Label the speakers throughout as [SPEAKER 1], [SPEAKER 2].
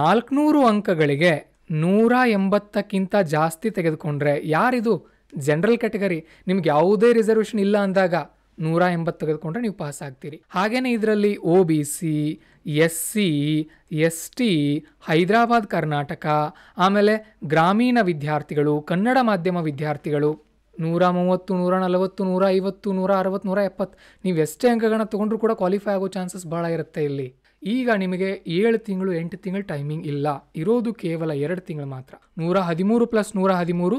[SPEAKER 1] ನಾಲ್ಕುನೂರು ಅಂಕಗಳಿಗೆ ನೂರ ಎಂಬತ್ತಕ್ಕಿಂತ ಜಾಸ್ತಿ ತೆಗೆದುಕೊಂಡ್ರೆ ಯಾರಿದು ಜನರಲ್ ಕ್ಯಾಟಗರಿ ನಿಮ್ಗೆ ಯಾವುದೇ ರಿಸರ್ವೇಷನ್ ಇಲ್ಲ ಅಂದಾಗ ನೂರ ಎಂಬತ್ತು ತೆಗೆದುಕೊಂಡ್ರೆ ನೀವು ಪಾಸ್ ಆಗ್ತೀರಿ ಹಾಗೇನೆ ಇದರಲ್ಲಿ O B C S C S T Hyderabad Karnataka ಆಮೇಲೆ ಗ್ರಾಮೀಣ ವಿದ್ಯಾರ್ಥಿಗಳು ಕನ್ನಡ ಮಾಧ್ಯಮ ವಿದ್ಯಾರ್ಥಿಗಳು ನೂರ ಮೂವತ್ತು ನೂರ ನಲವತ್ತು ನೂರ ಐವತ್ತು ನೂರ ಅರವತ್ತು ನೂರ ಎಪ್ಪತ್ತು ನೀವು ಎಷ್ಟೇ ಅಂಕಗಳನ್ನ ತೊಗೊಂಡ್ರೂ ಕೂಡ ಕ್ವಾಲಿಫೈ ಆಗೋ ಚಾನ್ಸಸ್ ಭಾಳ ಇರುತ್ತೆ ಇಲ್ಲಿ ಈಗ ನಿಮಗೆ ಏಳು ತಿಂಗಳು ಎಂಟು ತಿಂಗಳು ಟೈಮಿಂಗ್ ಇಲ್ಲ ಇರೋದು ಕೇವಲ ಎರಡು ತಿಂಗಳು ಮಾತ್ರ ನೂರ ಹದಿಮೂರು ಪ್ಲಸ್ ನೂರ ಹದಿಮೂರು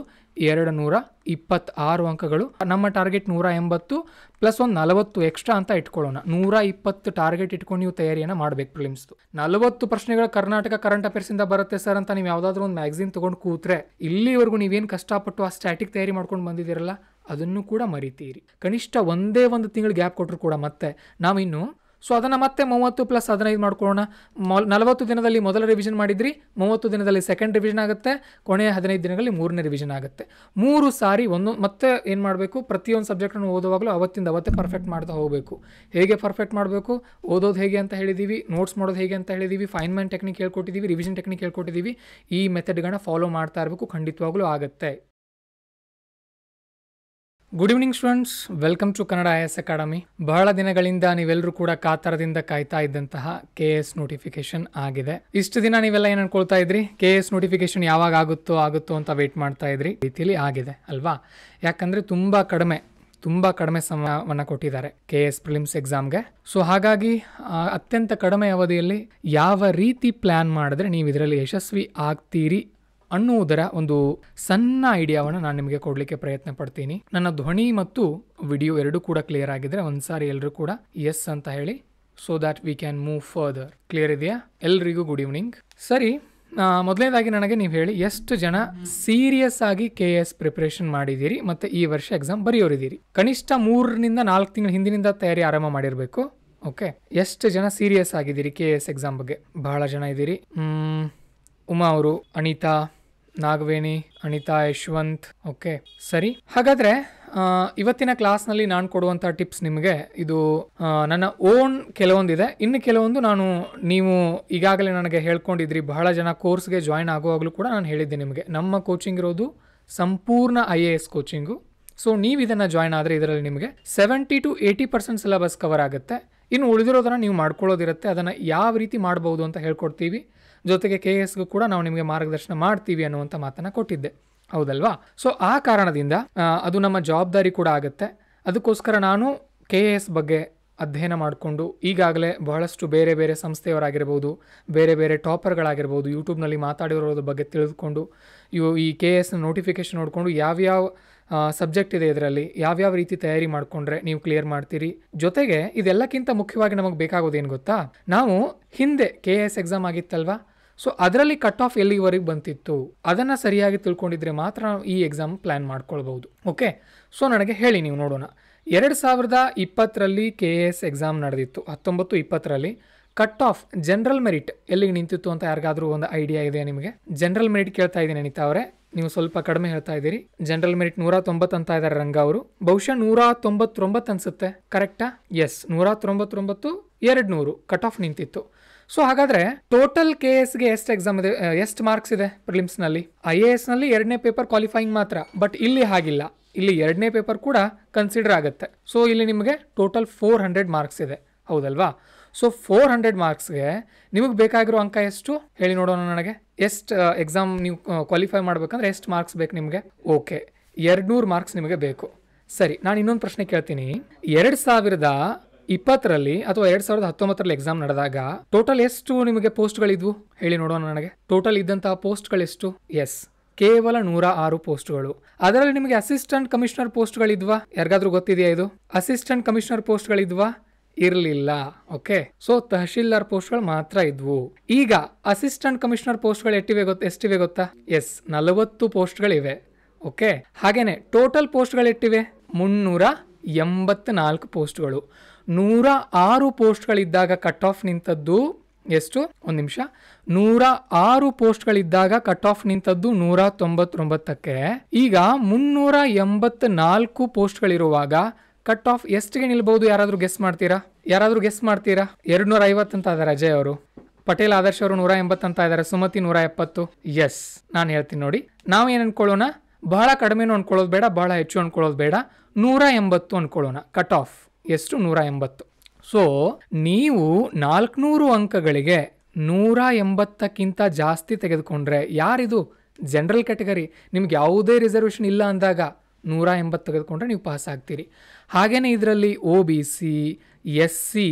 [SPEAKER 1] ಎರಡು ನೂರ ಇಪ್ಪತ್ತಾರು ಅಂಕಗಳು ನಮ್ಮ ಟಾರ್ಗೆಟ್ ನೂರ ಎಂಬತ್ತು ಪ್ಲಸ್ ಒಂದು ನಲವತ್ತು ಎಕ್ಸ್ಟ್ರಾ ಅಂತ ಇಟ್ಕೊಳ್ಳೋಣ ನೂರ ಇಪ್ಪತ್ತು ಟಾರ್ಗೆಟ್ ಇಟ್ಕೊಂಡು ನೀವು ತಯಾರಿಯನ್ನು ಮಾಡಬೇಕು ಪ್ರಿಲಿಮ್ಸ್ದು ನಲವತ್ತು ಪ್ರಶ್ನೆಗಳು ಕರ್ನಾಟಕ ಕರೆಂಟ್ ಅಫೇರ್ಸಿಂದ ಬರುತ್ತೆ ಸರ್ ಅಂತ ನೀವು ಯಾವುದಾದ್ರೂ ಒಂದು ಮ್ಯಾಗ್ಝಿನ್ ತೊಗೊಂಡು ಕೂತ್ರೆ ಇಲ್ಲಿವರೆಗೂ ನೀವೇನು ಕಷ್ಟಪಟ್ಟು ಆ ಸ್ಟ್ಯಾಟಿಕ್ ತಯಾರಿ ಮಾಡ್ಕೊಂಡು ಬಂದಿದ್ದೀರಲ್ಲ ಅದನ್ನು ಕೂಡ ಮರಿತೀರಿ ಕನಿಷ್ಠ ಒಂದೇ ಒಂದು ತಿಂಗಳು ಗ್ಯಾಪ್ ಕೊಟ್ಟರು ಕೂಡ ಮತ್ತೆ ನಾವಿನ್ನು ಸೊ ಅದನ್ನು ಮತ್ತೆ ಮೂವತ್ತು ಪ್ಲಸ್ ಹದಿನೈದು ಮಾಡ್ಕೊಳ್ಳೋಣ ಮೊ ನಲವತ್ತು ದಿನದಲ್ಲಿ ಮೊದಲ ರಿವಿಷನ್ ಮಾಡಿದ್ರಿ ಮೂವತ್ತು ದಿನದಲ್ಲಿ ಸೆಕೆಂಡ್ ರಿವಿಷನ್ ಆಗುತ್ತೆ ಕೊನೆಯ ಹದಿನೈದು ದಿನಗಳಲ್ಲಿ ಮೂರನೇ ರಿವಿಷನ್ ಆಗುತ್ತೆ ಮೂರು ಸಾರಿ ಒಂದು ಮತ್ತೆ ಏನು ಮಾಡಬೇಕು ಪ್ರತಿಯೊಂದು ಸಬ್ಜೆಕ್ಟನ್ನು ಓದುವಾಗಲೂ ಅವತ್ತಿಂದ ಅವತ್ತೇ ಪರ್ಫೆಕ್ಟ್ ಮಾಡ್ತಾ ಹೋಗಬೇಕು ಹೇಗೆ ಪರ್ಫೆಕ್ಟ್ ಮಾಡಬೇಕು ಓದೋದು ಹೇಗೆ ಅಂತ ಹೇಳಿದ್ದೀವಿ ನೋಟ್ಸ್ ಮಾಡೋದು ಹೇಗೆ ಅಂತ ಹೇಳಿದ್ದೀವಿ ಫೈನ್ಮೆಂಟ್ ಟೆಕ್ನಿಕ್ ಹೇಳ್ಕೊಟ್ಟಿದ್ದೀವಿ ರಿವಿಷನ್ ಟೆಕ್ನಿಕ್ ಹೇಳ್ಕೊಟ್ಟಿದ್ದೀವಿ ಈ ಮೆಥಡ್ಗಳನ್ನ ಫಾಲೋ ಮಾಡ್ತಾ ಇರಬೇಕು ಖಂಡಿತವಾಗ್ಲೂ ಆಗುತ್ತೆ good evening students welcome to Kannada I S academy ಬಹಳ ದಿನಗಳಿಂದ ನೀವೆಲ್ಲರೂ ಕೂಡ ಕಾತರದಿಂದ ಕಾಯ್ತಾ ಇದ್ದಂತಹ ಕೆ ಎಸ್ ನೋಟಿಫಿಕೇಶನ್ ಆಗಿದೆ ಇಷ್ಟು ದಿನ ನೀವೆಲ್ಲ ಏನ್ ಅನ್ಕೊಳ್ತಾ ಇದ್ರಿ ಕೆ ಎಸ್ ನೋಟಿಫಿಕೇಶನ್ ಯಾವಾಗ ಆಗುತ್ತೋ ಆಗುತ್ತೋ ಅಂತ ವೇಟ್ ಮಾಡ್ತಾ ಇದ್ರಿ ರೀತಿಯಲ್ಲಿ ಆಗಿದೆ ಅಲ್ವಾ ಯಾಕಂದ್ರೆ ತುಂಬಾ ಕಡಿಮೆ ತುಂಬಾ ಕಡಿಮೆ ಸಮಯವನ್ನು ಕೊಟ್ಟಿದ್ದಾರೆ ಕೆ ಎಸ್ ಪ್ರಿಲಿಮ್ಸ್ ಎಕ್ಸಾಮ್ಗೆ ಸೊ ಹಾಗಾಗಿ ಅತ್ಯಂತ ಕಡಿಮೆ ಅವಧಿಯಲ್ಲಿ ಯಾವ ರೀತಿ ಪ್ಲ್ಯಾನ್ ಮಾಡಿದ್ರೆ ನೀವು ಇದರಲ್ಲಿ ಯಶಸ್ವಿ ಆಗ್ತೀರಿ ಅನ್ನುವುದರ ಒಂದು ಸಣ್ಣ ಐಡಿಯಾವನ್ನು ನಾನು ನಿಮಗೆ ಕೊಡಲಿಕ್ಕೆ ಪ್ರಯತ್ನ ಪಡ್ತೀನಿ ನನ್ನ ಧ್ವನಿ ಮತ್ತು ವಿಡಿಯೋ ಎರಡೂ ಕೂಡ ಕ್ಲಿಯರ್ ಆಗಿದ್ರೆ ಒಂದ್ಸಾರಿ ಎಲ್ಲರೂ ಕೂಡ ಎಸ್ ಅಂತ ಹೇಳಿ so that we can move further clear ಇದೆಯಾ ಎಲ್ರಿಗೂ ಗುಡ್ ಈವ್ನಿಂಗ್ ಸರಿ ಮೊದಲನೇದಾಗಿ ನನಗೆ ನೀವು ಹೇಳಿ ಎಷ್ಟು ಜನ ಸೀರಿಯಸ್ ಆಗಿ ಕೆ ಎಸ್ ಪ್ರಿಪ್ರೇಷನ್ ಮಾಡಿದ್ದೀರಿ ಮತ್ತು ಈ ವರ್ಷ ಎಕ್ಸಾಮ್ ಬರೆಯೋರಿದ್ದೀರಿ ಕನಿಷ್ಠ ಮೂರರಿಂದ ನಾಲ್ಕು ತಿಂಗಳ ಹಿಂದಿನಿಂದ ತಯಾರಿ ಆರಂಭ ಮಾಡಿರಬೇಕು ಓಕೆ ಎಷ್ಟು ಜನ ಸೀರಿಯಸ್ ಆಗಿದ್ದೀರಿ ಕೆ ಎಸ್ ಎಕ್ಸಾಮ್ ಬಗ್ಗೆ ಬಹಳ ಜನ ಇದ್ದೀರಿ ಉಮಾ ಅವರು ಅನಿತಾ ನಾಗವೇಣಿ ಅನಿತಾ ಯಶವಂತ್ ಓಕೆ ಸರಿ ಹಾಗಾದ್ರೆ ಇವತ್ತಿನ ಕ್ಲಾಸ್ನಲ್ಲಿ ನಾನು ಕೊಡುವಂಥ ಟಿಪ್ಸ್ ನಿಮಗೆ ಇದು ನನ್ನ ಓನ್ ಕೆಲವೊಂದಿದೆ ಇನ್ನು ಕೆಲವೊಂದು ನಾನು ನೀವು ಈಗಾಗಲೇ ನನಗೆ ಹೇಳ್ಕೊಂಡಿದ್ರಿ ಬಹಳ ಜನ ಕೋರ್ಸ್ಗೆ ಜಾಯ್ನ್ ಆಗುವಾಗಲೂ ಕೂಡ ನಾನು ಹೇಳಿದ್ದೆ ನಿಮಗೆ ನಮ್ಮ ಕೋಚಿಂಗ್ ಇರೋದು ಸಂಪೂರ್ಣ I A S coaching so ನೀವು ಇದನ್ನು ಜಾಯ್ನ್ ಆದರೆ ಇದರಲ್ಲಿ ನಿಮಗೆ seventy to eighty percent syllabus cover ಆಗುತ್ತೆ ಇನ್ನು ಉಳಿದಿರೋದನ್ನು ನೀವು ಮಾಡ್ಕೊಳ್ಳೋದಿರುತ್ತೆ ಅದನ್ನು ಯಾವ ರೀತಿ ಮಾಡಬಹುದು ಅಂತ ಹೇಳ್ಕೊಡ್ತೀವಿ ಜೊತೆಗೆ ಕೆ ಎಸ್ಗೂ ಕೂಡ ನಾವು ನಿಮಗೆ ಮಾರ್ಗದರ್ಶನ ಮಾಡ್ತೀವಿ ಅನ್ನುವಂಥ ಮಾತನ್ನು ಕೊಟ್ಟಿದ್ದೆ ಹೌದಲ್ವಾ ಸೊ ಆ ಕಾರಣದಿಂದ ಅದು ನಮ್ಮ ಜವಾಬ್ದಾರಿ ಕೂಡ ಆಗುತ್ತೆ ಅದಕ್ಕೋಸ್ಕರ ನಾನು ಕೆ ಎ ಎಸ್ ಬಗ್ಗೆ ಅಧ್ಯಯನ ಮಾಡಿಕೊಂಡು ಈಗಾಗಲೇ ಬಹಳಷ್ಟು ಬೇರೆ ಬೇರೆ ಸಂಸ್ಥೆಯವರಾಗಿರ್ಬೋದು ಬೇರೆ ಬೇರೆ ಟಾಪರ್ಗಳಾಗಿರ್ಬೋದು ಯೂಟ್ಯೂಬ್ನಲ್ಲಿ ಮಾತಾಡಿರೋದ್ರ ಬಗ್ಗೆ ತಿಳಿದುಕೊಂಡು ಇವು ಈ ಕೆ ಎಸ್ ನೋಟಿಫಿಕೇಶನ್ ನೋಡಿಕೊಂಡು ಯಾವ್ಯಾವ ಸಬ್ಜೆಕ್ಟ್ ಇದೆ ಇದರಲ್ಲಿ ಯಾವ್ಯಾವ ರೀತಿ ತಯಾರಿ ಮಾಡಿಕೊಂಡ್ರೆ ನೀವು ಕ್ಲಿಯರ್ ಮಾಡ್ತೀರಿ ಜೊತೆಗೆ ಇದೆಲ್ಲಕ್ಕಿಂತ ಮುಖ್ಯವಾಗಿ ನಮಗೆ ಬೇಕಾಗೋದೇನು ಗೊತ್ತಾ ನಾವು ಹಿಂದೆ ಕೆ ಎ ಎಸ್ ಎಕ್ಸಾಮ್ ಆಗಿತ್ತಲ್ವಾ ಸೊ ಅದರಲ್ಲಿ ಕಟ್ ಆಫ್ ಎಲ್ಲಿವರೆಗೆ ಬಂತಿತ್ತು ಅದನ್ನು ಸರಿಯಾಗಿ ತಿಳ್ಕೊಂಡಿದ್ರೆ ಮಾತ್ರ ಈ ಎಕ್ಸಾಮ್ ಪ್ಲ್ಯಾನ್ ಮಾಡ್ಕೊಳ್ಬೋದು ಓಕೆ ಸೊ ನನಗೆ ಹೇಳಿ ನೀವು ನೋಡೋಣ ಎರಡು ಸಾವಿರದ ಇಪ್ಪತ್ತರಲ್ಲಿ ಕೆ ಎ ಎಸ್ ಎಕ್ಸಾಮ್ ನಡೆದಿತ್ತು ಹತ್ತೊಂಬತ್ತು ಇಪ್ಪತ್ತರಲ್ಲಿ ಕಟ್ ಆಫ್ ಜನರಲ್ ಮೆರಿಟ್ ಎಲ್ಲಿಗೆ ನಿಂತಿತ್ತು ಅಂತ ಯಾರಿಗಾದ್ರೂ ಒಂದು ಐಡಿಯಾ ಇದೆ ನಿಮಗೆ ಜನರಲ್ ಮೆರಿಟ್ ಕೇಳ್ತಾ ಇದ್ದೀನಿ ಅನಿತಾ ಅವರೇ ನೀವು ಸ್ವಲ್ಪ ಕಡಿಮೆ ಹೇಳ್ತಾ ಇದ್ದೀರಿ ಜನರಲ್ ಮೆರಿಟ್ ನೂರ ತೊಂಬತ್ತು ಅಂತ ಇದ್ದಾರೆ ರಂಗ ಅವರು ಬಹುಶಃ ನೂರ ತೊಂಬತ್ತೊಂಬತ್ತು ಅನ್ಸುತ್ತೆ ಕರೆಕ್ಟಾ ಎಸ್ ನೂರ ತೊಂಬತ್ತೊಂಬತ್ತು ಎರಡು ನೂರು ಕಟ್ ಆಫ್ ನಿಂತಿತ್ತು ಸೊ ಹಾಗಾದರೆ ಟೋಟಲ್ ಕೆ ಎಸ್ಗೆ ಎಷ್ಟು ಎಕ್ಸಾಮ್ ಇದೆ ಎಷ್ಟು ಮಾರ್ಕ್ಸ್ ಇದೆ ಪ್ರಿಲಿಮ್ಸ್ನಲ್ಲಿ ಐ ಎ ಎಸ್ನಲ್ಲಿ ಎರಡನೇ ಪೇಪರ್ ಕ್ವಾಲಿಫೈಯಿಂಗ್ ಮಾತ್ರ ಬಟ್ ಇಲ್ಲಿ ಹಾಗಿಲ್ಲ ಇಲ್ಲಿ ಎರಡನೇ ಪೇಪರ್ ಕೂಡ ಕನ್ಸಿಡರ್ ಆಗುತ್ತೆ ಸೊ ಇಲ್ಲಿ ನಿಮಗೆ ಟೋಟಲ್ ಫೋರ್ ಹಂಡ್ರೆಡ್ ಮಾರ್ಕ್ಸ್ ಇದೆ ಹೌದಲ್ವಾ ಸೊ ಫೋರ್ ಹಂಡ್ರೆಡ್ ಮಾರ್ಕ್ಸ್ಗೆ ನಿಮಗೆ ಬೇಕಾಗಿರೋ ಅಂಕ ಎಷ್ಟು ಹೇಳಿ ನೋಡೋಣ ನನಗೆ ಎಷ್ಟು ಎಕ್ಸಾಮ್ ನೀವು ಕ್ವಾಲಿಫೈ ಮಾಡಬೇಕಂದ್ರೆ ಎಷ್ಟು ಮಾರ್ಕ್ಸ್ ಬೇಕು ನಿಮಗೆ ಓಕೆ ನೂರು ಮಾರ್ಕ್ಸ್ ನಿಮಗೆ ಬೇಕು ಸರಿ ನಾನು ಇನ್ನೊಂದು ಪ್ರಶ್ನೆ ಕೇಳ್ತೀನಿ ಎರಡು ಸಾವಿರದ ಇಪ್ಪತ್ತರಲ್ಲಿ ಅಥವಾ ಎರಡ್ ಸಾವಿರದ ಹತ್ತೊಂಬತ್ತರಲ್ಲಿ ಎಕ್ಸಾಮ್ ನಡೆದಾಗ ಟೋಟಲ್ ಎಷ್ಟು ನಿಮಗೆ ಪೋಸ್ಟ್ಗಳಿದ್ವು ಹೇಳಿ ನೋಡೋಣ ನನಗೆ ಟೋಟಲ್ ಇದ್ದಂತಹ ಎಷ್ಟು ಎಸ್ ಕೇವಲ ನೂರ ಆರು ಪೋಸ್ಟ್ಗಳು ಅದರಲ್ಲಿ ನಿಮಗೆ ಅಸಿಸ್ಟೆಂಟ್ ಕಮಿಷನರ್ ಪೋಸ್ಟ್ಗಳಿದ್ವಾ ಯಾರಿಗಾದ್ರೂ ಗೊತ್ತಿದೆಯಾ ಇದು ಅಸಿಸ್ಟೆಂಟ್ ಕಮಿಷನರ್ ಪೋಸ್ಟ್ಗಳಿದ್ವಾ ಇರಲಿಲ್ಲ ಓಕೆ ಸೊ ತಹಶೀಲ್ದಾರ್ ಪೋಸ್ಟ್ಗಳು ಮಾತ್ರ ಇದ್ವು ಈಗ ಅಸಿಸ್ಟೆಂಟ್ ಕಮಿಷನರ್ ಪೋಸ್ಟ್ಗಳು ಎಷ್ಟಿವೆ ಗೊತ್ತ ಎಷ್ಟಿವೆ ಗೊತ್ತಾ ಎಸ್ ನಲವತ್ತು ಪೋಸ್ಟ್ಗಳಿವೆ ಓಕೆ ಹಾಗೇನೆ ಟೋಟಲ್ ಪೋಸ್ಟ್ಗಳು ಎಷ್ಟಿವೆ ಮುನ್ನೂರ ಎಂಬತ್ನಾಲ್ಕು ಪೋಸ್ಟ್ಗಳು ನೂರ ಆರು ಪೋಸ್ಟ್ಗಳಿದ್ದಾಗ ಕಟ್ ಆಫ್ ನಿಂತದ್ದು ಎಷ್ಟು ಒಂದು ನಿಮಿಷ ನೂರ ಆರು ಪೋಸ್ಟ್ಗಳಿದ್ದಾಗ ಕಟ್ ಆಫ್ ನಿಂತದ್ದು ನೂರ ತೊಂಬತ್ತೊಂಬತ್ತಕ್ಕೆ ಈಗ ಮುನ್ನೂರ ಎಂಬತ್ ನಾಲ್ಕು ಪೋಸ್ಟ್ಗಳಿರುವಾಗ ಕಟ್ ಆಫ್ ಎಷ್ಟಿಗೆ ನಿಲ್ಬಹುದು ಯಾರಾದರೂ ಗೆಸ್ ಮಾಡ್ತೀರಾ ಯಾರಾದರೂ ಗೆಸ್ ಮಾಡ್ತೀರಾ ಎರಡು ನೂರ ಐವತ್ತು ಅಂತ ಇದಾರೆ ಅಜಯ್ ಅವರು ಪಟೇಲ್ ಆದರ್ಶ್ ಅವರು ನೂರ ಅಂತ ಇದ್ದಾರೆ ಸುಮತಿ ನೂರ ಎಪ್ಪತ್ತು ಎಸ್ ನಾನು ಹೇಳ್ತೀನಿ ನೋಡಿ ನಾವು ಏನು ಅನ್ಕೊಳ್ಳೋಣ ಬಹಳ ಕಡಿಮೆನೂ ಅನ್ಕೊಳ್ಳೋದು ಬೇಡ ಬಹಳ ಹೆಚ್ಚು ಅನ್ಕೊಳ್ಳೋದು ಬೇಡ ನೂರ ಎಂಬತ್ತು ಅನ್ಕೊಳ್ಳೋಣ ಕಟ್ ಆಫ್ ಎಷ್ಟು ನೂರ ಎಂಬತ್ತು ಸೊ ನೀವು ನಾಲ್ಕುನೂರು ಅಂಕಗಳಿಗೆ ನೂರ ಎಂಬತ್ತಕ್ಕಿಂತ ಜಾಸ್ತಿ ತೆಗೆದುಕೊಂಡ್ರೆ ಯಾರಿದು ಜನರಲ್ ಕ್ಯಾಟಗರಿ ನಿಮ್ಗೆ ಯಾವುದೇ ರಿಸರ್ವೇಷನ್ ಇಲ್ಲ ಅಂದಾಗ ನೂರ ಎಂಬತ್ತು ತೆಗೆದುಕೊಂಡ್ರೆ ನೀವು ಪಾಸ್ ಆಗ್ತೀರಿ ಹಾಗೆಯೇ ಇದರಲ್ಲಿ O B C S C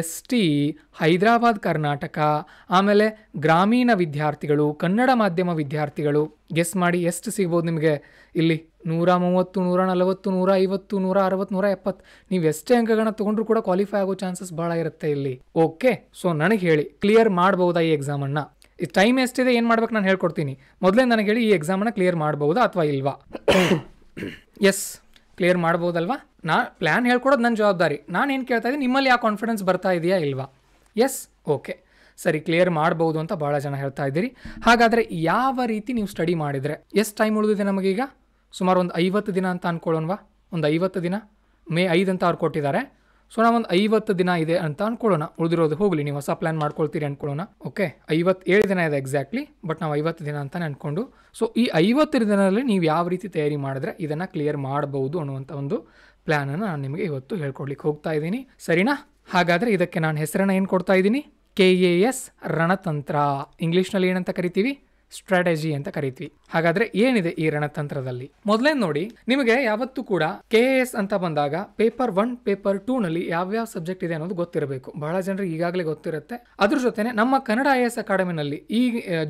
[SPEAKER 1] S T Hyderabad Karnataka ಆಮೇಲೆ ಗ್ರಾಮೀಣ ವಿದ್ಯಾರ್ಥಿಗಳು ಕನ್ನಡ ಮಾಧ್ಯಮ ವಿದ್ಯಾರ್ಥಿಗಳು ಗೆಸ್ ಮಾಡಿ ಎಷ್ಟು ಸಿಗ್ಬೋದು ನಿಮಗೆ ಇಲ್ಲಿ ನೂರ ಮೂವತ್ತು ನೂರ ನಲವತ್ತು ನೂರ ಐವತ್ತು ನೂರ ಅರವತ್ತು ನೂರ ಎಪ್ಪತ್ತು ನೀವು ಎಷ್ಟೇ ಅಂಕಗಳನ್ನ ತೊಗೊಂಡ್ರು ಕೂಡ ಕ್ವಾಲಿಫೈ ಆಗೋ ಚಾನ್ಸಸ್ ಭಾಳ ಇರುತ್ತೆ ಇಲ್ಲಿ ಓಕೆ ಸೊ ನನಗೆ ಹೇಳಿ ಕ್ಲಿಯರ್ ಮಾಡ್ಬೋದಾ ಈ ಎಕ್ಸಾಮನ್ನು ಈ ಟೈಮ್ ಎಷ್ಟಿದೆ ಏನು ಮಾಡ್ಬೇಕು ನಾನು ಹೇಳ್ಕೊಡ್ತೀನಿ ಮೊದಲೇ ನನಗೆ ಹೇಳಿ ಈ ಎಕ್ಸಾಮನ್ನು ಕ್ಲಿಯರ್ ಮಾಡ್ಬೋದಾ ಅಥವಾ ಇಲ್ವಾ ಎಸ್ ಕ್ಲಿಯರ್ ಮಾಡ್ಬೋದಲ್ವಾ ನಾ ಪ್ಲ್ಯಾನ್ ಹೇಳ್ಕೊಡೋದು ನನ್ನ ಜವಾಬ್ದಾರಿ ನಾನು ಏನು ಕೇಳ್ತಾ ಇದ್ದೀನಿ ನಿಮ್ಮಲ್ಲಿ ಯಾವ ಕಾನ್ಫಿಡೆನ್ಸ್ ಬರ್ತಾ ಇದೆಯಾ ಇಲ್ವಾ ಎಸ್ ಓಕೆ ಸರಿ ಕ್ಲಿಯರ್ ಮಾಡಬಹುದು ಅಂತ ಭಾಳ ಜನ ಹೇಳ್ತಾ ಇದ್ದೀರಿ ಹಾಗಾದರೆ ಯಾವ ರೀತಿ ನೀವು ಸ್ಟಡಿ ಮಾಡಿದರೆ ಎಷ್ಟು ಟೈಮ್ ಉಳಿದಿದೆ ನಮಗೀಗ ಸುಮಾರು ಒಂದು ಐವತ್ತು ದಿನ ಅಂತ ಅಂದ್ಕೊಳ್ಳೋಣವಾ ಒಂದು ಐವತ್ತು ದಿನ ಮೇ ಐದು ಅಂತ ಅವ್ರು ಕೊಟ್ಟಿದ್ದಾರೆ ಸೊ ನಾವೊಂದು ಐವತ್ತು ದಿನ ಇದೆ ಅಂತ ಅಂದ್ಕೊಳ್ಳೋಣ ಉಳಿದಿರೋದು ಹೋಗಲಿ ನೀವು ಹೊಸ ಪ್ಲ್ಯಾನ್ ಮಾಡ್ಕೊಳ್ತೀರಿ ಅಂದ್ಕೊಳ್ಳೋಣ ಓಕೆ ಐವತ್ತೇಳು ದಿನ ಇದೆ ಎಕ್ಸಾಕ್ಟ್ಲಿ ಬಟ್ ನಾವು ಐವತ್ತು ದಿನ ಅಂತಲೇ ಅಂದ್ಕೊಂಡು ಸೊ ಈ ಐವತ್ತರ ದಿನದಲ್ಲಿ ನೀವು ಯಾವ ರೀತಿ ತಯಾರಿ ಮಾಡಿದ್ರೆ ಇದನ್ನು ಕ್ಲಿಯರ್ ಮಾಡಬಹುದು ಅನ್ನುವಂಥ ಒಂದು ಪ್ಲ್ಯಾನನ್ನು ನಾನು ನಿಮಗೆ ಇವತ್ತು ಹೇಳ್ಕೊಡ್ಲಿಕ್ಕೆ ಹೋಗ್ತಾ ಇದ್ದೀನಿ ಸರಿನಾ ಹಾಗಾದರೆ ಇದಕ್ಕೆ ನಾನು ಹೆಸರನ್ನು ಏನು ಕೊಡ್ತಾ ಇದ್ದೀನಿ ಕೆ ಎ ಎಸ್ ರಣತಂತ್ರ ಇಂಗ್ಲೀಷ್ನಲ್ಲಿ ಏನಂತ ಕರಿತೀವಿ ಸ್ಟ್ರಾಟಜಿ ಅಂತ ಕರಿತೀವಿ ಹಾಗಾದ್ರೆ ಏನಿದೆ ಈ ರಣತಂತ್ರದಲ್ಲಿ ಮೊದಲೇ ನೋಡಿ ನಿಮಗೆ ಯಾವತ್ತು ಕೂಡ ಕೆ ಎಸ್ ಅಂತ ಬಂದಾಗ ಪೇಪರ್ ಒನ್ ಪೇಪರ್ ಟೂ ನಲ್ಲಿ ಯಾವ್ಯಾವ ಸಬ್ಜೆಕ್ಟ್ ಇದೆ ಅನ್ನೋದು ಗೊತ್ತಿರಬೇಕು ಬಹಳ ಜನರಿಗೆ ಈಗಾಗಲೇ ಗೊತ್ತಿರುತ್ತೆ ಅದ್ರ ಜೊತೆನೆ ನಮ್ಮ ಕನ್ನಡ ಐ ಎಸ್ ಅಕಾಡೆಮಿನಲ್ಲಿ ಈ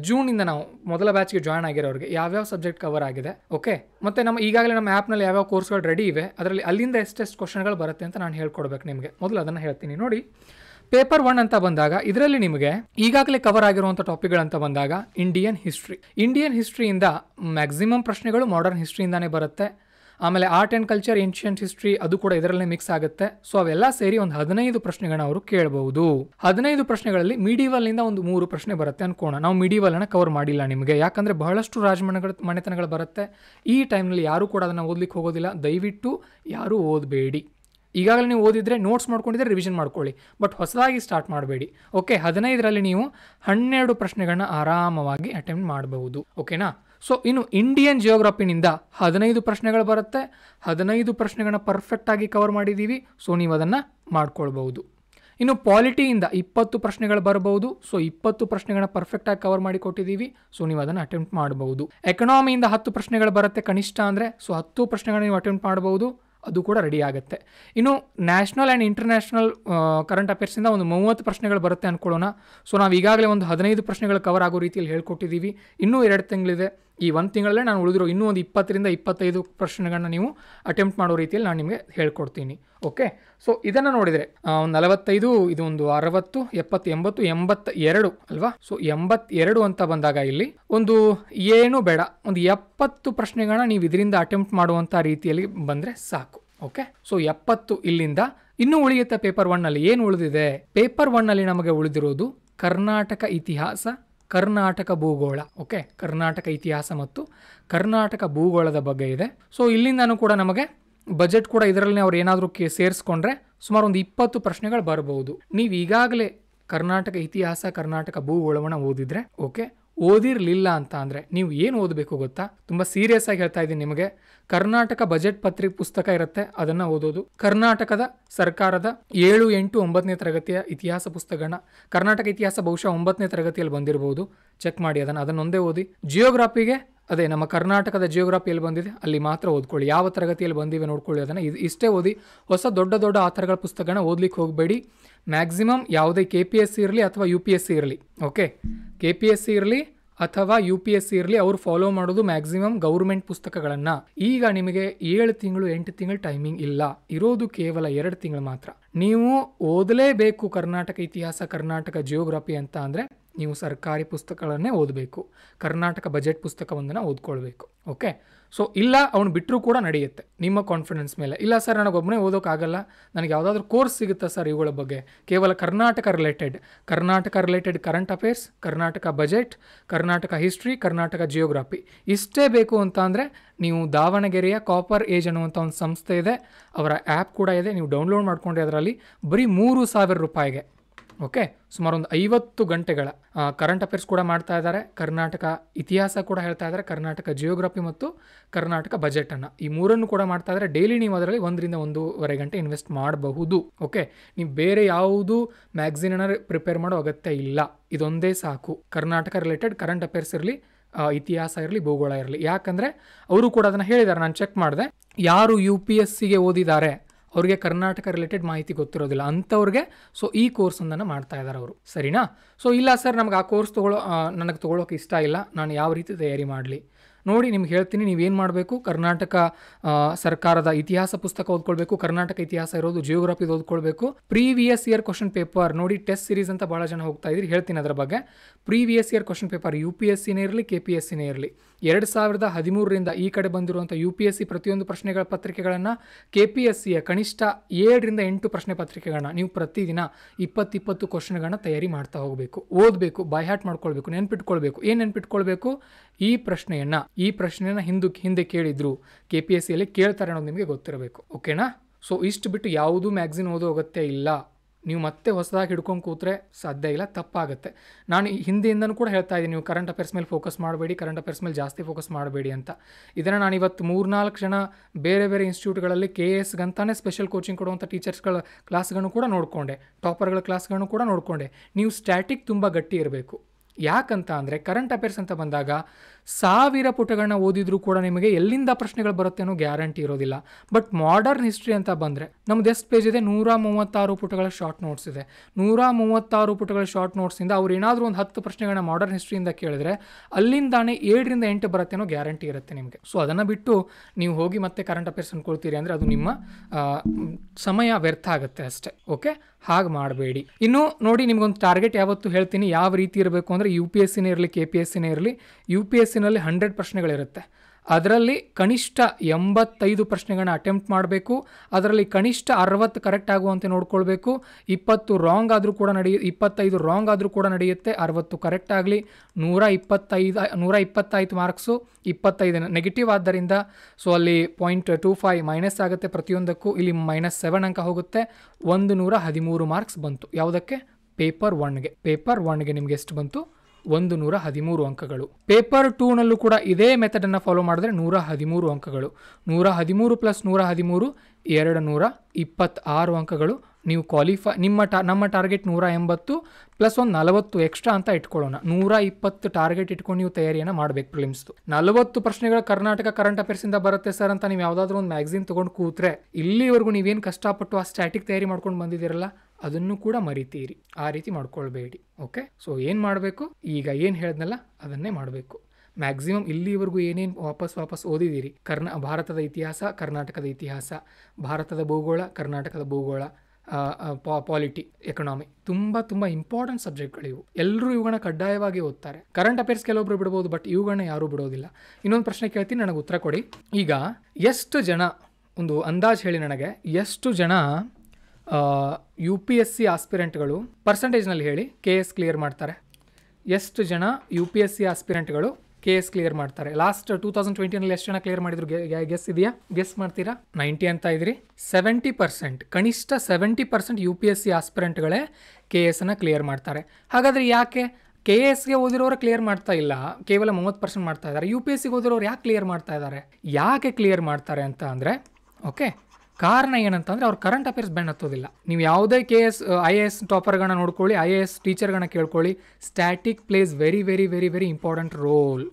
[SPEAKER 1] ಜೂನ್ ಇಂದ ನಾವು ಮೊದಲ ಬ್ಯಾಚ್ ಗೆ ಜಾಯ್ನ್ ಆಗಿರೋರಿಗೆ ಯಾವ್ಯಾವ ಸಬ್ಜೆಕ್ಟ್ ಕವರ್ ಆಗಿದೆ ಓಕೆ ಮತ್ತೆ ನಮ್ಮ ಈಗಾಗಲೇ ನಮ್ಮ ಆಪ್ ನಲ್ಲಿ ಯಾವ್ಯಾವ ಕೋರ್ಸ್ಗಳು ರೆಡಿ ಇವೆ ಅದರಲ್ಲಿ ಅಲ್ಲಿಂದ ಎಷ್ಟೆಷ್ಟು ಗಳು ಬರುತ್ತೆ ಅಂತ ನಾನು ಹೇಳ್ಕೊಡ್ಬೇಕು ನಿಮಗೆ ಮೊದಲು ಅದನ್ನ ಹೇಳ್ತೀನಿ ನೋಡಿ ಪೇಪರ್ ಒನ್ ಅಂತ ಬಂದಾಗ ಇದರಲ್ಲಿ ನಿಮಗೆ ಈಗಾಗಲೇ ಕವರ್ ಆಗಿರುವಂಥ ಟಾಪಿಕ್ಗಳಂತ ಬಂದಾಗ ಇಂಡಿಯನ್ ಹಿಸ್ಟ್ರಿ ಇಂಡಿಯನ್ ಹಿಸ್ಟ್ರಿಯಿಂದ ಮ್ಯಾಕ್ಸಿಮಮ್ ಪ್ರಶ್ನೆಗಳು ಮಾಡರ್ನ್ ಹಿಸ್ಟ್ರಿಯಿಂದಾನೇ ಬರುತ್ತೆ ಆಮೇಲೆ art and culture ancient history ಅದು ಕೂಡ ಇದರಲ್ಲೇ ಮಿಕ್ಸ್ ಆಗುತ್ತೆ ಸೊ ಅವೆಲ್ಲ ಸೇರಿ ಒಂದು ಹದಿನೈದು ಪ್ರಶ್ನೆಗಳನ್ನ ಅವರು ಕೇಳಬಹುದು ಹದಿನೈದು ಪ್ರಶ್ನೆಗಳಲ್ಲಿ ಮಿಡಿವಲ್ ಒಂದು ಮೂರು ಪ್ರಶ್ನೆ ಬರುತ್ತೆ ಅನ್ಕೋಣ ನಾವು ಮಿಡಿವಲ್ ಅನ್ನ ಕವರ್ ಮಾಡಿಲ್ಲ ನಿಮಗೆ ಯಾಕಂದ್ರೆ ಬಹಳಷ್ಟು ರಾಜಮನೆಗಳು ಮನೆತನಗಳು ಬರುತ್ತೆ ಈ ಟೈಮ್ನಲ್ಲಿ ಯಾರು ಕೂಡ ಅದನ್ನು ಓದ್ಲಿಕ್ಕೆ ಹೋಗೋದಿಲ್ಲ ದಯವಿಟ್ಟು ಯಾರೂ ಓದಬೇಡಿ ಈಗಾಗಲೇ ನೀವು ಓದಿದರೆ ನೋಟ್ಸ್ ಮಾಡ್ಕೊಂಡಿದ್ರೆ ರಿವಿಷನ್ ಮಾಡ್ಕೊಳ್ಳಿ ಬಟ್ ಹೊಸದಾಗಿ ಸ್ಟಾರ್ಟ್ ಮಾಡಬೇಡಿ ಓಕೆ ಹದಿನೈದರಲ್ಲಿ ನೀವು ಹನ್ನೆರಡು ಪ್ರಶ್ನೆಗಳನ್ನ ಆರಾಮವಾಗಿ ಅಟೆಂಪ್ಟ್ ಮಾಡಬಹುದು ಓಕೆನಾ ಸೊ ಇನ್ನು ಇಂಡಿಯನ್ ಜಿಯೋಗ್ರಫಿನಿಂದ ಹದಿನೈದು ಪ್ರಶ್ನೆಗಳು ಬರುತ್ತೆ ಹದಿನೈದು ಪ್ರಶ್ನೆಗಳನ್ನ ಪರ್ಫೆಕ್ಟಾಗಿ ಕವರ್ ಮಾಡಿದ್ದೀವಿ ಸೊ ನೀವು ಅದನ್ನು ಮಾಡ್ಕೊಳ್ಬಹುದು ಇನ್ನು ಪಾಲಿಟಿಯಿಂದ ಇಪ್ಪತ್ತು ಪ್ರಶ್ನೆಗಳು ಬರಬಹುದು ಸೊ ಇಪ್ಪತ್ತು ಪ್ರಶ್ನೆಗಳನ್ನ ಪರ್ಫೆಕ್ಟಾಗಿ ಕವರ್ ಮಾಡಿ ಕೊಟ್ಟಿದ್ದೀವಿ ಸೊ ನೀವು ಅದನ್ನು ಅಟೆಂಪ್ಟ್ ಮಾಡಬಹುದು ಎಕನಾಮಿಯಿಂದ ಹತ್ತು ಪ್ರಶ್ನೆಗಳು ಬರುತ್ತೆ ಕನಿಷ್ಠ ಅಂದರೆ ಸೊ ಹತ್ತು ಪ್ರಶ್ನೆಗಳನ್ನ ನೀವು ಅಟೆಂಪ್ಟ್ ಮಾಡಬಹುದು ಅದು ಕೂಡ ರೆಡಿ ಆಗುತ್ತೆ ಇನ್ನು ನ್ಯಾಷನಲ್ ಆ್ಯಂಡ್ ಇಂಟರ್ನ್ಯಾಷನಲ್ ಕರೆಂಟ್ ಅಫೇರ್ಸಿಂದ ಒಂದು ಮೂವತ್ತು ಪ್ರಶ್ನೆಗಳು ಬರುತ್ತೆ ಅಂದ್ಕೊಳ್ಳೋಣ ಸೊ ನಾವು ಈಗಾಗಲೇ ಒಂದು ಹದಿನೈದು ಪ್ರಶ್ನೆಗಳು ಕವರ್ ಆಗೋ ರೀತಿಯಲ್ಲಿ ಹೇಳ್ಕೊಟ್ಟಿದ್ದೀವಿ ಇನ್ನೂ ಎರಡು ತಿಂಗಳಿದೆ ಈ ಒಂದು ತಿಂಗಳಲ್ಲೇ ನಾನು ಉಳಿದಿರೋ ಇನ್ನೂ ಒಂದು ಇಪ್ಪತ್ತರಿಂದ ಇಪ್ಪತ್ತೈದು ಪ್ರಶ್ನೆಗಳನ್ನ ನೀವು ಅಟೆಂಪ್ಟ್ ಮಾಡೋ ರೀತಿಯಲ್ಲಿ ನಾನು ನಿಮಗೆ ಹೇಳ್ಕೊಡ್ತೀನಿ ಓಕೆ ಸೊ ಇದನ್ನು ನೋಡಿದರೆ ಒಂದು ನಲವತ್ತೈದು ಇದು ಒಂದು ಅರವತ್ತು ಎಪ್ಪತ್ತು ಎಂಬತ್ತು ಎಂಬತ್ತ ಎರಡು ಅಲ್ವಾ ಸೊ ಎಂಬತ್ತೆರಡು ಅಂತ ಬಂದಾಗ ಇಲ್ಲಿ ಒಂದು ಏನು ಬೇಡ ಒಂದು ಎಪ್ಪತ್ತು ಪ್ರಶ್ನೆಗಳನ್ನ ನೀವು ಇದರಿಂದ ಅಟೆಂಪ್ಟ್ ಮಾಡುವಂಥ ರೀತಿಯಲ್ಲಿ ಬಂದರೆ ಸಾಕು ಓಕೆ ಸೊ ಎಪ್ಪತ್ತು ಇಲ್ಲಿಂದ ಇನ್ನೂ ಉಳಿಯುತ್ತೆ ಪೇಪರ್ ಒನ್ನಲ್ಲಿ ಏನು ಉಳಿದಿದೆ ಪೇಪರ್ ಒನ್ನಲ್ಲಿ ನಮಗೆ ಉಳಿದಿರೋದು ಕರ್ನಾಟಕ ಇತಿಹಾಸ ಕರ್ನಾಟಕ ಭೂಗೋಳ ಓಕೆ ಕರ್ನಾಟಕ ಇತಿಹಾಸ ಮತ್ತು ಕರ್ನಾಟಕ ಭೂಗೋಳದ ಬಗ್ಗೆ ಇದೆ ಸೊ ಇಲ್ಲಿಂದನೂ ಕೂಡ ನಮಗೆ ಬಜೆಟ್ ಕೂಡ ಇದರಲ್ಲಿ ಅವ್ರು ಏನಾದರೂ ಕೇ ಸೇರಿಸ್ಕೊಂಡ್ರೆ ಸುಮಾರು ಒಂದು ಇಪ್ಪತ್ತು ಪ್ರಶ್ನೆಗಳು ಬರಬಹುದು ನೀವು ಈಗಾಗಲೇ ಕರ್ನಾಟಕ ಇತಿಹಾಸ ಕರ್ನಾಟಕ ಭೂಗೋಳವನ್ನು ಓದಿದರೆ ಓಕೆ ಓದಿರಲಿಲ್ಲ ಅಂತ ಅಂದರೆ ನೀವು ಏನು ಓದಬೇಕು ಗೊತ್ತಾ ತುಂಬ ಸೀರಿಯಸ್ ಆಗಿ ಹೇಳ್ತಾ ಇದ್ದೀನಿ ನಿಮಗೆ ಕರ್ನಾಟಕ ಬಜೆಟ್ ಪತ್ರಿಕೆ ಪುಸ್ತಕ ಇರುತ್ತೆ ಅದನ್ನು ಓದೋದು ಕರ್ನಾಟಕದ ಸರ್ಕಾರದ ಏಳು ಎಂಟು ಒಂಬತ್ತನೇ ತರಗತಿಯ ಇತಿಹಾಸ ಪುಸ್ತಕಗಳನ್ನ ಕರ್ನಾಟಕ ಇತಿಹಾಸ ಬಹುಶಃ ಒಂಬತ್ತನೇ ತರಗತಿಯಲ್ಲಿ ಬಂದಿರಬಹುದು ಚೆಕ್ ಮಾಡಿ ಅದನ್ನು ಅದನ್ನೊಂದೇ ಓದಿ ಜಿಯೋಗ್ರಾಫಿಗೆ ಅದೇ ನಮ್ಮ ಕರ್ನಾಟಕದ ಜಿಯೋಗ್ರಫಿಯಲ್ಲಿ ಬಂದಿದೆ ಅಲ್ಲಿ ಮಾತ್ರ ಓದ್ಕೊಳ್ಳಿ ಯಾವ ತರಗತಿಯಲ್ಲಿ ಬಂದಿವೆ ನೋಡ್ಕೊಳ್ಳಿ ಅದನ್ನು ಇದು ಇಷ್ಟೇ ಓದಿ ಹೊಸ ದೊಡ್ಡ ದೊಡ್ಡ ಆತರಗಳ ಪುಸ್ತಕನ ಓದ್ಲಿಕ್ಕೆ ಹೋಗಬೇಡಿ ಮ್ಯಾಕ್ಸಿಮಮ್ ಯಾವುದೇ ಕೆ ಪಿ ಎಸ್ ಸಿ ಇರಲಿ ಅಥವಾ ಯು ಪಿ ಎಸ್ ಸಿ ಇರಲಿ okay K P S C ಇರಲಿ ಅಥವಾ ಯು ಪಿ ಎಸ್ ಸಿ ಇರಲಿ ಅವರು ಫಾಲೋ ಮಾಡೋದು ಮ್ಯಾಕ್ಸಿಮಮ್ ಗೌರ್ಮೆಂಟ್ ಪುಸ್ತಕಗಳನ್ನು ಈಗ ನಿಮಗೆ ಏಳು ತಿಂಗಳು ಎಂಟು ತಿಂಗಳು ಟೈಮಿಂಗ್ ಇಲ್ಲ ಇರೋದು ಕೇವಲ ಎರಡು ತಿಂಗಳು ಮಾತ್ರ ನೀವು ಓದಲೇಬೇಕು ಕರ್ನಾಟಕ ಇತಿಹಾಸ ಕರ್ನಾಟಕ ಜಿಯೋಗ್ರಫಿ ಅಂತ ಅಂದರೆ ನೀವು ಸರ್ಕಾರಿ ಪುಸ್ತಕಗಳನ್ನೇ ಓದಬೇಕು ಕರ್ನಾಟಕ ಬಜೆಟ್ ಪುಸ್ತಕವೊಂದನ್ನು ಓದ್ಕೊಳ್ಬೇಕು ಓಕೆ ಸೊ ಇಲ್ಲ ಅವ್ನು ಬಿಟ್ಟರೂ ಕೂಡ ನಡೆಯುತ್ತೆ ನಿಮ್ಮ ಕಾನ್ಫಿಡೆನ್ಸ್ ಮೇಲೆ ಇಲ್ಲ ಸರ್ ನನಗೊಬ್ಬನೇ ಓದೋಕ್ಕಾಗಲ್ಲ ನನಗೆ ಯಾವುದಾದ್ರೂ ಕೋರ್ಸ್ ಸಿಗುತ್ತಾ ಸರ್ ಇವುಗಳ ಬಗ್ಗೆ ಕೇವಲ Karnataka related Karnataka related current affairs Karnataka budget Karnataka history Karnataka geography ಇಷ್ಟೇ ಬೇಕು ಅಂತ ಅಂದರೆ ನೀವು ದಾವಣಗೆರೆಯ ಕಾಪರ್ ಏಜ್ ಅನ್ನುವಂಥ ಒಂದು ಸಂಸ್ಥೆ ಇದೆ ಅವರ ಆ್ಯಪ್ ಕೂಡ ಇದೆ ನೀವು ಡೌನ್ಲೋಡ್ ಮಾಡಿಕೊಂಡ್ರೆ ಅದರಲ್ಲಿ ಬರೀ ಮೂರು ಸಾವಿರ ರೂಪಾಯಿಗೆ ಓಕೆ ಸುಮಾರು ಒಂದು ಐವತ್ತು ಗಂಟೆಗಳ ಕರೆಂಟ್ ಅಫೇರ್ಸ್ ಕೂಡ ಮಾಡ್ತಾ ಇದ್ದಾರೆ ಕರ್ನಾಟಕ ಇತಿಹಾಸ ಕೂಡ ಹೇಳ್ತಾ ಇದ್ದಾರೆ ಕರ್ನಾಟಕ ಜಿಯೋಗ್ರಫಿ ಮತ್ತು ಕರ್ನಾಟಕ ಬಜೆಟನ್ನು ಈ ಮೂರನ್ನು ಕೂಡ ಮಾಡ್ತಾ ಇದ್ದಾರೆ ಡೈಲಿ ನೀವು ಅದರಲ್ಲಿ ಒಂದರಿಂದ ಒಂದೂವರೆ ಗಂಟೆ ಇನ್ವೆಸ್ಟ್ ಮಾಡಬಹುದು ಓಕೆ ನೀವು ಬೇರೆ ಯಾವುದು ಅನ್ನ ಪ್ರಿಪೇರ್ ಮಾಡೋ ಅಗತ್ಯ ಇಲ್ಲ ಇದೊಂದೇ ಸಾಕು ಕರ್ನಾಟಕ ರಿಲೇಟೆಡ್ ಕರೆಂಟ್ ಅಫೇರ್ಸ್ ಇರಲಿ ಇತಿಹಾಸ ಇರಲಿ ಭೂಗೋಳ ಇರಲಿ ಯಾಕಂದರೆ ಅವರು ಕೂಡ ಅದನ್ನು ಹೇಳಿದ್ದಾರೆ ನಾನು ಚೆಕ್ ಮಾಡಿದೆ ಯಾರು ಯು ಪಿ ಎಸ್ ಸಿಗೆ ಓದಿದ್ದಾರೆ ಅವ್ರಿಗೆ ಕರ್ನಾಟಕ ರಿಲೇಟೆಡ್ ಮಾಹಿತಿ ಗೊತ್ತಿರೋದಿಲ್ಲ ಅಂಥವ್ರಿಗೆ ಸೊ ಈ ಕೋರ್ಸೊಂದನ್ನು ಮಾಡ್ತಾ ಇದ್ದಾರೆ ಅವರು ಸರಿನಾ ಸೊ ಇಲ್ಲ ಸರ್ ನಮ್ಗೆ ಆ ಕೋರ್ಸ್ ತೊಗೊಳ್ಳೋ ನನಗೆ ತೊಗೊಳೋಕೆ ಇಷ್ಟ ಇಲ್ಲ ನಾನು ಯಾವ ರೀತಿ ತಯಾರಿ ಮಾಡಲಿ ನೋಡಿ ನಿಮ್ಗೆ ಹೇಳ್ತೀನಿ ನೀವೇನು ಮಾಡಬೇಕು ಕರ್ನಾಟಕ ಸರ್ಕಾರದ ಇತಿಹಾಸ ಪುಸ್ತಕ ಓದ್ಕೊಳ್ಬೇಕು ಕರ್ನಾಟಕ ಇತಿಹಾಸ ಇರೋದು ಜಿಯೋಗ್ರಫಿ ಓದ್ಕೊಳ್ಬೇಕು ಪ್ರೀವಿಯಸ್ ಇಯರ್ ಕ್ವಶನ್ ಪೇಪರ್ ನೋಡಿ ಟೆಸ್ಟ್ ಸೀರೀಸ್ ಅಂತ ಭಾಳ ಜನ ಹೋಗ್ತಾ ಇದ್ರಿ ಹೇಳ್ತೀನಿ ಅದರ ಬಗ್ಗೆ ಪ್ರೀವಿಯಸ್ ಇಯರ್ ಕ್ವಶನ್ ಪೇಪರ್ ಯು ಪಿ ಎಸ್ ಸಿನೇ ಇರಲಿ ಕೆ ಪಿ ಎಸ್ ಸಿನೇ ಇರಲಿ ಎರಡು ಸಾವಿರದ ಹದಿಮೂರರಿಂದ ಈ ಕಡೆ ಬಂದಿರುವಂಥ ಯು ಪಿ ಎಸ್ ಸಿ ಪ್ರತಿಯೊಂದು ಪ್ರಶ್ನೆಗಳ ಪತ್ರಿಕೆಗಳನ್ನು ಕೆ ಪಿ ಎಸ್ ಸಿಯ ಕನಿಷ್ಠ ಏಳರಿಂದ ಎಂಟು ಪ್ರಶ್ನೆ ಪತ್ರಿಕೆಗಳನ್ನ ನೀವು ಪ್ರತಿದಿನ ಇಪ್ಪತ್ತಿಪ್ಪತ್ತು ಕ್ವಶನ್ಗಳನ್ನ ತಯಾರಿ ಮಾಡ್ತಾ ಹೋಗಬೇಕು ಓದಬೇಕು ಬಾಯ್ ಹ್ಯಾಟ್ ಮಾಡ್ಕೊಳ್ಬೇಕು ನೆನ್ಪಿಟ್ಕೊಳ್ಬೇಕು ಏನು ನೆನ್ಪಿಟ್ಕೊಳ್ಬೇಕು ಈ ಪ್ರಶ್ನೆಯನ್ನು ಈ ಪ್ರಶ್ನೆಯನ್ನು ಹಿಂದು ಹಿಂದೆ ಕೇಳಿದ್ರು ಕೆ ಪಿ ಎಸ್ ಸಿಯಲ್ಲಿ ಕೇಳ್ತಾರೆ ಅನ್ನೋದು ನಿಮಗೆ ಗೊತ್ತಿರಬೇಕು ಓಕೆನಾ ಸೊ ಇಷ್ಟು ಬಿಟ್ಟು ಯಾವುದೂ ಮ್ಯಾಗ್ಝಿನ್ ಓದೋ ಅಗತ್ಯ ಇಲ್ಲ ನೀವು ಮತ್ತೆ ಹೊಸದಾಗಿ ಹಿಡ್ಕೊಂಡು ಕೂತ್ರೆ ಸಾಧ್ಯ ಇಲ್ಲ ತಪ್ಪಾಗುತ್ತೆ ನಾನು ಹಿಂದೆಯಿಂದನೂ ಕೂಡ ಹೇಳ್ತಾ ಇದ್ದೀನಿ ನೀವು ಕರೆಂಟ್ ಅಫೇರ್ಸ್ ಮೇಲೆ ಫೋಕಸ್ ಮಾಡಬೇಡಿ ಕರೆಂಟ್ ಅಫೇರ್ಸ್ ಮೇಲೆ ಜಾಸ್ತಿ ಫೋಕಸ್ ಮಾಡಬೇಡಿ ಅಂತ ಇದನ್ನು ನಾನು ಇವತ್ತು ನಾಲ್ಕು ಜನ ಬೇರೆ ಬೇರೆ ಇನ್ಸ್ಟಿಟ್ಯೂಟ್ಗಳಲ್ಲಿ ಕೆ ಎಸ್ಗಂತಾನೆ ಸ್ಪೆಷಲ್ ಕೋಚಿಂಗ್ ಕೊಡುವಂಥ ಟೀಚರ್ಸ್ಗಳ ಕ್ಲಾಸ್ಗಳನ್ನು ಕೂಡ ನೋಡಿಕೊಂಡೆ ಟಾಪರ್ಗಳ ಕ್ಲಾಸ್ಗಳನ್ನು ಕೂಡ ನೋಡಿಕೊಂಡೆ ನೀವು ಸ್ಟ್ಯಾಟಿಕ್ ತುಂಬ ಗಟ್ಟಿ ಇರಬೇಕು ಯಾಕಂತ ಅಂದರೆ ಕರೆಂಟ್ ಅಫೇರ್ಸ್ ಅಂತ ಬಂದಾಗ ಸಾವಿರ ಪುಟಗಳನ್ನ ಓದಿದರೂ ಕೂಡ ನಿಮಗೆ ಎಲ್ಲಿಂದ ಪ್ರಶ್ನೆಗಳು ಬರುತ್ತೆ ಅನ್ನೋ ಗ್ಯಾರಂಟಿ ಇರೋದಿಲ್ಲ ಬಟ್ ಮಾಡರ್ನ್ ಹಿಸ್ಟ್ರಿ ಅಂತ ಬಂದರೆ ನಮ್ದು ಎಷ್ಟು ಪೇಜ್ ಇದೆ ನೂರ ಮೂವತ್ತಾರು ಪುಟಗಳ ಶಾರ್ಟ್ ನೋಟ್ಸ್ ಇದೆ ನೂರ ಮೂವತ್ತಾರು ಪುಟಗಳ ಶಾರ್ಟ್ ನೋಟ್ಸಿಂದ ಅವ್ರು ಏನಾದರೂ ಒಂದು ಹತ್ತು ಪ್ರಶ್ನೆಗಳನ್ನ ಮಾಡರ್ನ್ ಹಿಸ್ಟ್ರಿಯಿಂದ ಕೇಳಿದ್ರೆ ಅಲ್ಲಿಂದಾನೆ ಏಳರಿಂದ ಎಂಟು ಬರುತ್ತೆ ಅನ್ನೋ ಗ್ಯಾರಂಟಿ ಇರುತ್ತೆ ನಿಮಗೆ ಸೊ ಅದನ್ನು ಬಿಟ್ಟು ನೀವು ಹೋಗಿ ಮತ್ತೆ ಕರೆಂಟ್ ಅಫೇರ್ಸ್ ಅಂದ್ಕೊಳ್ತೀರಿ ಅಂದರೆ ಅದು ನಿಮ್ಮ ಸಮಯ ವ್ಯರ್ಥ ಆಗುತ್ತೆ ಅಷ್ಟೇ ಓಕೆ ಹಾಗೆ ಮಾಡಬೇಡಿ ಇನ್ನು ನೋಡಿ ನಿಮಗೊಂದು ಟಾರ್ಗೆಟ್ ಯಾವತ್ತು ಹೇಳ್ತೀನಿ ಯಾವ ರೀತಿ ಇರಬೇಕು ಅಂದರೆ ಯು ಪಿ ಎಸ್ ಸಿನೇ ಇರಲಿ ಕೆ ಪಿ ಎಸ್ ಸಿನೇ ಇರಲಿ ಯು ಪಿ ಎಸ್ ಸಿನಲ್ಲಿ ಹಂಡ್ರೆಡ್ ಪ್ರಶ್ನೆಗಳಿರುತ್ತೆ ಅದರಲ್ಲಿ ಕನಿಷ್ಠ ಎಂಬತ್ತೈದು ಪ್ರಶ್ನೆಗಳನ್ನ ಅಟೆಂಪ್ಟ್ ಮಾಡಬೇಕು ಅದರಲ್ಲಿ ಕನಿಷ್ಠ ಅರವತ್ತು ಕರೆಕ್ಟ್ ಆಗುವಂತೆ ನೋಡ್ಕೊಳ್ಬೇಕು ಇಪ್ಪತ್ತು ರಾಂಗ್ ಆದರೂ ಕೂಡ ನಡೆಯ ಇಪ್ಪತ್ತೈದು ರಾಂಗ್ ಆದರೂ ಕೂಡ ನಡೆಯುತ್ತೆ ಅರವತ್ತು ಕರೆಕ್ಟ್ ಆಗಲಿ ನೂರ ಇಪ್ಪತ್ತೈದು ನೂರ ಇಪ್ಪತ್ತೈದು ಮಾರ್ಕ್ಸು ಇಪ್ಪತ್ತೈದು ನೆಗೆಟಿವ್ ಆದ್ದರಿಂದ ಸೊ ಅಲ್ಲಿ ಪಾಯಿಂಟ್ ಟೂ ಫೈವ್ ಮೈನಸ್ ಆಗುತ್ತೆ ಪ್ರತಿಯೊಂದಕ್ಕೂ ಇಲ್ಲಿ ಮೈನಸ್ ಸೆವೆನ್ ಅಂಕ ಹೋಗುತ್ತೆ ಒಂದು ನೂರ ಹದಿಮೂರು ಮಾರ್ಕ್ಸ್ ಬಂತು ಯಾವುದಕ್ಕೆ ಪೇಪರ್ ಒನ್ಗೆ ಪೇಪರ್ ಒನ್ಗೆ ನಿಮಗೆ ಎಷ್ಟು ಬಂತು ಒಂದು ನೂರ ಹದಿಮೂರು ಅಂಕಗಳು ಪೇಪರ್ ಟೂನಲ್ಲೂ ಕೂಡ ಇದೇ ಮೆಥಡನ್ನು ಫಾಲೋ ಮಾಡಿದ್ರೆ ನೂರ ಹದಿಮೂರು ಅಂಕಗಳು ನೂರ ಹದಿಮೂರು ಪ್ಲಸ್ ನೂರ ಹದಿಮೂರು ಎರಡು ನೂರ ಆರು ಅಂಕಗಳು ನೀವು ಕ್ವಾಲಿಫೈ ನಿಮ್ಮ ಟಾ ನಮ್ಮ ಟಾರ್ಗೆಟ್ ನೂರ ಎಂಬತ್ತು ಪ್ಲಸ್ ಒಂದು ನಲವತ್ತು ಎಕ್ಸ್ಟ್ರಾ ಅಂತ ಇಟ್ಕೊಳ್ಳೋಣ ನೂರ ಇಪ್ಪತ್ತು ಟಾರ್ಗೆಟ್ ಇಟ್ಕೊಂಡು ನೀವು ತಯಾರಿಯನ್ನು ಮಾಡಬೇಕು ಪ್ರಿಲಿಮ್ಸ್ದು ನಲವತ್ತು ಪ್ರಶ್ನೆಗಳು ಕರ್ನಾಟಕ ಕರೆಂಟ್ ಅಫೇರ್ಸಿಂದ ಬರುತ್ತೆ ಸರ್ ಅಂತ ನೀವು ಯಾವುದಾದ್ರೂ ಒಂದು ಮ್ಯಾಗ್ಝಿನ್ ತೊಗೊಂಡು ಕೂತ್ರೆ ಇಲ್ಲಿವರೆಗೂ ನೀವೇನು ಕಷ್ಟಪಟ್ಟು ಆ ಸ್ಟ್ಯಾಟಿಕ್ ತಯಾರಿ ಮಾಡ್ಕೊಂಡು ಬಂದಿದ್ದೀರಲ್ಲ ಅದನ್ನು ಕೂಡ ಮರಿತೀರಿ ಆ ರೀತಿ ಮಾಡ್ಕೊಳ್ಬೇಡಿ ಓಕೆ ಸೊ ಏನು ಮಾಡಬೇಕು ಈಗ ಏನು ಹೇಳಿದ್ನಲ್ಲ ಅದನ್ನೇ ಮಾಡಬೇಕು ಮ್ಯಾಕ್ಸಿಮಮ್ ಇಲ್ಲಿವರೆಗೂ ಏನೇನು ವಾಪಸ್ ವಾಪಸ್ ಓದಿದ್ದೀರಿ ಕರ್ನಾ ಭಾರತದ ಇತಿಹಾಸ ಕರ್ನಾಟಕದ ಇತಿಹಾಸ ಭಾರತದ ಭೂಗೋಳ ಕರ್ನಾಟಕದ ಭೂಗೋಳ ಪಾಲಿಟಿ ಎಕನಾಮಿ ತುಂಬ ತುಂಬ ಇಂಪಾರ್ಟೆಂಟ್ ಸಬ್ಜೆಕ್ಟ್ಗಳಿವು ಎಲ್ಲರೂ ಇವುಗಳನ್ನ ಕಡ್ಡಾಯವಾಗಿ ಓದ್ತಾರೆ ಕರೆಂಟ್ ಅಫೇರ್ಸ್ ಕೆಲವೊಬ್ರು ಬಿಡ್ಬೋದು ಬಟ್ ಇವುಗಳನ್ನ ಯಾರೂ ಬಿಡೋದಿಲ್ಲ ಇನ್ನೊಂದು ಪ್ರಶ್ನೆ ಕೇಳ್ತೀನಿ ನನಗೆ ಉತ್ತರ ಕೊಡಿ ಈಗ ಎಷ್ಟು ಜನ ಒಂದು ಅಂದಾಜು ಹೇಳಿ ನನಗೆ ಎಷ್ಟು ಜನ ಯು ಪಿ ಎಸ್ ಸಿ ಆಸ್ಪಿರೆಂಟ್ಗಳು ಪರ್ಸೆಂಟೇಜ್ನಲ್ಲಿ ಹೇಳಿ ಕೆ ಎಸ್ ಕ್ಲಿಯರ್ ಮಾಡ್ತಾರೆ ಎಷ್ಟು ಜನ ಯು ಪಿ ಎಸ್ ಸಿ ಆಸ್ಪಿರೆಂಟ್ಗಳು ಕೆ ಎಸ್ ಕ್ಲಿಯರ್ ಮಾಡ್ತಾರೆ ಲಾಸ್ಟ್ ಟೂ ತೌಸಂಡ್ ಟ್ವೆಂಟಿನಲ್ಲಿ ಎಷ್ಟು ಜನ ಕ್ಲಿಯರ್ ಮಾಡಿದ್ರು ಗೆಸ್ ಇದೆಯಾ ಗೆಸ್ ಮಾಡ್ತೀರಾ ನೈಂಟಿ ಅಂತ ಇದ್ರಿ ಸೆವೆಂಟಿ ಪರ್ಸೆಂಟ್ ಕನಿಷ್ಠ seventy percent U P S C ಆಸ್ಪಿರೆಂಟ್ಗಳೇ ಕೆ ಎಸ್ನ ಕ್ಲಿಯರ್ ಮಾಡ್ತಾರೆ ಹಾಗಾದರೆ ಯಾಕೆ ಕೆ ಎಸ್ಗೆ ಓದಿರೋರು ಕ್ಲಿಯರ್ ಮಾಡ್ತಾ ಇಲ್ಲ ಕೇವಲ ಮೂವತ್ತು ಪರ್ಸೆಂಟ್ ಮಾಡ್ತಾ ಇದ್ದಾರೆ ಯು ಪಿ ಎಸ್ ಸಿಗೆ ಓದಿರೋರು ಯಾಕೆ ಕ್ಲಿಯರ್ ಮಾಡ್ತಾ ಇದ್ದಾರೆ ಯಾಕೆ ಕ್ಲಿಯರ್ ಮಾಡ್ತಾರೆ ಅಂತ ಅಂದರೆ ಓಕೆ ಕಾರಣ ಏನಂತಂದರೆ ಅವ್ರ ಕರೆಂಟ್ ಅಫೇರ್ಸ್ ಬೆನ್ನ ಹತ್ತೋದಿಲ್ಲ ನೀವು ಯಾವುದೇ K S I A S ಟಾಪರ್ಗಳನ್ನ ನೋಡ್ಕೊಳ್ಳಿ ಐ ಎ ಎಸ್ ಟೀಚರ್ಗಳನ್ನ ಕೇಳ್ಕೊಳ್ಳಿ static plays very very very very important role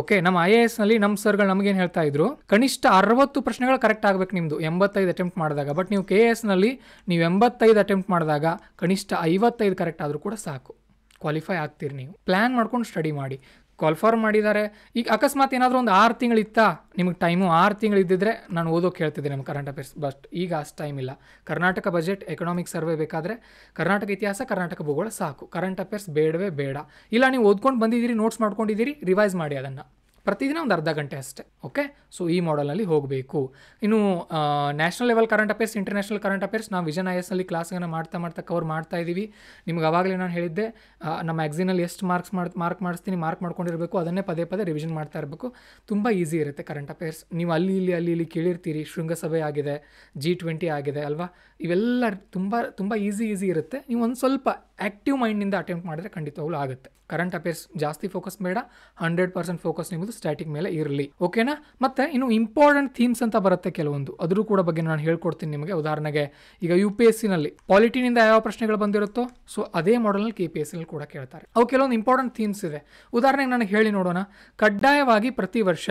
[SPEAKER 1] okay ನಮ್ಮ ಐ ಎ ಎಸ್ ನಲ್ಲಿ ನಮ್ಮ ಸರ್ಗಳು ನಮಗೇನು ಹೇಳ್ತಾ ಇದ್ರು ಕನಿಷ್ಠ ಅರವತ್ತು ಪ್ರಶ್ನೆಗಳು ಕರೆಕ್ಟ್ ಆಗಬೇಕು ನಿಮ್ಮದು ಎಂಬತ್ತೈದು ಅಟೆಂಪ್ಟ್ ಮಾಡಿದಾಗ ಬಟ್ ನೀವು ಕೆ ಎಸ್ ನಲ್ಲಿ ನೀವು ಎಂಬತ್ತೈದು ಅಟೆಂಪ್ಟ್ ಮಾಡಿದಾಗ ಕನಿಷ್ಠ ಐವತ್ತೈದು ಕರೆಕ್ಟ್ ಆದರೂ ಕೂಡ ಸಾಕು ಕ್ವಾಲಿಫೈ ಆಗ್ತೀರಿ ನೀವು ಪ್ಲ್ಯಾನ್ ಮಾಡ್ಕೊಂಡು ಸ್ಟಡಿ ಮಾಡಿ ಕಾಲ್ಫಾರ್ ಮಾಡಿದ್ದಾರೆ ಈಗ ಅಕಸ್ಮಾತ್ ಏನಾದರೂ ಒಂದು ಆರು ತಿಂಗಳಿತ್ತಾ ನಿಮಗೆ ಟೈಮು ಆರು ಇದ್ದಿದ್ರೆ ನಾನು ಓದೋಕೆ ಹೇಳ್ತಿದ್ದೆ ನಮ್ಮ ಕರೆಂಟ್ ಅಫೇರ್ಸ್ ಬಸ್ಟ್ ಈಗ ಅಷ್ಟು ಟೈಮ್ ಇಲ್ಲ ಕರ್ನಾಟಕ ಬಜೆಟ್ ಎಕನಾಮಿಕ್ ಸರ್ವೆ ಬೇಕಾದರೆ ಕರ್ನಾಟಕ ಇತಿಹಾಸ ಕರ್ನಾಟಕ ಭೂಗೋಳ ಸಾಕು ಕರೆಂಟ್ ಅಫೇರ್ಸ್ ಬೇಡವೇ ಬೇಡ ಇಲ್ಲ ನೀವು ಓದ್ಕೊಂಡು ಬಂದಿದ್ದೀರಿ ನೋಟ್ಸ್ ಮಾಡ್ಕೊಂಡಿದ್ದೀರಿ ರಿವೈಸ್ ಮಾಡಿ ಅದನ್ನು ಪ್ರತಿದಿನ ಒಂದು ಅರ್ಧ ಗಂಟೆ ಅಷ್ಟೇ ಓಕೆ ಸೊ ಈ ಮಾಡಲಲ್ಲಿ ಹೋಗಬೇಕು ಇನ್ನು national level current affairs international current affairs ನಾವು ವಿಜನ್ ಐ ಎಸ್ ಅಲ್ಲಿ ಕ್ಲಾಸ್ಗಳನ್ನ ಮಾಡ್ತಾ ಮಾಡ್ತಾ ಕವರ್ ಮಾಡ್ತಾ ಇದ್ದೀವಿ ನಿಮ್ಗೆ ಅವಾಗಲೇ ನಾನು ಹೇಳಿದ್ದೆ ನಮ್ಮ ಮ್ಯಾಗ್ಝಿನಲ್ಲಿ ಎಷ್ಟು ಮಾರ್ಕ್ಸ್ ಮಾಡಿ ಮಾರ್ಕ್ ಮಾಡಿಸ್ತೀನಿ ಮಾರ್ಕ್ ಮಾಡ್ಕೊಂಡಿರಬೇಕು ಅದನ್ನೇ ಪದೇ ಪದೇ ರಿವಿಷನ್ ಮಾಡ್ತಾ ಇರಬೇಕು ತುಂಬ ಈಸಿ ಇರುತ್ತೆ ಕರೆಂಟ್ ಅಫೇರ್ಸ್ ನೀವು ಅಲ್ಲಿ ಇಲ್ಲಿ ಅಲ್ಲಿ ಇಲ್ಲಿ ಕೇಳಿರ್ತೀರಿ ಶೃಂಗಸಭೆ ಆಗಿದೆ ಜಿ ಟ್ವೆಂಟಿ ಆಗಿದೆ ಅಲ್ವಾ ಇವೆಲ್ಲ ತುಂಬ ತುಂಬ ಈಸಿ ಈಸಿ ಇರುತ್ತೆ ನೀವು ಒಂದು ಸ್ವಲ್ಪ ಆ್ಯಕ್ಟಿವ್ ಮೈಂಡಿಂದ ಅಟೆಂಪ್ಟ್ ಮಾಡಿದ್ರೆ ಖಂಡಿತವಾಗ್ಲೂ ಆಗುತ್ತೆ ಕರೆಂಟ್ ಅಫೇರ್ಸ್ ಜಾಸ್ತಿ ಫೋಕಸ್ ಬೇಡ ಹಂಡ್ರೆಡ್ ಪರ್ಸೆಂಟ್ ಫೋಕಸ್ ನಿಮ್ಮದು ಸ್ಟ್ಯಾಟಿಕ್ ಮೇಲೆ ಇರಲಿ ಓಕೆನಾ ಮತ್ತೆ ಇನ್ನು ಇಂಪಾರ್ಟೆಂಟ್ ಥೀಮ್ಸ್ ಅಂತ ಬರುತ್ತೆ ಕೆಲವೊಂದು ಅದರೂ ಕೂಡ ಬಗ್ಗೆ ನಾನು ಹೇಳ್ಕೊಡ್ತೀನಿ ನಿಮಗೆ ಉದಾಹರಣೆಗೆ ಈಗ ಯು ಪಿ ಎಸ್ ಸಿನಲ್ಲಿ ಪಾಲಿಟಿನಿಂದ ಯಾವ ಪ್ರಶ್ನೆಗಳು ಬಂದಿರುತ್ತೋ ಸೊ ಅದೇ ಮಾಡೆಲ್ನಲ್ಲಿ ಕೆ ಪಿ ಎಸ್ ಸಿನಲ್ಲಿ ಕೂಡ ಕೇಳ್ತಾರೆ ಅವು ಕೆಲವೊಂದು ಇಂಪಾರ್ಟೆಂಟ್ ಥೀಮ್ಸ್ ಇದೆ ಉದಾಹರಣೆಗೆ ನನಗೆ ಹೇಳಿ ನೋಡೋಣ ಕಡ್ಡಾಯವಾಗಿ ಪ್ರತಿ ವರ್ಷ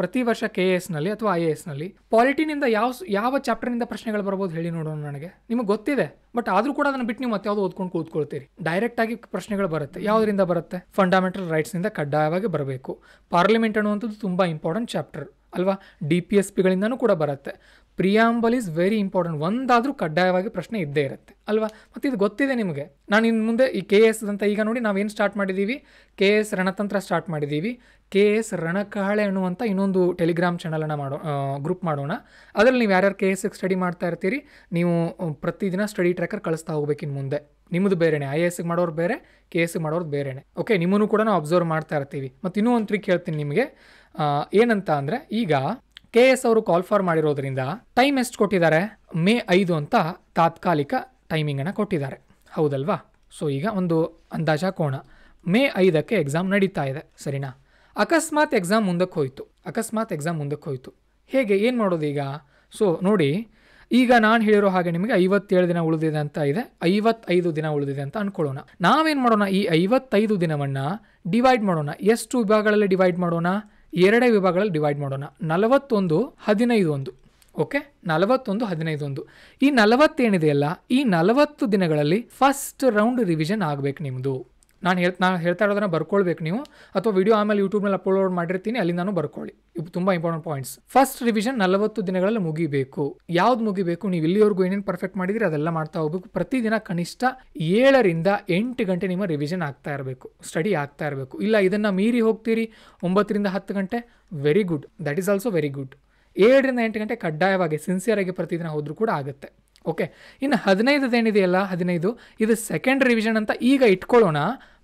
[SPEAKER 1] ಪ್ರತಿ ವರ್ಷ ಕೆ ಎ ಎಸ್ನಲ್ಲಿ ಅಥವಾ ಐ ಎ ಎಸ್ನಲ್ಲಿ ಪಾಲಿಟಿನಿಂದ ಯಾವ ಯಾವ ಚಾಪ್ಟರ್ನಿಂದ ಪ್ರಶ್ನೆಗಳು ಬರ್ಬೋದು ಹೇಳಿ ನೋಡೋಣ ನನಗೆ ನಿಮಗೆ ಗೊತ್ತಿದೆ ಬಟ್ ಆದರೂ ಕೂಡ ಅದನ್ನು ಬಿಟ್ಟು ನೀವು ಮತ್ತೆ ಯಾವುದು ಓದ್ಕೊಂಡು ಕೂತ್ಕೊಳ್ತೀರಿ ಡೈರೆಕ್ಟ್ ಆಗಿ ಪ್ರಶ್ನೆಗಳು ಬರುತ್ತೆ ಯಾವುದರಿಂದ ಬರುತ್ತೆ ಫಂಡಮೆಂಟಲ್ ರೈಟ್ಸ್ನಿಂದ ಕಡ್ಡಾಯವಾಗಿ ಬರಬೇಕು ಪಾರ್ಲಿಮೆಂಟ್ ಅನ್ನುವಂಥದ್ದು ತುಂಬ ಇಂಪಾರ್ಟೆಂಟ್ ಚಾಪ್ಟರ್ ಅಲ್ವಾ ಡಿ ಪಿ ಎಸ್ ಪಿಗಳಿಂದನೂ ಕೂಡ ಬರುತ್ತೆ ಪ್ರಿಯಾಂಬಲ್ ಇಸ್ ವೆರಿ ಇಂಪಾರ್ಟೆಂಟ್ ಒಂದಾದರೂ ಕಡ್ಡಾಯವಾಗಿ ಪ್ರಶ್ನೆ ಇದ್ದೇ ಇರುತ್ತೆ ಅಲ್ವಾ ಮತ್ತು ಇದು ಗೊತ್ತಿದೆ ನಿಮಗೆ ನಾನು ಇನ್ನು ಮುಂದೆ ಈ ಕೆ ಎಸ್ ಅಂತ ಈಗ ನೋಡಿ ನಾವೇನು ಸ್ಟಾರ್ಟ್ ಮಾಡಿದ್ದೀವಿ ಕೆ ಎಸ್ ರಣತಂತ್ರ ಸ್ಟಾರ್ಟ್ ಮಾಡಿದ್ದೀವಿ ಕೆ ಎಸ್ ರಣಕಹಳೆ ಅನ್ನುವಂಥ ಇನ್ನೊಂದು ಟೆಲಿಗ್ರಾಮ್ ಚಾನಲನ್ನು ಮಾಡೋ ಗ್ರೂಪ್ ಮಾಡೋಣ ಅದರಲ್ಲಿ ನೀವು ಯಾರ್ಯಾರು ಕೆ ಎಸ್ಗೆ ಸ್ಟಡಿ ಮಾಡ್ತಾ ಇರ್ತೀರಿ ನೀವು ಪ್ರತಿದಿನ ಸ್ಟಡಿ ಟ್ರ್ಯಾಕರ್ ಕಳಿಸ್ತಾ ಹೋಗ್ಬೇಕಿನ್ ಮುಂದೆ ನಿಮ್ಮದು ಬೇರೆನೇ ಐ ಎ ಎಸ್ಗೆ ಮಾಡೋರು ಬೇರೆ ಕೆ ಎಸ್ಗೆ ಮಾಡೋರು ಬೇರೆನೆ ಓಕೆ ನಿಮ್ಮನ್ನು ಕೂಡ ನಾವು ಅಬ್ಸರ್ವ್ ಮಾಡ್ತಾ ಇರ್ತೀವಿ ಮತ್ತು ಇನ್ನೂ ಒಂದು ಟ್ರಿಕ್ ಹೇಳ್ತೀನಿ ನಿಮಗೆ ಏನಂತ ಅಂದರೆ ಈಗ ಕೆ ಎಸ್ ಅವರು ಕಾಲ್ ಫಾರ್ ಮಾಡಿರೋದ್ರಿಂದ ಟೈಮ್ ಎಷ್ಟು ಕೊಟ್ಟಿದ್ದಾರೆ ಮೇ ಐದು ಅಂತ ತಾತ್ಕಾಲಿಕ ಟೈಮಿಂಗನ್ನು ಕೊಟ್ಟಿದ್ದಾರೆ ಹೌದಲ್ವಾ ಸೊ ಈಗ ಒಂದು ಅಂದಾಜ ಕೋಣ ಮೇ ಐದಕ್ಕೆ ಎಕ್ಸಾಮ್ ನಡೀತಾ ಇದೆ ಸರಿನಾ ಅಕಸ್ಮಾತ್ ಎಕ್ಸಾಮ್ ಮುಂದಕ್ಕೆ ಹೋಯಿತು ಅಕಸ್ಮಾತ್ ಎಕ್ಸಾಮ್ ಮುಂದಕ್ಕೆ ಹೋಯಿತು ಹೇಗೆ ಏನು ಮಾಡೋದು ಈಗ ಸೊ ನೋಡಿ ಈಗ ನಾನು ಹೇಳಿರೋ ಹಾಗೆ ನಿಮಗೆ ಐವತ್ತೇಳು ದಿನ ಉಳಿದಿದೆ ಅಂತ ಇದೆ ಐವತ್ತೈದು ದಿನ ಉಳಿದಿದೆ ಅಂತ ಅಂದ್ಕೊಳ್ಳೋಣ ನಾವೇನು ಮಾಡೋಣ ಈ ಐವತ್ತೈದು ದಿನವನ್ನು ಡಿವೈಡ್ ಮಾಡೋಣ ಎಷ್ಟು ವಿಭಾಗಗಳಲ್ಲಿ ಡಿವೈಡ್ ಮಾಡೋಣ ಎರಡೇ ವಿಭಾಗಗಳಲ್ಲಿ ಡಿವೈಡ್ ಮಾಡೋಣ ನಲವತ್ತೊಂದು ಹದಿನೈದು ಒಂದು ಓಕೆ ನಲವತ್ತೊಂದು ಹದಿನೈದು ಒಂದು ಈ ನಲವತ್ತೇನಿದೆಯಲ್ಲ ಈ ನಲವತ್ತು ದಿನಗಳಲ್ಲಿ ಫಸ್ಟ್ ರೌಂಡ್ ರಿವಿಷನ್ ಆಗಬೇಕು ನಿಮ್ಮದು ನಾನು ಹೇಳ್ ನಾನು ಹೇಳ್ತಾ ಇರೋದನ್ನ ಬರ್ಕೊಳ್ಬೇಕು ನೀವು ಅಥವಾ ವಿಡಿಯೋ ಆಮೇಲೆ ಯೂಟ್ಯೂಬ್ನಲ್ಲಿ ಅಪ್ಲೋಡ್ ಮಾಡಿರ್ತೀನಿ ಅಲ್ಲಿ ನಾನು ಬರ್ಕೊಳ್ಳಿ ಇದು ತುಂಬ ಇಂಪಾರ್ಟೆಂಟ್ ಪಾಯಿಂಟ್ಸ್ ಫಸ್ಟ್ ರಿವಿಷನ್ ನಲವತ್ತು ದಿನಗಳಲ್ಲಿ ಮುಗಿಬೇಕು ಯಾವ್ದು ಮುಗಿಬೇಕು ನೀವು ಇಲ್ಲಿವರೆಗೂ ಏನೇನು ಪರ್ಫೆಕ್ಟ್ ಮಾಡಿದ್ರೆ ಅದೆಲ್ಲ ಮಾಡ್ತಾ ಹೋಗ್ಬೇಕು ಪ್ರತಿದಿನ ಕನಿಷ್ಠ ಏಳರಿಂದ ಎಂಟು ಗಂಟೆ ನಿಮ್ಮ ರಿವಿಷನ್ ಆಗ್ತಾ ಇರಬೇಕು ಸ್ಟಡಿ ಆಗ್ತಾ ಇರಬೇಕು ಇಲ್ಲ ಇದನ್ನು ಮೀರಿ ಹೋಗ್ತೀರಿ ಒಂಬತ್ತರಿಂದ ಹತ್ತು ಗಂಟೆ very good that is also very good ಏಳರಿಂದ ಎಂಟು ಗಂಟೆ ಕಡ್ಡಾಯವಾಗಿ ಸಿನ್ಸಿಯರಾಗಿ ಪ್ರತಿದಿನ ಹೋದರೂ ಕೂಡ ಆಗುತ್ತೆ ಓಕೆ ಇನ್ನು ಹದಿನೈದು ಹದಿನೈದು ಇದು ಸೆಕೆಂಡ್ ರಿವಿಷನ್ ಅಂತ ಈಗ ಇಟ್ಕೊಳ್ಳೋಣ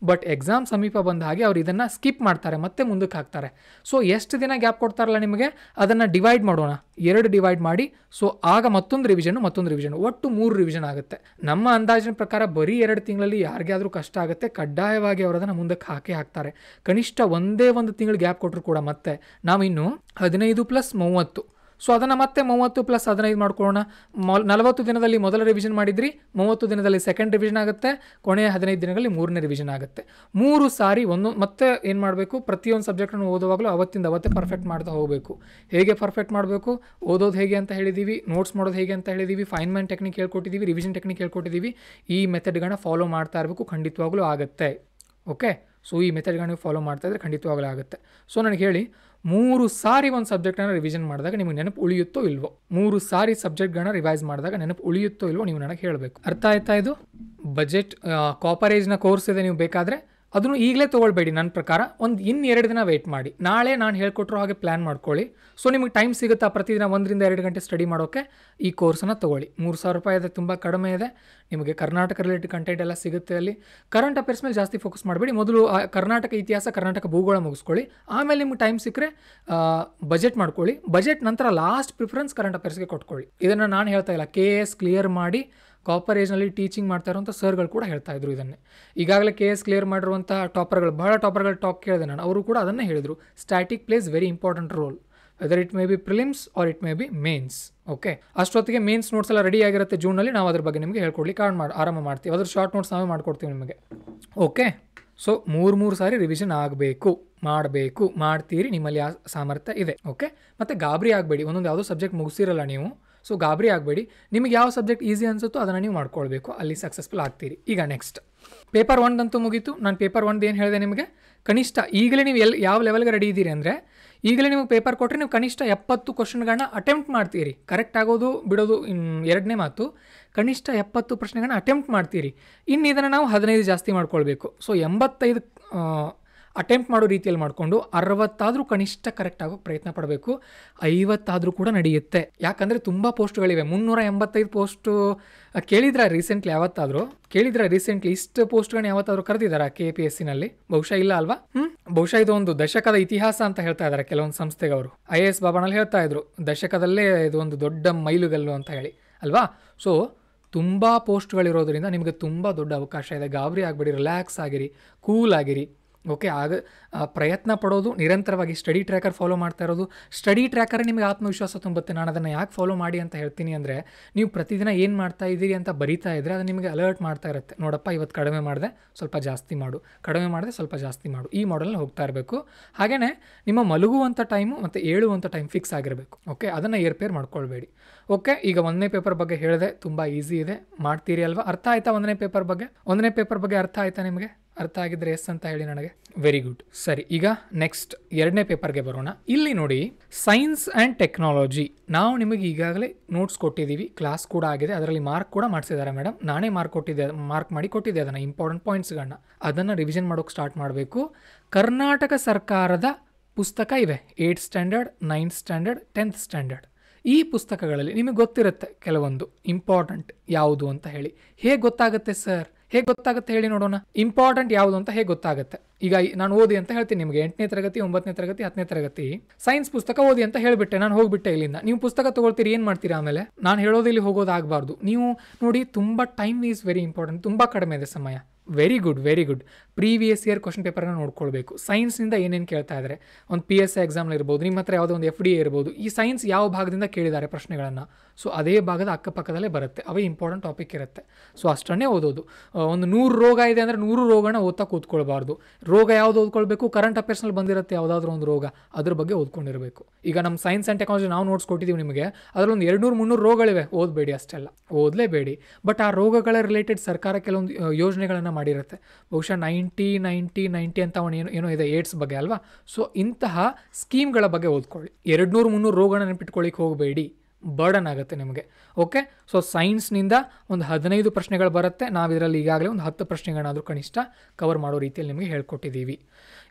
[SPEAKER 1] ಬಟ್ ಎಕ್ಸಾಮ್ ಸಮೀಪ ಬಂದ ಹಾಗೆ ಅವ್ರು ಇದನ್ನು ಸ್ಕಿಪ್ ಮಾಡ್ತಾರೆ ಮತ್ತೆ ಮುಂದಕ್ಕೆ ಹಾಕ್ತಾರೆ ಸೊ ಎಷ್ಟು ದಿನ ಗ್ಯಾಪ್ ಕೊಡ್ತಾರಲ್ಲ ನಿಮಗೆ ಅದನ್ನು ಡಿವೈಡ್ ಮಾಡೋಣ ಎರಡು ಡಿವೈಡ್ ಮಾಡಿ ಸೊ ಆಗ ಮತ್ತೊಂದು ರಿವಿಷನ್ ಮತ್ತೊಂದು ರಿವಿಷನ್ ಒಟ್ಟು ಮೂರು ರಿವಿಷನ್ ಆಗುತ್ತೆ ನಮ್ಮ ಅಂದಾಜಿನ ಪ್ರಕಾರ ಬರೀ ಎರಡು ತಿಂಗಳಲ್ಲಿ ಯಾರಿಗಾದರೂ ಕಷ್ಟ ಆಗುತ್ತೆ ಕಡ್ಡಾಯವಾಗಿ ಅವರು ಅದನ್ನು ಮುಂದಕ್ಕೆ ಹಾಕೇ ಹಾಕ್ತಾರೆ ಕನಿಷ್ಠ ಒಂದೇ ಒಂದು ತಿಂಗಳು ಗ್ಯಾಪ್ ಕೊಟ್ಟರು ಕೂಡ ಮತ್ತೆ ನಾವಿನ್ನು ಹದಿನೈದು ಪ್ಲಸ್ ಮೂವತ್ತು ಸೊ ಅದನ್ನು ಮತ್ತೆ ಮೂವತ್ತು ಪ್ಲಸ್ ಹದಿನೈದು ಮಾಡ್ಕೊಳ್ಳೋಣ ನಲವತ್ತು ದಿನದಲ್ಲಿ ಮೊದಲ ರಿವಿಷನ್ ಮಾಡಿದ್ರಿ ಮೂವತ್ತು ದಿನದಲ್ಲಿ ಸೆಕೆಂಡ್ ರಿವಿಷನ್ ಆಗುತ್ತೆ ಕೊನೆಯ ಹದಿನೈದು ದಿನಗಳಲ್ಲಿ ಮೂರನೇ ರಿವಿಷನ್ ಆಗುತ್ತೆ ಮೂರು ಸಾರಿ ಒಂದು ಮತ್ತೆ ಏನು ಮಾಡಬೇಕು ಪ್ರತಿಯೊಂದು ಸಬ್ಜೆಕ್ಟನ್ನು ಓದುವಾಗಲೂ ಅವತ್ತಿಂದ ಅವತ್ತೇ ಪರ್ಫೆಕ್ಟ್ ಮಾಡ್ತಾ ಹೋಗಬೇಕು ಹೇಗೆ ಪರ್ಫೆಕ್ಟ್ ಮಾಡಬೇಕು ಓದೋದು ಹೇಗೆ ಅಂತ ಹೇಳಿದ್ದೀವಿ ನೋಟ್ಸ್ ಮಾಡೋದು ಹೇಗೆ ಅಂತ ಹೇಳಿದ್ದೀವಿ ಫೈನ್ ಮ್ಯಾನ್ ಟೆಕ್ನಿಕ್ ಹೇಳ್ಕೊಟ್ಟಿದ್ದೀವಿ ರಿವಿಷನ್ ಟೆಕ್ನಿಕ್ ಹೇಳ್ಕೊಟ್ಟಿದ್ದೀವಿ ಈ ಮೆಥಡ್ಗಳನ್ನ ಫಾಲೋ ಮಾಡ್ತಾ ಇರಬೇಕು ಖಂಡಿತವಾಗ್ಲೂ ಆಗುತ್ತೆ ಓಕೆ ಸೊ ಈ ಮೆಥಡ್ಗಳನ್ನ ಫಾಲೋ ಮಾಡ್ತಾ ಇದ್ರೆ ಖಂಡಿತವಾಗಲೂ ಆಗುತ್ತೆ ಸೊ ನನಗೆ ಹೇಳಿ ಮೂರು ಸಾರಿ ಒಂದು ಸಬ್ಜೆಕ್ಟ್ನ ರಿವಿಷನ್ ಮಾಡಿದಾಗ ನಿಮಗೆ ನೆನಪು ಉಳಿಯುತ್ತೋ ಇಲ್ವೋ ಮೂರು ಸಾರಿ ಸಬ್ಜೆಕ್ಟ್ಗಳನ್ನ ರಿವೈಸ್ ಮಾಡಿದಾಗ ನೆನಪು ಉಳಿಯುತ್ತೋ ಇಲ್ವೋ ನೀವು ನನಗೆ ಹೇಳಬೇಕು ಅರ್ಥ ಆಯ್ತಾ ಇದು ಬಜೆಟ್ ಕಾಪರೇಜ್ನ ಕೋರ್ಸ್ ಇದೆ ನೀವು ಬೇಕಾದರೆ ಅದನ್ನು ಈಗಲೇ ತೊಗೊಳ್ಬೇಡಿ ನನ್ನ ಪ್ರಕಾರ ಒಂದು ಇನ್ನೆರಡು ದಿನ ವೆಯ್ಟ್ ಮಾಡಿ ನಾಳೆ ನಾನು ಹೇಳ್ಕೊಟ್ರೋ ಹಾಗೆ ಪ್ಲ್ಯಾನ್ ಮಾಡ್ಕೊಳ್ಳಿ ಸೊ ನಿಮಗೆ ಟೈಮ್ ಸಿಗುತ್ತಾ ಪ್ರತಿದಿನ ಒಂದರಿಂದ ಎರಡು ಗಂಟೆ ಸ್ಟಡಿ ಮಾಡೋಕ್ಕೆ ಈ ಕೋರ್ಸನ್ನು ತೊಗೊಳ್ಳಿ ಮೂರು ಸಾವಿರ ರೂಪಾಯಿ ಇದೆ ತುಂಬ ಕಡಿಮೆ ಇದೆ ನಿಮಗೆ ಕರ್ನಾಟಕ ರಿಲೇಟೆಡ್ ಕಂಟೆಂಟ್ ಎಲ್ಲ ಸಿಗುತ್ತೆ ಅಲ್ಲಿ ಕರೆಂಟ್ ಅಫೇರ್ಸ್ ಮೇಲೆ ಜಾಸ್ತಿ ಫೋಕಸ್ ಮಾಡಬೇಡಿ ಮೊದಲು ಕರ್ನಾಟಕ ಇತಿಹಾಸ ಕರ್ನಾಟಕ ಭೂಗೋಳ ಮುಗಿಸ್ಕೊಳ್ಳಿ ಆಮೇಲೆ ನಿಮ್ಗೆ ಟೈಮ್ ಸಿಕ್ಕರೆ ಬಜೆಟ್ ಮಾಡ್ಕೊಳ್ಳಿ ಬಜೆಟ್ ನಂತರ ಲಾಸ್ಟ್ ಪ್ರಿಫರೆನ್ಸ್ ಕರೆಂಟ್ ಅಫೇರ್ಸ್ಗೆ ಕೊಟ್ಕೊಳ್ಳಿ ಇದನ್ನು ನಾನು ಹೇಳ್ತಾ ಇಲ್ಲ ಕೆ ಎಸ್ ಕ್ಲಿಯರ್ ಮಾಡಿ ಕಾಪರ್ ಏಜ್ನಲ್ಲಿ ಟೀಚಿಂಗ್ ಮಾಡ್ತಾ ಇರುವಂಥ ಸರ್ಗಳು ಕೂಡ ಹೇಳ್ತಾ ಇದ್ರು ಇದನ್ನೇ ಈಗಾಗಲೇ ಕೆ ಎಸ್ ಕ್ಲಿಯರ್ ಮಾಡಿರುವಂಥ ಟಾಪರ್ಗಳು ಬಹಳ ಟಾಪರ್ಗಳು ಟಾಕ್ ಕೇಳಿದೆ ನಾನು ಅವರು ಕೂಡ ಅದನ್ನೇ ಹೇಳಿದರು static plays very important role whether it may be prelims or it may be mains okay ಅಷ್ಟೊತ್ತಿಗೆ ಮೇನ್ಸ್ ನೋಟ್ಸ್ ಎಲ್ಲ ರೆಡಿ ಆಗಿರುತ್ತೆ ಜೂನಲ್ಲಿ ನಾವು ಅದ್ರ ಬಗ್ಗೆ ನಿಮಗೆ ಹೇಳ್ಕೊಳ್ಳಿ ಆನ್ ಮಾಡಿ ಆರಾಮ ಮಾಡ್ತೀವಿ ಅದ್ರ ಶಾರ್ಟ್ ನೋಟ್ಸ್ ನಾವೇ ಮಾಡ್ಕೊಡ್ತೀವಿ ನಿಮಗೆ ಓಕೆ ಸೊ ಮೂರು ಮೂರು ಸಾರಿ ರಿವಿಷನ್ ಆಗಬೇಕು ಮಾಡಬೇಕು ಮಾಡ್ತೀರಿ ನಿಮ್ಮಲ್ಲಿ ಆ ಸಾಮರ್ಥ್ಯ ಇದೆ ಓಕೆ ಮತ್ತು ಗಾಬರಿ ಆಗಬೇಡಿ ಒಂದೊಂದು ಯಾವುದೋ ಸಬ್ಜೆಕ್ಟ್ ಮುಗಿಸಿರಲ್ಲ ನೀವು ಸೊ ಗಾಬರಿ ಆಗಬೇಡಿ ನಿಮಗೆ ಯಾವ ಸಬ್ಜೆಕ್ಟ್ ಈಸಿ ಅನಿಸುತ್ತೋ ಅದನ್ನು ನೀವು ಮಾಡ್ಕೊಳ್ಬೇಕು ಅಲ್ಲಿ ಸಕ್ಸಸ್ಫುಲ್ ಆಗ್ತೀರಿ ಈಗ ನೆಕ್ಸ್ಟ್ ಪೇಪರ್ ಒನ್ದಂತೂ ಮುಗೀತು ನಾನು ಪೇಪರ್ ಒಂದು ಏನು ಹೇಳಿದೆ ನಿಮಗೆ ಕನಿಷ್ಠ ಈಗಲೇ ನೀವು ಎಲ್ಲಿ ಯಾವ ಲೆವೆಲ್ಗೆ ರೆಡಿ ಇದ್ದೀರಿ ಅಂದರೆ ಈಗಲೇ ನೀವು ಪೇಪರ್ ಕೊಟ್ಟರೆ ನೀವು ಕನಿಷ್ಠ ಎಪ್ಪತ್ತು ಕ್ವಶನ್ಗಳನ್ನ ಅಟೆಂಪ್ಟ್ ಮಾಡ್ತೀರಿ ಕರೆಕ್ಟ್ ಆಗೋದು ಬಿಡೋದು ಎರಡನೇ ಮಾತು ಕನಿಷ್ಠ ಎಪ್ಪತ್ತು ಪ್ರಶ್ನೆಗಳನ್ನ ಅಟೆಂಪ್ಟ್ ಮಾಡ್ತೀರಿ ಇನ್ನು ಇದನ್ನು ನಾವು ಹದಿನೈದು ಜಾಸ್ತಿ ಮಾಡ್ಕೊಳ್ಬೇಕು ಸೊ ಎಂಬತ್ತೈದು ಅಟೆಂಪ್ಟ್ ಮಾಡೋ ರೀತಿಯಲ್ಲಿ ಮಾಡಿಕೊಂಡು ಅರವತ್ತಾದರೂ ಕನಿಷ್ಠ ಕರೆಕ್ಟ್ ಆಗೋಕ್ಕೆ ಪ್ರಯತ್ನ ಪಡಬೇಕು ಐವತ್ತಾದರೂ ಕೂಡ ನಡೆಯುತ್ತೆ ಯಾಕಂದರೆ ತುಂಬ ಪೋಸ್ಟ್ಗಳಿವೆ ಮುನ್ನೂರ ಎಂಬತ್ತೈದು ಪೋಸ್ಟು ಕೇಳಿದ್ರ ರೀಸೆಂಟ್ಲಿ ಯಾವತ್ತಾದರೂ ಕೇಳಿದ್ರ ರೀಸೆಂಟ್ಲಿ ಇಷ್ಟು ಪೋಸ್ಟ್ಗಳನ್ನ ಯಾವತ್ತಾದರೂ ಕರೆದಿದ್ದಾರೆ ಕೆ ಪಿ ಎಸ್ ಸಿನಲ್ಲಿ ಬಹುಶಃ ಇಲ್ಲ ಅಲ್ವಾ ಹ್ಞೂ ಬಹುಶಃ ಇದೊಂದು ದಶಕದ ಇತಿಹಾಸ ಅಂತ ಹೇಳ್ತಾ ಇದ್ದಾರೆ ಕೆಲವೊಂದು ಸಂಸ್ಥೆಗಳವರು ಐ ಎ ಎಸ್ ಬಾಬಾನಲ್ಲಿ ಹೇಳ್ತಾ ಇದ್ರು ದಶಕದಲ್ಲೇ ಇದೊಂದು ದೊಡ್ಡ ಮೈಲುಗಲ್ಲು ಅಂತ ಹೇಳಿ ಅಲ್ವಾ ಸೊ ತುಂಬ ಪೋಸ್ಟ್ಗಳಿರೋದ್ರಿಂದ ನಿಮಗೆ ತುಂಬ ದೊಡ್ಡ ಅವಕಾಶ ಇದೆ ಗಾಬರಿ ಆಗಬೇಡಿ ರಿಲ್ಯಾಕ್ಸ್ ಆಗಿರಿ ಕೂಲ್ ಆಗಿರಿ ಓಕೆ ಆಗ ಪ್ರಯತ್ನ ಪಡೋದು ನಿರಂತರವಾಗಿ ಸ್ಟಡಿ ಟ್ರ್ಯಾಕರ್ ಫಾಲೋ ಮಾಡ್ತಾ ಇರೋದು ಸ್ಟಡಿ ಟ್ರ್ಯಾಕರ್ ನಿಮಗೆ ಆತ್ಮವಿಶ್ವಾಸ ತುಂಬುತ್ತೆ ನಾನು ಅದನ್ನು ಯಾಕೆ ಫಾಲೋ ಮಾಡಿ ಅಂತ ಹೇಳ್ತೀನಿ ಅಂದರೆ ನೀವು ಪ್ರತಿದಿನ ಏನು ಮಾಡ್ತಾ ಇದ್ದೀರಿ ಅಂತ ಬರಿತಾ ಇದ್ದರೆ ಅದು ನಿಮಗೆ ಅಲರ್ಟ್ ಮಾಡ್ತಾ ಇರುತ್ತೆ ನೋಡಪ್ಪ ಇವತ್ತು ಕಡಿಮೆ ಮಾಡಿದೆ ಸ್ವಲ್ಪ ಜಾಸ್ತಿ ಮಾಡು ಕಡಿಮೆ ಮಾಡಿದೆ ಸ್ವಲ್ಪ ಜಾಸ್ತಿ ಮಾಡು ಈ ಮಾಡಲ್ನ ಹೋಗ್ತಾ ಇರಬೇಕು ಹಾಗೆಯೇ ನಿಮ್ಮ ಮಲಗುವಂಥ ಟೈಮು ಮತ್ತು ಏಳುವಂಥ ಟೈಮ್ ಫಿಕ್ಸ್ ಆಗಿರಬೇಕು ಓಕೆ ಅದನ್ನು ಏರ್ಪೇರ್ ಮಾಡ್ಕೊಳ್ಬೇಡಿ ಓಕೆ ಈಗ ಒಂದನೇ ಪೇಪರ್ ಬಗ್ಗೆ ಹೇಳಿದೆ ತುಂಬ ಈಸಿ ಇದೆ ಮಾಡ್ತೀರಿ ಅಲ್ವಾ ಅರ್ಥ ಆಯಿತಾ ಒಂದನೇ ಪೇಪರ್ ಬಗ್ಗೆ ಒಂದನೇ ಪೇಪರ್ ಬಗ್ಗೆ ಅರ್ಥ ಆಯಿತಾ ನಿಮಗೆ ಅರ್ಥ ಆಗಿದ್ರೆ ಎಸ್ ಅಂತ ಹೇಳಿ ನನಗೆ ವೆರಿ ಗುಡ್ ಸರಿ ಈಗ ನೆಕ್ಸ್ಟ್ ಎರಡನೇ ಪೇಪರ್ಗೆ ಬರೋಣ ಇಲ್ಲಿ ನೋಡಿ ಸೈನ್ಸ್ ಆ್ಯಂಡ್ ಟೆಕ್ನಾಲಜಿ ನಾವು ನಿಮಗೆ ಈಗಾಗಲೇ ನೋಟ್ಸ್ ಕೊಟ್ಟಿದ್ದೀವಿ ಕ್ಲಾಸ್ ಕೂಡ ಆಗಿದೆ ಅದರಲ್ಲಿ ಮಾರ್ಕ್ ಕೂಡ ಮಾಡಿಸಿದ್ದಾರೆ ಮೇಡಮ್ ನಾನೇ ಮಾರ್ಕ್ ಕೊಟ್ಟಿದ್ದೆ ಮಾರ್ಕ್ ಮಾಡಿ ಕೊಟ್ಟಿದ್ದೆ ಅದನ್ನು ಇಂಪಾರ್ಟೆಂಟ್ ಪಾಯಿಂಟ್ಸ್ಗಳನ್ನ ಅದನ್ನು ರಿವಿಷನ್ ಮಾಡೋಕ್ಕೆ ಸ್ಟಾರ್ಟ್ ಮಾಡಬೇಕು ಕರ್ನಾಟಕ ಸರ್ಕಾರದ ಪುಸ್ತಕ ಇವೆ eight standard ninth standard tenth standard ಈ ಪುಸ್ತಕಗಳಲ್ಲಿ ನಿಮಗೆ ಗೊತ್ತಿರುತ್ತೆ ಕೆಲವೊಂದು ಇಂಪಾರ್ಟೆಂಟ್ ಯಾವುದು ಅಂತ ಹೇಳಿ ಹೇಗೆ ಗೊತ್ತಾಗುತ್ತೆ ಸರ್ ಹೇಗೆ ಗೊತ್ತಾಗುತ್ತೆ ಹೇಳಿ ನೋಡೋಣ ಇಂಪಾರ್ಟೆಂಟ್ ಯಾವುದು ಅಂತ ಹೇಗೆ ಗೊತ್ತಾಗುತ್ತೆ ಈಗ ನಾನು ಓದಿ ಅಂತ ಹೇಳ್ತೀನಿ ನಿಮಗೆ ಎಂಟನೇ ತರಗತಿ ಒಂಬತ್ತನೇ ತರಗತಿ ಹತ್ತನೇ ತರಗತಿ ಸೈನ್ಸ್ ಪುಸ್ತಕ ಓದಿ ಅಂತ ಹೇಳಿಬಿಟ್ಟೆ ನಾನು ಹೋಗ್ಬಿಟ್ಟೆ ಇಲ್ಲಿಂದ ನೀವು ಪುಸ್ತಕ ತಗೊಳ್ತೀರಿ ಏನು ಮಾಡ್ತೀರಾ ಆಮೇಲೆ ನಾನು ಹೇಳೋದು ಇಲ್ಲಿ ಹೋಗೋದಾಗಬಾರ್ದು ನೀವು ನೋಡಿ ತುಂಬ ಟೈಮ್ ಈಸ್ ವೆರಿ ಇಂಪಾರ್ಟೆಂಟ್ ತುಂಬ ಕಡಿಮೆ ಇದೆ ಸಮಯ very good very good previous year question ಪೇಪರ್ನ ನೋಡ್ಕೊಳ್ಬೇಕು ಸೈನ್ಸ್ನಿಂದ ಏನೇನು ಕೇಳ್ತಾ ಇದ್ದಾರೆ ಒಂದು ಪಿ ಎಸ್ ಎ ಎಕ್ಸಾಮ್ನ ಇರ್ಬೋದು ನಿಮ್ಮ ಹತ್ರ ಯಾವುದೋ ಒಂದು ಎಫ್ ಡಿ ಇರ್ಬೋದು ಈ ಸೈನ್ಸ್ ಯಾವ ಭಾಗದಿಂದ ಕೇಳಿದ್ದಾರೆ ಪ್ರಶ್ನೆಗಳನ್ನು ಸೊ ಅದೇ ಭಾಗದ ಅಕ್ಕಪಕ್ಕದಲ್ಲೇ ಬರುತ್ತೆ ಅವೇ ಇಂಪಾರ್ಟೆಂಟ್ ಟಾಪಿಕ್ ಇರುತ್ತೆ ಸೊ ಅಷ್ಟನ್ನೇ ಓದೋದು ಒಂದು ನೂರು ರೋಗ ಇದೆ ಅಂದರೆ ನೂರು ರೋಗನ ಓದ್ತಾ ಕೂತ್ಕೊಳ್ಬಾರ್ದು ರೋಗ ಯಾವುದು ಓದ್ಕೊಳ್ಬೇಕು ಕರೆಂಟ್ ಅಫೇರ್ಸ್ನಲ್ಲಿ ಬಂದಿರುತ್ತೆ ಯಾವುದಾದ್ರೂ ಒಂದು ರೋಗ ಅದ್ರ ಬಗ್ಗೆ ಓದ್ಕೊಂಡಿರಬೇಕು ಈಗ ನಮ್ಮ ಸೈನ್ಸ್ ಆ್ಯಂಡ್ ಟೆಕ್ನಾಲಜಿ ನಾವು ನೋಟ್ಸ್ ಕೊಟ್ಟಿದ್ದೀವಿ ನಿಮಗೆ ಅದರಲ್ಲೊಂದು ಎರಡು ನೂರು ಮುನ್ನೂರು ರೋಗಗಳಿವೆ ಓದಬೇಡಿ ಅಷ್ಟೆಲ್ಲ ಓದಲೇಬೇಡಿ ಬಟ್ ಆ ರೋಗಗಳ ರಿಲೇಟೆಡ್ ಸರ್ಕಾರ ಕೆಲವೊಂದು ಯೋಜನೆಗಳನ್ನು ಮಾಡಿರುತ್ತೆ ಬಹುಶಃ ನೈನ್ ನೈಂಟಿ ನೈಂಟಿ ನೈಂಟಿ ಅಂತ ಅವನು ಏನು ಏನೋ ಇದೆ ಏಡ್ಸ್ ಬಗ್ಗೆ ಅಲ್ವಾ ಸೊ ಇಂತಹ ಸ್ಕೀಮ್ಗಳ ಬಗ್ಗೆ ಓದ್ಕೊಳ್ಳಿ ಎರಡು ನೂರು ಮುನ್ನೂರು ರೋಗಗಳನ್ನ ನೆನಪಿಟ್ಕೊಳ್ಳಿಕ್ಕೆ ಹೋಗಬೇಡಿ ಬರ್ಡನ್ ಆಗುತ್ತೆ ನಿಮಗೆ ಓಕೆ ಸೊ ಸೈನ್ಸ್ನಿಂದ ಒಂದು ಹದಿನೈದು ಪ್ರಶ್ನೆಗಳು ಬರುತ್ತೆ ನಾವು ಇದರಲ್ಲಿ ಈಗಾಗಲೇ ಒಂದು ಹತ್ತು ಪ್ರಶ್ನೆಗಳನ್ನಾದರೂ ಕನಿಷ್ಠ ಕವರ್ ಮಾಡೋ ರೀತಿಯಲ್ಲಿ ನಿಮಗೆ ಹೇಳ್ಕೊಟ್ಟಿದ್ದೀವಿ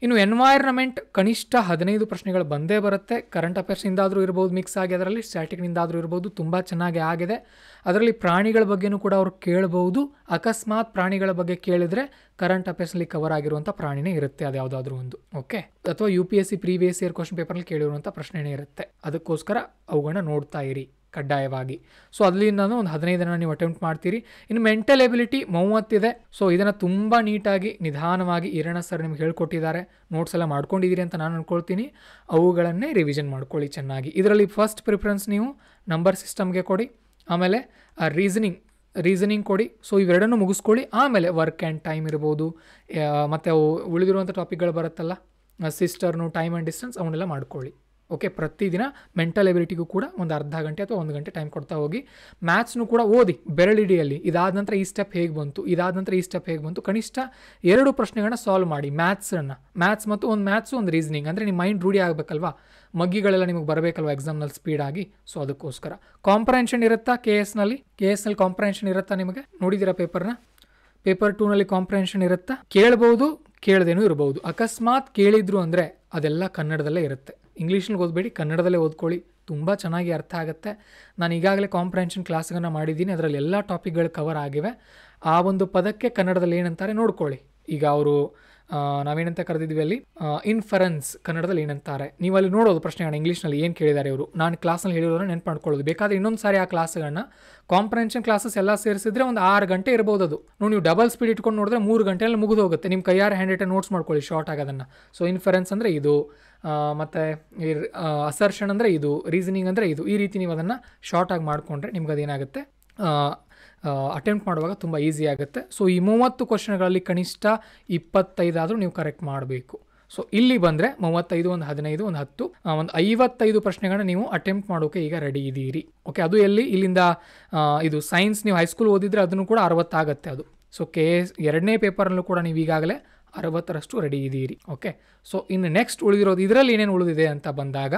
[SPEAKER 1] ಇನ್ನು ಎನ್ವೈರ್ನಮೆಂಟ್ ಕನಿಷ್ಠ ಹದಿನೈದು ಪ್ರಶ್ನೆಗಳು ಬಂದೇ ಬರುತ್ತೆ ಕರೆಂಟ್ ಅಫೇರ್ಸಿಂದಾದರೂ ಇರ್ಬೋದು ಮಿಕ್ಸ್ ಆಗಿ ಅದರಲ್ಲಿ ಸ್ಟ್ಯಾಟಿಕ್ನಿಂದಾದರೂ ಇರ್ಬೋದು ತುಂಬ ಚೆನ್ನಾಗಿ ಆಗಿದೆ ಅದರಲ್ಲಿ ಪ್ರಾಣಿಗಳ ಬಗ್ಗೆನೂ ಕೂಡ ಅವರು ಕೇಳಬಹುದು ಅಕಸ್ಮಾತ್ ಪ್ರಾಣಿಗಳ ಬಗ್ಗೆ ಕೇಳಿದರೆ ಕರೆಂಟ್ ಅಫೇರ್ಸ್ನಲ್ಲಿ ಕವರ್ ಆಗಿರುವಂಥ ಪ್ರಾಣಿನೇ ಇರುತ್ತೆ ಅದು ಯಾವುದಾದ್ರೂ ಒಂದು ಓಕೆ ಅಥವಾ U P S C previous year question ಪೇಪರ್ನಲ್ಲಿ ಕೇಳಿರುವಂಥ ಪ್ರಶ್ನೆನೇ ಇರುತ್ತೆ ಅದಕ್ಕೋಸ್ಕರ ಅವುಗಳನ್ನ ನೋಡ್ತಾ ಇರಿ ಕಡ್ಡಾಯವಾಗಿ ಸೊ ಅದರಿಂದ ಒಂದು ಹದಿನೈದು ಜನ ನೀವು ಅಟೆಂಪ್ಟ್ ಮಾಡ್ತೀರಿ ಇನ್ನು ಮೆಂಟಲ್ ಎಬಿಲಿಟಿ ಮೂವತ್ತಿದೆ ಸೊ ಇದನ್ನು ತುಂಬ ನೀಟಾಗಿ ನಿಧಾನವಾಗಿ ಇರಣ ಸರ್ ನಿಮ್ಗೆ ಹೇಳ್ಕೊಟ್ಟಿದ್ದಾರೆ ನೋಟ್ಸ್ ಎಲ್ಲ ಮಾಡ್ಕೊಂಡಿದ್ದೀರಿ ಅಂತ ನಾನು ಅಂದ್ಕೊಳ್ತೀನಿ ಅವುಗಳನ್ನೇ ರಿವಿಷನ್ ಮಾಡ್ಕೊಳ್ಳಿ ಚೆನ್ನಾಗಿ ಇದರಲ್ಲಿ ಫಸ್ಟ್ ಪ್ರಿಫರೆನ್ಸ್ ನೀವು ನಂಬರ್ ಸಿಸ್ಟಮ್ಗೆ ಕೊಡಿ ಆಮೇಲೆ ರೀಸನಿಂಗ್ ರೀಸನಿಂಗ್ ಕೊಡಿ ಸೊ ಇವೆರಡನ್ನು ಮುಗಿಸ್ಕೊಳ್ಳಿ ಆಮೇಲೆ ವರ್ಕ್ ಆ್ಯಂಡ್ ಟೈಮ್ ಇರ್ಬೋದು ಮತ್ತು ಅವು ಉಳಿದಿರುವಂಥ ಟಾಪಿಕ್ಗಳು ಬರುತ್ತಲ್ಲ ಸಿಸ್ಟರ್ನು ಟೈಮ್ ಆ್ಯಂಡ್ ಡಿಸ್ಟೆನ್ಸ್ ಅವನ್ನೆಲ್ಲ ಮಾಡ್ಕೊಳ್ಳಿ ಓಕೆ ಪ್ರತಿದಿನ ಮೆಂಟಲ್ ಎಬಿಲಿಟಿಗೂ ಕೂಡ ಒಂದು ಅರ್ಧ ಗಂಟೆ ಅಥವಾ ಒಂದು ಗಂಟೆ ಟೈಮ್ ಕೊಡ್ತಾ ಹೋಗಿ ಮ್ಯಾಥ್ಸ್ನು ಕೂಡ ಓದಿ ಬೆರಳಿಡಿಯಲ್ಲಿ ಇದಾದ ನಂತರ ಈ ಸ್ಟೆಪ್ ಹೇಗೆ ಬಂತು ಇದಾದ ನಂತರ ಈ ಸ್ಟೆಪ್ ಹೇಗೆ ಬಂತು ಕನಿಷ್ಠ ಎರಡು ಪ್ರಶ್ನೆಗಳನ್ನ ಸಾಲ್ವ್ ಮಾಡಿ ಮ್ಯಾಥ್ಸನ್ನು ಮ್ಯಾಥ್ಸ್ ಮತ್ತು ಒಂದು ಮ್ಯಾಥ್ಸು ಒಂದು ರೀಸನಿಂಗ್ ಅಂದರೆ ನಿಮ್ಮ ಮೈಂಡ್ ರೂಢಿ ಆಗಬೇಕಲ್ವಾ ಮಗ್ಗಿಗಳೆಲ್ಲ ನಿಮಗೆ ಬರಬೇಕಲ್ವಾ ಎಕ್ಸಾಮ್ನಲ್ಲಿ ಸ್ಪೀಡಾಗಿ ಸೊ ಅದಕ್ಕೋಸ್ಕರ ಕಾಂಪ್ರಹೆನ್ಷನ್ ಇರುತ್ತಾ ಕೆ ಎಸ್ನಲ್ಲಿ ಕೆ ಎಸ್ನಲ್ಲಿ ಕಾಂಪ್ರಹೆನ್ಷನ್ ಇರುತ್ತಾ ನಿಮಗೆ ನೋಡಿದ್ದೀರಾ ಪೇಪರ್ನ ಪೇಪರ್ ಟೂನಲ್ಲಿ ಕಾಂಪ್ರಹೆನ್ಷನ್ ಇರುತ್ತಾ ಕೇಳ್ಬೋದು ಕೇಳದೇನೂ ಇರಬಹುದು ಅಕಸ್ಮಾತ್ ಕೇಳಿದ್ರು ಅಂದರೆ ಅದೆಲ್ಲ ಕನ್ನಡದಲ್ಲೇ ಇರುತ್ತೆ ಇಂಗ್ಲೀಷಲ್ಲಿ ಓದಬೇಡಿ ಕನ್ನಡದಲ್ಲೇ ಓದ್ಕೊಳ್ಳಿ ತುಂಬ ಚೆನ್ನಾಗಿ ಅರ್ಥ ಆಗುತ್ತೆ ನಾನು ಈಗಾಗಲೇ ಕಾಂಪ್ರೆನ್ಷನ್ ಕ್ಲಾಸ್ಗಳನ್ನು ಮಾಡಿದ್ದೀನಿ ಅದರಲ್ಲಿ ಎಲ್ಲ ಟಾಪಿಕ್ಗಳು ಕವರ್ ಆಗಿವೆ ಆ ಒಂದು ಪದಕ್ಕೆ ಕನ್ನಡದಲ್ಲಿ ಏನಂತಾರೆ ನೋಡ್ಕೊಳ್ಳಿ ಈಗ ಅವರು ನಾವೇನಂತ ಕರೆದಿದ್ವಿ ಅಲ್ಲಿ ಇನ್ಫರೆನ್ಸ್ ಕನ್ನಡದಲ್ಲಿ ಏನಂತಾರೆ ನೀವು ಅಲ್ಲಿ ನೋಡೋದು ಪ್ರಶ್ನೆಗಳನ್ನ ಇಂಗ್ಲೀಷ್ನಲ್ಲಿ ಏನು ಕೇಳಿದ್ದಾರೆ ಇವರು ನಾನು ಕ್ಲಾಸ್ನಲ್ಲಿ ಹೇಳಿರೋದನ್ನು ನೆನ್ಪು ಮಾಡ್ಕೊಳ್ಳೋದು ಬೇಕಾದರೆ ಇನ್ನೊಂದು ಸಾರಿ ಆ ಕ್ಲಾಸ್ಗಳನ್ನ ಕಾಂಪ್ರೆನ್ಷನ್ ಕ್ಲಾಸಸ್ ಎಲ್ಲ ಸೇರಿಸಿದ್ರೆ ಒಂದು ಆರು ಗಂಟೆ ಇರ್ಬೋದು ಅದು ನೀವು ಡಬಲ್ ಸ್ಪೀಡ್ ಇಟ್ಕೊಂಡು ನೋಡಿದ್ರೆ ಮೂರು ಗಂಟೆಯಲ್ಲಿ ಮುಗಿದೋಗುತ್ತೆ ಹೋಗುತ್ತೆ ನಿಮ್ಮ ಕೈಯಾರ ಹ್ಯಾಂಡ್ ರೈಟನ್ ನೋಟ್ಸ್ ಮಾಡ್ಕೊಳ್ಳಿ ಶಾರ್ಟ್ ಆಗೋದನ್ನು ಸೊ ಇನ್ಫರೆನ್ಸ್ ಅಂದರೆ ಇದು ಮತ್ತು ಈ ಅಸರ್ಷನ್ ಅಂದರೆ ಇದು ರೀಸನಿಂಗ್ ಅಂದರೆ ಇದು ಈ ರೀತಿ ನೀವು ಅದನ್ನು ಶಾರ್ಟಾಗಿ ಮಾಡಿಕೊಂಡ್ರೆ ನಿಮ್ಗೆ ಅದೇನಾಗುತ್ತೆ ಅಟೆಂಪ್ಟ್ ಮಾಡುವಾಗ ತುಂಬ ಈಸಿ ಆಗುತ್ತೆ ಸೊ ಈ ಮೂವತ್ತು ಕ್ವಶನ್ಗಳಲ್ಲಿ ಕನಿಷ್ಠ ಇಪ್ಪತ್ತೈದಾದರೂ ನೀವು ಕರೆಕ್ಟ್ ಮಾಡಬೇಕು ಸೊ ಇಲ್ಲಿ ಬಂದರೆ ಮೂವತ್ತೈದು ಒಂದು ಹದಿನೈದು ಒಂದು ಹತ್ತು ಒಂದು ಐವತ್ತೈದು ಪ್ರಶ್ನೆಗಳನ್ನ ನೀವು ಅಟೆಂಪ್ಟ್ ಮಾಡೋಕೆ ಈಗ ರೆಡಿ ಇದ್ದೀರಿ ಓಕೆ ಅದು ಎಲ್ಲಿ ಇಲ್ಲಿಂದ ಇದು ಸೈನ್ಸ್ ನೀವು ಹೈಸ್ಕೂಲ್ ಓದಿದರೆ ಅದನ್ನು ಕೂಡ ಅರವತ್ತಾಗತ್ತೆ ಅದು ಸೊ ಕೆ ಎರಡನೇ ಪೇಪರಲ್ಲೂ ಕೂಡ ನೀವು ಈಗಾಗಲೇ ಅರವತ್ತರಷ್ಟು ರೆಡಿ ಇದ್ದೀರಿ ಓಕೆ ಸೊ ಇನ್ನು ನೆಕ್ಸ್ಟ್ ಉಳಿದಿರೋದು ಇದರಲ್ಲಿ ಏನೇನು ಉಳಿದಿದೆ ಅಂತ ಬಂದಾಗ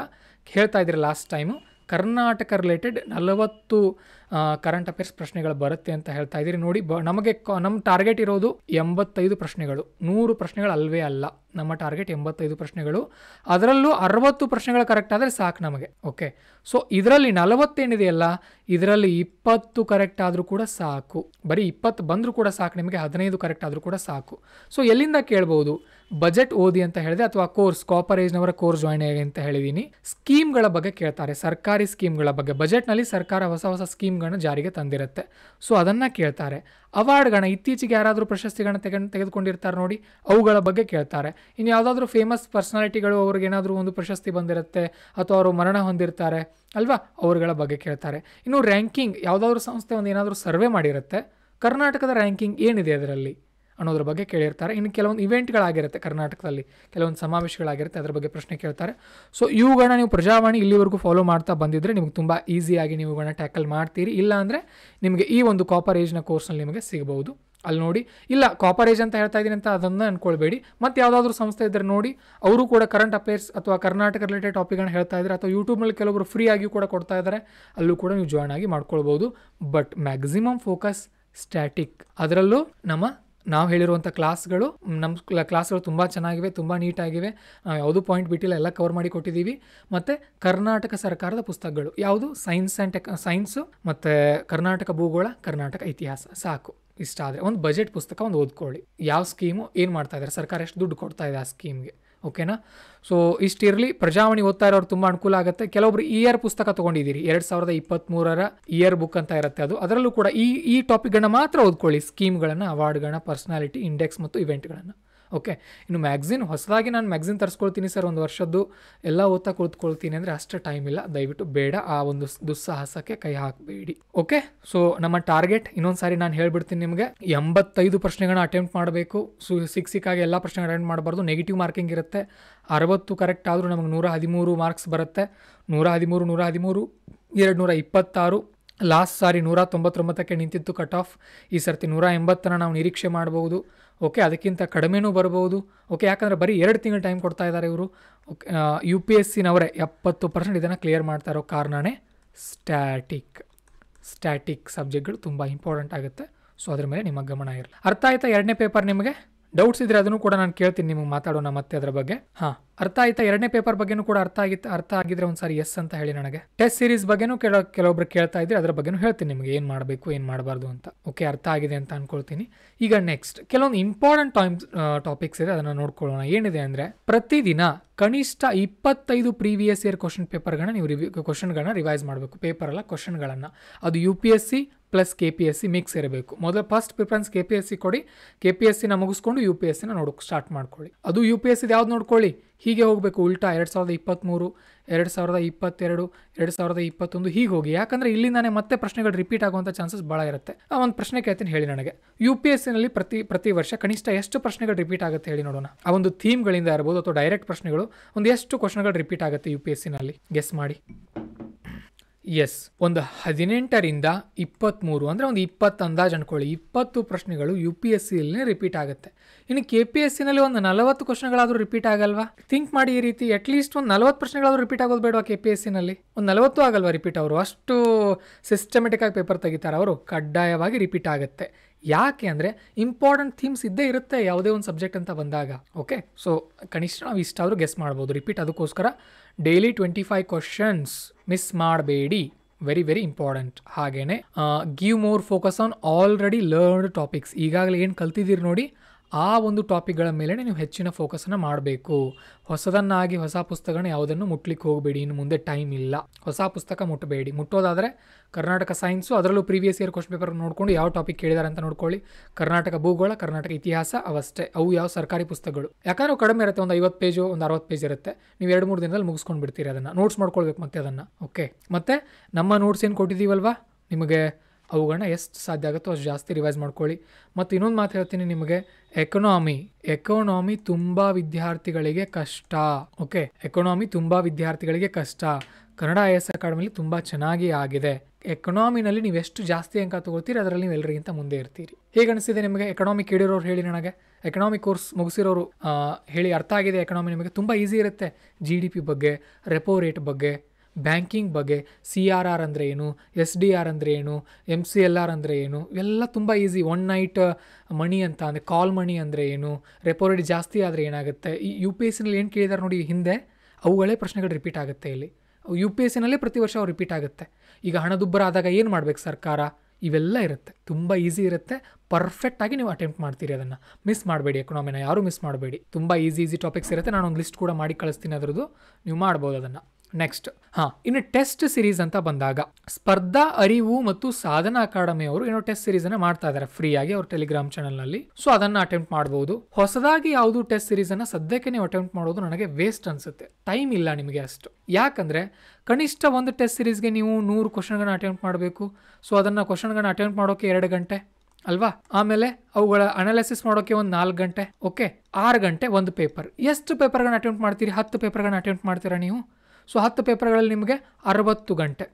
[SPEAKER 1] ಹೇಳ್ತಾ ಇದ್ದೀರಿ ಲಾಸ್ಟ್ ಟೈಮು ಕರ್ನಾಟಕ ರಿಲೇಟೆಡ್ ನಲವತ್ತು ಕರೆಂಟ್ ಅಫೇರ್ಸ್ ಪ್ರಶ್ನೆಗಳು ಬರುತ್ತೆ ಅಂತ ಹೇಳ್ತಾ ಇದ್ದೀರಿ ನೋಡಿ ಬ ನಮಗೆ ನಮ್ಮ ಟಾರ್ಗೆಟ್ ಇರೋದು ಎಂಬತ್ತೈದು ಪ್ರಶ್ನೆಗಳು ನೂರು ಪ್ರಶ್ನೆಗಳು ಅಲ್ವೇ ಅಲ್ಲ ನಮ್ಮ ಟಾರ್ಗೆಟ್ ಎಂಬತ್ತೈದು ಪ್ರಶ್ನೆಗಳು ಅದರಲ್ಲೂ ಅರವತ್ತು ಪ್ರಶ್ನೆಗಳು ಕರೆಕ್ಟ್ ಆದರೆ ಸಾಕು ನಮಗೆ ಓಕೆ ಸೊ ಇದರಲ್ಲಿ ನಲವತ್ತೇನಿದೆಯಲ್ಲ ಇದರಲ್ಲಿ ಇಪ್ಪತ್ತು ಕರೆಕ್ಟ್ ಆದರೂ ಕೂಡ ಸಾಕು ಬರೀ ಇಪ್ಪತ್ತು ಬಂದರೂ ಕೂಡ ಸಾಕು ನಿಮಗೆ ಹದಿನೈದು ಕರೆಕ್ಟ್ ಆದರೂ ಕೂಡ ಸಾಕು ಸೊ ಎಲ್ಲಿಂದ ಕೇಳ್ಬೋದು ಬಜೆಟ್ ಓದಿ ಅಂತ ಹೇಳಿದೆ ಅಥವಾ ಕೋರ್ಸ್ ಕಾಪರ್ ಏಜ್ನವರ ಕೋರ್ಸ್ ಜಾಯಿನ್ ಆಗಿ ಅಂತ ಹೇಳಿದ್ದೀನಿ ಸ್ಕೀಮ್ಗಳ ಬಗ್ಗೆ ಕೇಳ್ತಾರೆ ಸರ್ಕಾರಿ ಸ್ಕೀಮ್ಗಳ ಬಗ್ಗೆ ಬಜೆಟ್ನಲ್ಲಿ ಸರ್ಕಾರ ಹೊಸ ಹೊಸ ಸ್ಕೀಮ್ಗಳನ್ನ ಜಾರಿಗೆ ತಂದಿರುತ್ತೆ ಸೊ ಅದನ್ನು ಕೇಳ್ತಾರೆ ಅವಾರ್ಡ್ಗಳನ್ನ ಇತ್ತೀಚೆಗೆ ಯಾರಾದರೂ ಪ್ರಶಸ್ತಿಗಳನ್ನ ತೆಗೆ ತೆಗೆದುಕೊಂಡಿರ್ತಾರೆ ನೋಡಿ ಅವುಗಳ ಬಗ್ಗೆ ಕೇಳ್ತಾರೆ ಇನ್ನು ಯಾವುದಾದ್ರೂ ಫೇಮಸ್ ಪರ್ಸ್ನಾಲಿಟಿಗಳು ಅವ್ರಿಗೇನಾದರೂ ಒಂದು ಪ್ರಶಸ್ತಿ ಬಂದಿರುತ್ತೆ ಅಥವಾ ಅವರು ಮರಣ ಹೊಂದಿರ್ತಾರೆ ಅಲ್ವಾ ಅವರುಗಳ ಬಗ್ಗೆ ಕೇಳ್ತಾರೆ ಇನ್ನು ರ್ಯಾಂಕಿಂಗ್ ಯಾವುದಾದ್ರೂ ಸಂಸ್ಥೆ ಒಂದು ಏನಾದರೂ ಸರ್ವೆ ಮಾಡಿರುತ್ತೆ ಕರ್ನಾಟಕದ ರ್ಯಾಂಕಿಂಗ್ ಏನಿದೆ ಅದರಲ್ಲಿ ಅನ್ನೋದ್ರ ಬಗ್ಗೆ ಕೇಳಿರ್ತಾರೆ ಇನ್ನು ಕೆಲವೊಂದು ಇವೆಂಟ್ಗಳಾಗಿರುತ್ತೆ ಕರ್ನಾಟಕದಲ್ಲಿ ಕೆಲವೊಂದು ಸಮಾವೇಶಗಳಾಗಿರುತ್ತೆ ಅದರ ಬಗ್ಗೆ ಪ್ರಶ್ನೆ ಕೇಳ್ತಾರೆ ಸೊ ಇವುಗಳನ್ನ ನೀವು ಪ್ರಜಾವಾಣಿ ಇಲ್ಲಿವರೆಗೂ ಫಾಲೋ ಮಾಡ್ತಾ ಬಂದಿದ್ದರೆ ನಿಮಗೆ ತುಂಬ ಈಸಿಯಾಗಿ ಇವುಗಳನ್ನ ಟ್ಯಾಕಲ್ ಮಾಡ್ತೀರಿ ಇಲ್ಲ ಅಂದರೆ ನಿಮಗೆ ಈ ಒಂದು ಕಾಪರ್ ಏಜ್ನ ಕೋರ್ಸ್ನಲ್ಲಿ ನಿಮಗೆ ಸಿಗಬಹುದು ಅಲ್ಲಿ ನೋಡಿ ಇಲ್ಲ ಕಾಪರ್ ಏಜ್ ಅಂತ ಹೇಳ್ತಾ ಇದ್ದೀನಿ ಅಂತ ಅದನ್ನು ಅಂದ್ಕೊಳ್ಬೇಡಿ ಮತ್ತು ಯಾವುದಾದ್ರೂ ಸಂಸ್ಥೆ ಇದ್ದರೆ ನೋಡಿ ಅವರು ಕೂಡ ಕರೆಂಟ್ ಅಫೇರ್ಸ್ ಅಥವಾ ಕರ್ನಾಟಕ ರಿಲೇಟೆಡ್ ಟಾಪಿಕ್ಗಳನ್ನ ಹೇಳ್ತಾ ಇದ್ದಾರೆ ಅಥವಾ ಯೂಟ್ಯೂಬ್ನಲ್ಲಿ ಕೆಲವರು ಫ್ರೀ ಆಗಿ ಕೂಡ ಕೊಡ್ತಾ ಇದ್ದಾರೆ ಅಲ್ಲೂ ಕೂಡ ನೀವು ಜಾಯ್ನ್ ಆಗಿ ಮಾಡ್ಕೊಳ್ಬೋದು ಬಟ್ ಮ್ಯಾಕ್ಸಿಮಮ್ ಫೋಕಸ್ ಸ್ಟ್ಯಾಟಿಕ್ ಅದರಲ್ಲೂ ನಮ್ಮ ನಾವು ಹೇಳಿರುವಂಥ ಕ್ಲಾಸ್ಗಳು ನಮ್ಮ ಕ್ಲಾಸ್ಗಳು ತುಂಬ ಚೆನ್ನಾಗಿವೆ ತುಂಬ ನೀಟಾಗಿವೆ ಯಾವುದು ಪಾಯಿಂಟ್ ಬಿಟ್ಟಿಲ್ಲ ಎಲ್ಲ ಕವರ್ ಮಾಡಿ ಕೊಟ್ಟಿದ್ದೀವಿ ಮತ್ತು ಕರ್ನಾಟಕ ಸರ್ಕಾರದ ಪುಸ್ತಕಗಳು ಯಾವುದು ಸೈನ್ಸ್ ಆ್ಯಂಡ್ ಟೆಕ್ ಸೈನ್ಸು ಮತ್ತು ಕರ್ನಾಟಕ ಭೂಗೋಳ ಕರ್ನಾಟಕ ಇತಿಹಾಸ ಸಾಕು ಇಷ್ಟ ಆದರೆ ಒಂದು ಬಜೆಟ್ ಪುಸ್ತಕ ಒಂದು ಓದ್ಕೊಳ್ಳಿ ಯಾವ ಸ್ಕೀಮು ಏನು ಮಾಡ್ತಾ ಇದ್ದಾರೆ ಸರ್ಕಾರ ಎಷ್ಟು ದುಡ್ಡು ಕೊಡ್ತಾ ಇದೆ ಆ ಸ್ಕೀಮ್ಗೆ ಓಕೆನಾ ಸೊ ಇಷ್ಟಿರಲಿ ಪ್ರಜಾವಾಣಿ ಓದ್ತಾ ಇರೋರು ತುಂಬ ಅನುಕೂಲ ಆಗುತ್ತೆ ಕೆಲವೊಬ್ರು ಇಯರ್ ಪುಸ್ತಕ ತೊಗೊಂಡಿದ್ದೀರಿ ಎರಡು ಸಾವಿರದ ಇಪ್ಪತ್ತ್ಮೂರರ ಇಯರ್ ಬುಕ್ ಅಂತ ಇರುತ್ತೆ ಅದು ಅದರಲ್ಲೂ ಕೂಡ ಈ ಈ ಟಾಪಿಕ್ಗಳನ್ನ ಮಾತ್ರ ಓದ್ಕೊಳ್ಳಿ ಸ್ಕೀಮ್ಗಳನ್ನು ಅವಾರ್ಡ್ಗಳನ್ನ ಪರ್ಸನಾಲಿಟಿ ಇಂಡೆಕ್ಸ್ ಮತ್ತು ಇವೆಂಟ್ಗಳನ್ನು ಓಕೆ ಇನ್ನು ಮ್ಯಾಗ್ಝಿನ್ ಹೊಸದಾಗಿ ನಾನು ಮ್ಯಾಗ್ಝಿನ್ ತರಿಸ್ಕೊಳ್ತೀನಿ ಸರ್ ಒಂದು ವರ್ಷದ್ದು ಎಲ್ಲ ಓದ್ತಾ ಕುಳಿತುಕೊಳ್ತೀನಿ ಅಂದರೆ ಅಷ್ಟು ಟೈಮ್ ಇಲ್ಲ ದಯವಿಟ್ಟು ಬೇಡ ಆ ಒಂದು ದುಸ್ಸಾಹಸಕ್ಕೆ ಕೈ ಹಾಕಬೇಡಿ ಓಕೆ ಸೊ ನಮ್ಮ ಟಾರ್ಗೆಟ್ ಇನ್ನೊಂದು ಸಾರಿ ನಾನು ಹೇಳ್ಬಿಡ್ತೀನಿ ನಿಮಗೆ ಎಂಬತ್ತೈದು ಪ್ರಶ್ನೆಗಳನ್ನ ಅಟೆಂಪ್ಟ್ ಮಾಡಬೇಕು ಸು ಸಿಕ್ಸ್ ಸಿಕ್ಕಾಗಿ ಎಲ್ಲ ಪ್ರಶ್ನೆಗಳ ಅಟೆಂಪ್ಟ್ ಮಾಡಬಾರ್ದು ನೆಗೆಟಿವ್ ಮಾರ್ಕಿಂಗ್ ಇರುತ್ತೆ ಅರವತ್ತು ಕರೆಕ್ಟ್ ಆದರೂ ನಮಗೆ ನೂರ ಹದಿಮೂರು ಮಾರ್ಕ್ಸ್ ಬರುತ್ತೆ ನೂರ ಹದಿಮೂರು ನೂರ ಹದಿಮೂರು ಎರಡು ನೂರ ಇಪ್ಪತ್ತಾರು ಲಾಸ್ಟ್ ಸಾರಿ ನೂರ ತೊಂಬತ್ತೊಂಬತ್ತಕ್ಕೆ ನಿಂತಿತ್ತು ಕಟ್ ಆಫ್ ಈ ಸರ್ತಿ ನೂರ ಎಂಬತ್ತರ ನಾವು ನಿರೀಕ್ಷೆ ಮಾಡ್ಬೋದು ಓಕೆ ಅದಕ್ಕಿಂತ ಕಡಿಮೆನೂ ಬರ್ಬೋದು ಓಕೆ ಯಾಕಂದರೆ ಬರೀ ಎರಡು ತಿಂಗಳು ಟೈಮ್ ಕೊಡ್ತಾ ಇದ್ದಾರೆ ಇವರು ಯು ಪಿ ಎಸ್ ಸಿನವರೇ ಎಪ್ಪತ್ತು ಪರ್ಸೆಂಟ್ ಇದನ್ನು ಕ್ಲಿಯರ್ ಮಾಡ್ತಾ ಇರೋ ಕಾರಣವೇ ಸ್ಟ್ಯಾಟಿಕ್ ಸ್ಟ್ಯಾಟಿಕ್ ಸಬ್ಜೆಕ್ಟ್ಗಳು ತುಂಬ ಇಂಪಾರ್ಟೆಂಟ್ ಆಗುತ್ತೆ ಸೊ ಅದ್ರ ಮೇಲೆ ನಿಮ್ಮ ಗಮನ ಇರಲಿ ಅರ್ಥ ಆಯ್ತಾ ಎರಡನೇ ಪೇಪರ್ ನಿಮಗೆ ಡೌಟ್ಸ್ ಇದ್ರೆ ಅದನ್ನು ಕೂಡ ನಾನು ಕೇಳ್ತೀನಿ ನಿಮಗೆ ಮಾತಾಡೋಣ ಮತ್ತೆ ಅದರ ಬಗ್ಗೆ ಹಾ ಅರ್ಥ ಆಯ್ತಾ ಎರಡನೇ ಪೇಪರ್ ಬಗ್ಗೆನೂ ಕೂಡ ಅರ್ಥ ಆಗಿತ್ತು ಅರ್ಥ ಆಗಿದ್ರೆ ಒಂದ್ಸಾರಿ ಎಸ್ ಅಂತ ಹೇಳಿ ನನಗೆ ಟೆಸ್ಟ್ ಸೀರೀಸ್ ಬಗ್ಗೆನೂ ಕೆಲ ಕೆಲವೊಬ್ರು ಕೇಳ್ತಾ ಇದ್ರೆ ಅದರ ಬಗ್ಗೆನೂ ಹೇಳ್ತೀನಿ ನಿಮಗೆ ಏನು ಮಾಡಬೇಕು ಏನು ಮಾಡಬಾರ್ದು ಅಂತ ಓಕೆ ಅರ್ಥ ಆಗಿದೆ ಅಂತ ಅನ್ಕೊಳ್ತೀನಿ ಈಗ ನೆಕ್ಸ್ಟ್ ಕೆಲವೊಂದು ಇಂಪಾರ್ಟೆಂಟ್ ಟಾಪಿಕ್ಸ್ ಇದೆ ಅದನ್ನು ನೋಡ್ಕೊಳ್ಳೋಣ ಏನಿದೆ ಅಂದರೆ ಪ್ರತಿದಿನ ಕನಿಷ್ಠ ಇಪ್ಪತ್ತೈದು ಪ್ರೀವಿಯಸ್ ಇಯರ್ ಕ್ವಶನ್ ಪೇಪರ್ಗಳನ್ನ ನೀವು ರಿವಿ ಕ್ವಶನ್ಗಳನ್ನ ರಿವೈಸ್ ಮಾಡಬೇಕು ಪೇಪರ್ ಅಲ್ಲ ಕ್ವಶನ್ಗಳನ್ನು ಅದು U P S C plus K P S C mix ಇರಬೇಕು ಮೊದಲು first preference K P S C ಕೊಡಿ ಕೆ ಪಿ ಎಸ್ ಸಿನ ಮುಗಿಸ್ಕೊಂಡು ಯು ಪಿ ಎಸ್ ಸಿನ ನೋಡೋಕೆ ಸ್ಟಾರ್ಟ್ ಮಾಡ್ಕೊಳ್ಳಿ ಅದು ಯು ಪಿ ಎಸ್ ಸಿದು ಯಾವ್ದು ನೋಡ್ಕೊಳ್ಳಿ ಹೀಗೆ ಹೋಗಬೇಕು ಉಲ್ಟಾ ಎರಡು ಸಾವಿರದ ಇಪ್ಪತ್ತ್ಮೂರು ಎರಡು ಸಾವಿರದ ಇಪ್ಪತ್ತೆರಡು ಎರಡು ಸಾವಿರದ ಇಪ್ಪತ್ತೊಂದು ಹೀಗೆ ಹೋಗಿ ಯಾಕಂದರೆ ಇಲ್ಲಿ ನಾನೇ ಮತ್ತೆ ಪ್ರಶ್ನೆಗಳು ರಿಪೀಟ್ ಆಗುವಂಥ ಚಾನ್ಸಸ್ ಭಾಳ ಇರುತ್ತೆ ಆ ಒಂದು ಪ್ರಶ್ನೆ ಕೇಳ್ತೀನಿ ಹೇಳಿ ನನಗೆ ಯು ಪಿ ಎಸ್ ಸಿನಲ್ಲಿ ಪ್ರತಿ ಪ್ರತಿ ವರ್ಷ ಕನಿಷ್ಠ ಎಷ್ಟು ಪ್ರಶ್ನೆಗಳು ರಿಪೀಟ್ ಆಗುತ್ತೆ ಹೇಳಿ ನೋಡೋಣ ಆ ಒಂದು ಥೀಮ್ಗಳಿಂದ ಇರ್ಬೋದು ಅಥವಾ ಡೈರೆಕ್ಟ್ ಪ್ರಶ್ನೆಗಳು ಒಂದು ಎಷ್ಟು ಕ್ವಶನ್ಗಳು ರಿಪೀಟ್ ಆಗುತ್ತೆ ಯು ಪಿ ಎಸ್ ಸಿನಲ್ಲಿ ಗೆಸ್ ಮಾಡಿ ಎಸ್ ಒಂದು ಹದಿನೆಂಟರಿಂದ ಇಪ್ಪತ್ತ್ಮೂರು ಅಂದರೆ ಒಂದು ಇಪ್ಪತ್ತು ಅಂದಾಜು ಅಂದ್ಕೊಳ್ಳಿ ಇಪ್ಪತ್ತು ಪ್ರಶ್ನೆಗಳು ಯು ಪಿ ಎಸ್ ಸಿಯಲ್ಲೇ ರಿಪೀಟ್ ಆಗುತ್ತೆ ಇನ್ನು ಕೆ ಪಿ ಎಸ್ ಸಿನಲ್ಲಿ ಒಂದು ನಲವತ್ತು ಕ್ವಶನ್ಗಳಾದರೂ ರಿಪೀಟ್ ಆಗಲ್ವಾ ಥಿಂಕ್ ಮಾಡಿ ಈ ರೀತಿ ಅಟ್ಲೀಸ್ಟ್ ಒಂದು ನಲವತ್ತು ಪ್ರಶ್ನೆಗಳಾದರೂ ರಿಪೀಟ್ ಆಗೋದು ಬೇಡವಾ ಕೆ ಪಿ ಎಸ್ ಸಿನಲ್ಲಿ ಒಂದು ನಲವತ್ತು ಆಗಲ್ವಾ ರಿಪೀಟ್ ಅವರು ಅಷ್ಟು ಸಿಸ್ಟಮೆಟಿಕ್ ಆಗಿ ಪೇಪರ್ ತೆಗಿತಾರೆ ಅವರು ಕಡ್ಡಾಯವಾಗಿ ರಿಪೀಟ್ ಆಗುತ್ತೆ ಯಾಕೆ ಅಂದರೆ ಇಂಪಾರ್ಟೆಂಟ್ ಥೀಮ್ಸ್ ಇದ್ದೇ ಇರುತ್ತೆ ಯಾವುದೇ ಒಂದು ಸಬ್ಜೆಕ್ಟ್ ಅಂತ ಬಂದಾಗ ಓಕೆ ಸೊ ಕನಿಷ್ಠ ನಾವು ಇಷ್ಟಾದರೂ ಗೆಸ್ ಮಾಡ್ಬೋದು ರಿಪೀಟ್ ಅದಕ್ಕೋಸ್ಕರ daily twenty five questions miss ಮಾಡಬೇಡಿ ವೆರಿ ವೆರಿ ಇಂಪಾರ್ಟೆಂಟ್ ಹಾಗೇನೆ give more focus on already learned topics ಈಗಾಗಲೇ ಏನು ಕಲ್ತಿದ್ದೀರಿ ನೋಡಿ ಆ ಒಂದು ಟಾಪಿಕ್ಗಳ ಮೇಲೆ ನೀವು ಹೆಚ್ಚಿನ ಫೋಕಸನ್ನು ಮಾಡಬೇಕು ಹೊಸದನ್ನಾಗಿ ಹೊಸ ಪುಸ್ತಕನ ಯಾವುದನ್ನು ಮುಟ್ಲಿಕ್ಕೆ ಹೋಗಬೇಡಿ ಇನ್ನು ಮುಂದೆ ಟೈಮ್ ಇಲ್ಲ ಹೊಸ ಪುಸ್ತಕ ಮುಟ್ಟಬೇಡಿ ಮುಟ್ಟೋದಾದರೆ ಕರ್ನಾಟಕ ಸೈನ್ಸು ಅದರಲ್ಲೂ ಪ್ರೀವಿಯಸ್ ಇಯರ್ ಕ್ವಶನ್ ಪೇಪರ್ ನೋಡಿಕೊಂಡು ಯಾವ ಟಾಪಿಕ್ ಕೇಳಿದ್ದಾರೆ ಅಂತ ನೋಡ್ಕೊಳ್ಳಿ ಕರ್ನಾಟಕ ಭೂಗೋಳ ಕರ್ನಾಟಕ ಇತಿಹಾಸ ಅವಷ್ಟೇ ಅವು ಯಾವ ಸರ್ಕಾರಿ ಪುಸ್ತಕಗಳು ಯಾಕಂದ್ರೆ ಕಡಿಮೆ ಇರುತ್ತೆ ಒಂದು ಐವತ್ತು ಪೇಜು ಒಂದು ಅರವತ್ತು ಪೇಜ್ ಇರುತ್ತೆ ನೀವು ಎರಡು ಮೂರು ದಿನದಲ್ಲಿ ಮುಗಿಸ್ಕೊಂಡು ಬಿಡ್ತೀರಿ ಅದನ್ನು ನೋಟ್ಸ್ ಮಾಡ್ಕೊಳ್ಬೇಕು ಮತ್ತೆ ಅದನ್ನು ಓಕೆ ಮತ್ತೆ ನಮ್ಮ ನೋಟ್ಸ್ ಏನು ಕೊಟ್ಟಿದ್ದೀವಲ್ವಾ ನಿಮಗೆ ಅವುಗಳನ್ನ ಎಷ್ಟು ಸಾಧ್ಯ ಆಗುತ್ತೋ ಅಷ್ಟು ಜಾಸ್ತಿ ರಿವೈಸ್ ಮಾಡ್ಕೊಳ್ಳಿ ಮತ್ತು ಇನ್ನೊಂದು ಮಾತು ಹೇಳ್ತೀನಿ ನಿಮಗೆ ಎಕನಾಮಿ ಎಕನಾಮಿ ತುಂಬ ವಿದ್ಯಾರ್ಥಿಗಳಿಗೆ ಕಷ್ಟ ಓಕೆ ಎಕನಾಮಿ ತುಂಬ ವಿದ್ಯಾರ್ಥಿಗಳಿಗೆ ಕಷ್ಟ ಕನ್ನಡ ಐ ಎಸ್ ಅಕಾಡೆಮಿಲಿ ತುಂಬ ಚೆನ್ನಾಗಿ ಆಗಿದೆ ಎಕನಾಮಿನಲ್ಲಿ ನೀವು ಎಷ್ಟು ಜಾಸ್ತಿ ಅಂಕ ತಗೊಳ್ತೀರಿ ಅದರಲ್ಲಿ ನೀವು ಎಲ್ಲರಿಗಿಂತ ಮುಂದೆ ಇರ್ತೀರಿ ಹೇಗೆ ಅನಿಸಿದೆ ನಿಮಗೆ ಎಕನಾಮಿ ಕೇಳಿರೋರು ಹೇಳಿ ನನಗೆ ಎಕನಾಮಿ ಕೋರ್ಸ್ ಮುಗಿಸಿರೋರು ಹೇಳಿ ಅರ್ಥ ಆಗಿದೆ ಎಕನಾಮಿ ನಿಮಗೆ ತುಂಬ ಈಸಿ ಇರುತ್ತೆ ಜಿ ಡಿ ಪಿ ಬಗ್ಗೆ ರೆಪೋ ರೇಟ್ ಬಗ್ಗೆ ಬ್ಯಾಂಕಿಂಗ್ ಬಗ್ಗೆ ಸಿ ಆರ್ ಆರ್ ಅಂದರೆ ಏನು ಎಸ್ ಡಿ ಆರ್ ಅಂದರೆ ಏನು ಎಮ್ ಸಿ ಎಲ್ ಆರ್ ಅಂದರೆ ಏನು ಎಲ್ಲ ತುಂಬ ಈಸಿ ಒನ್ ನೈಟ್ ಮಣಿ ಅಂತ ಅಂದರೆ ಕಾಲ್ ಮಣಿ ಅಂದರೆ ಏನು ರೆಪೋ ರೇಟ್ ಜಾಸ್ತಿ ಆದರೆ ಏನಾಗುತ್ತೆ ಈ ಯು ಪಿ ಎಸ್ ಸಿನಲ್ಲಿ ಏನು ಕೇಳಿದಾರೆ ನೋಡಿ ಹಿಂದೆ ಅವುಗಳೇ ಪ್ರಶ್ನೆಗಳು ರಿಪೀಟ್ ಆಗುತ್ತೆ ಇಲ್ಲಿ ಯು ಪಿ ಎಸ್ ಸಿನಲ್ಲೇ ಪ್ರತಿ ವರ್ಷ ಅವ್ರು ರಿಪೀಟ್ ಆಗುತ್ತೆ ಈಗ ಹಣದುಬ್ಬರ ಆದಾಗ ಏನು ಮಾಡಬೇಕು ಸರ್ಕಾರ ಇವೆಲ್ಲ ಇರುತ್ತೆ ತುಂಬ ಈಸಿ ಇರುತ್ತೆ ಪರ್ಫೆಕ್ಟಾಗಿ ನೀವು ಅಟೆಂಪ್ಟ್ ಮಾಡ್ತೀರಿ ಅದನ್ನು ಮಿಸ್ ಮಾಡಬೇಡಿ ಎಕನಾಮಿನ ಯಾರೂ ಮಿಸ್ ಮಾಡಬೇಡಿ ತುಂಬ ಈಸಿ ಈಸಿ ಟಾಪಿಕ್ಸ್ ಇರುತ್ತೆ ನಾನು ಒಂದು ಲಿಸ್ಟ್ ಕೂಡ ಮಾಡಿ ಕಳಿಸ್ತೀನಿ ಅದರದ್ದು ನೀವು ಮಾಡ್ಬೋದು ಅದನ್ನು ನೆಕ್ಸ್ಟ್ ಹಾ ಇನ್ನು ಟೆಸ್ಟ್ ಸಿರೀಸ್ ಅಂತ ಬಂದಾಗ ಸ್ಪರ್ಧಾ ಅರಿವು ಮತ್ತು ಸಾಧನ ಅಕಾಡೆಮಿ ಅವರು ಏನೋ ಟೆಸ್ಟ್ ಸಿರೀಸ್ ಅನ್ನ ಮಾಡ್ತಾ ಇದಾರೆ ಫ್ರೀ ಆಗಿ ಅವ್ರ ಟೆಲಿಗ್ರಾಮ್ ಚಾನಲ್ ನಲ್ಲಿ ಸೊ ಅದನ್ನ ಅಟೆಂಪ್ಟ್ ಮಾಡಬಹುದು ಹೊಸದಾಗಿ ಯಾವುದು ಟೆಸ್ಟ್ ಸಿರೀಸ್ ಅನ್ನ ಸದ್ಯಕ್ಕೆ ನೀವು ಅಟೆಂಪ್ಟ್ ಮಾಡೋದು ನನಗೆ ವೇಸ್ಟ್ ಅನ್ಸುತ್ತೆ ಟೈಮ್ ಇಲ್ಲ ನಿಮಗೆ ಅಷ್ಟು ಯಾಕಂದ್ರೆ ಕನಿಷ್ಠ ಒಂದು ಟೆಸ್ಟ್ ಸಿರೀಸ್ಗೆ ನೀವು ನೂರು ಕ್ವಶನ್ಗಳನ್ನ ಅಟೆಂಪ್ಟ್ ಮಾಡಬೇಕು ಸೊ ಅದನ್ನು ಕ್ವಶನ್ಗಳನ್ನ ಅಟೆಂಪ್ಟ್ ಮಾಡೋಕೆ ಎರಡು ಗಂಟೆ ಅಲ್ವಾ ಆಮೇಲೆ ಅವುಗಳ ಅನಾಲಿಸಿಸ್ ಮಾಡೋಕ್ಕೆ ಒಂದು ನಾಲ್ಕು ಗಂಟೆ ಓಕೆ ಆರು ಗಂಟೆ ಒಂದು ಪೇಪರ್ ಎಷ್ಟು ಪೇಪರ್ಗಳನ್ನ ಅಟೆಂಪ್ಟ್ ಮಾಡ್ತೀರಿ ಹತ್ತು ಪೇಪರ್ಗಳನ್ನ ಅಟೆಂಪ್ಟ್ ಮಾಡ್ತೀರಾ ನೀವು ಸೊ ಹತ್ತು ಪೇಪರ್ಗಳಲ್ಲಿ ನಿಮಗೆ ಅರವತ್ತು ಗಂಟೆ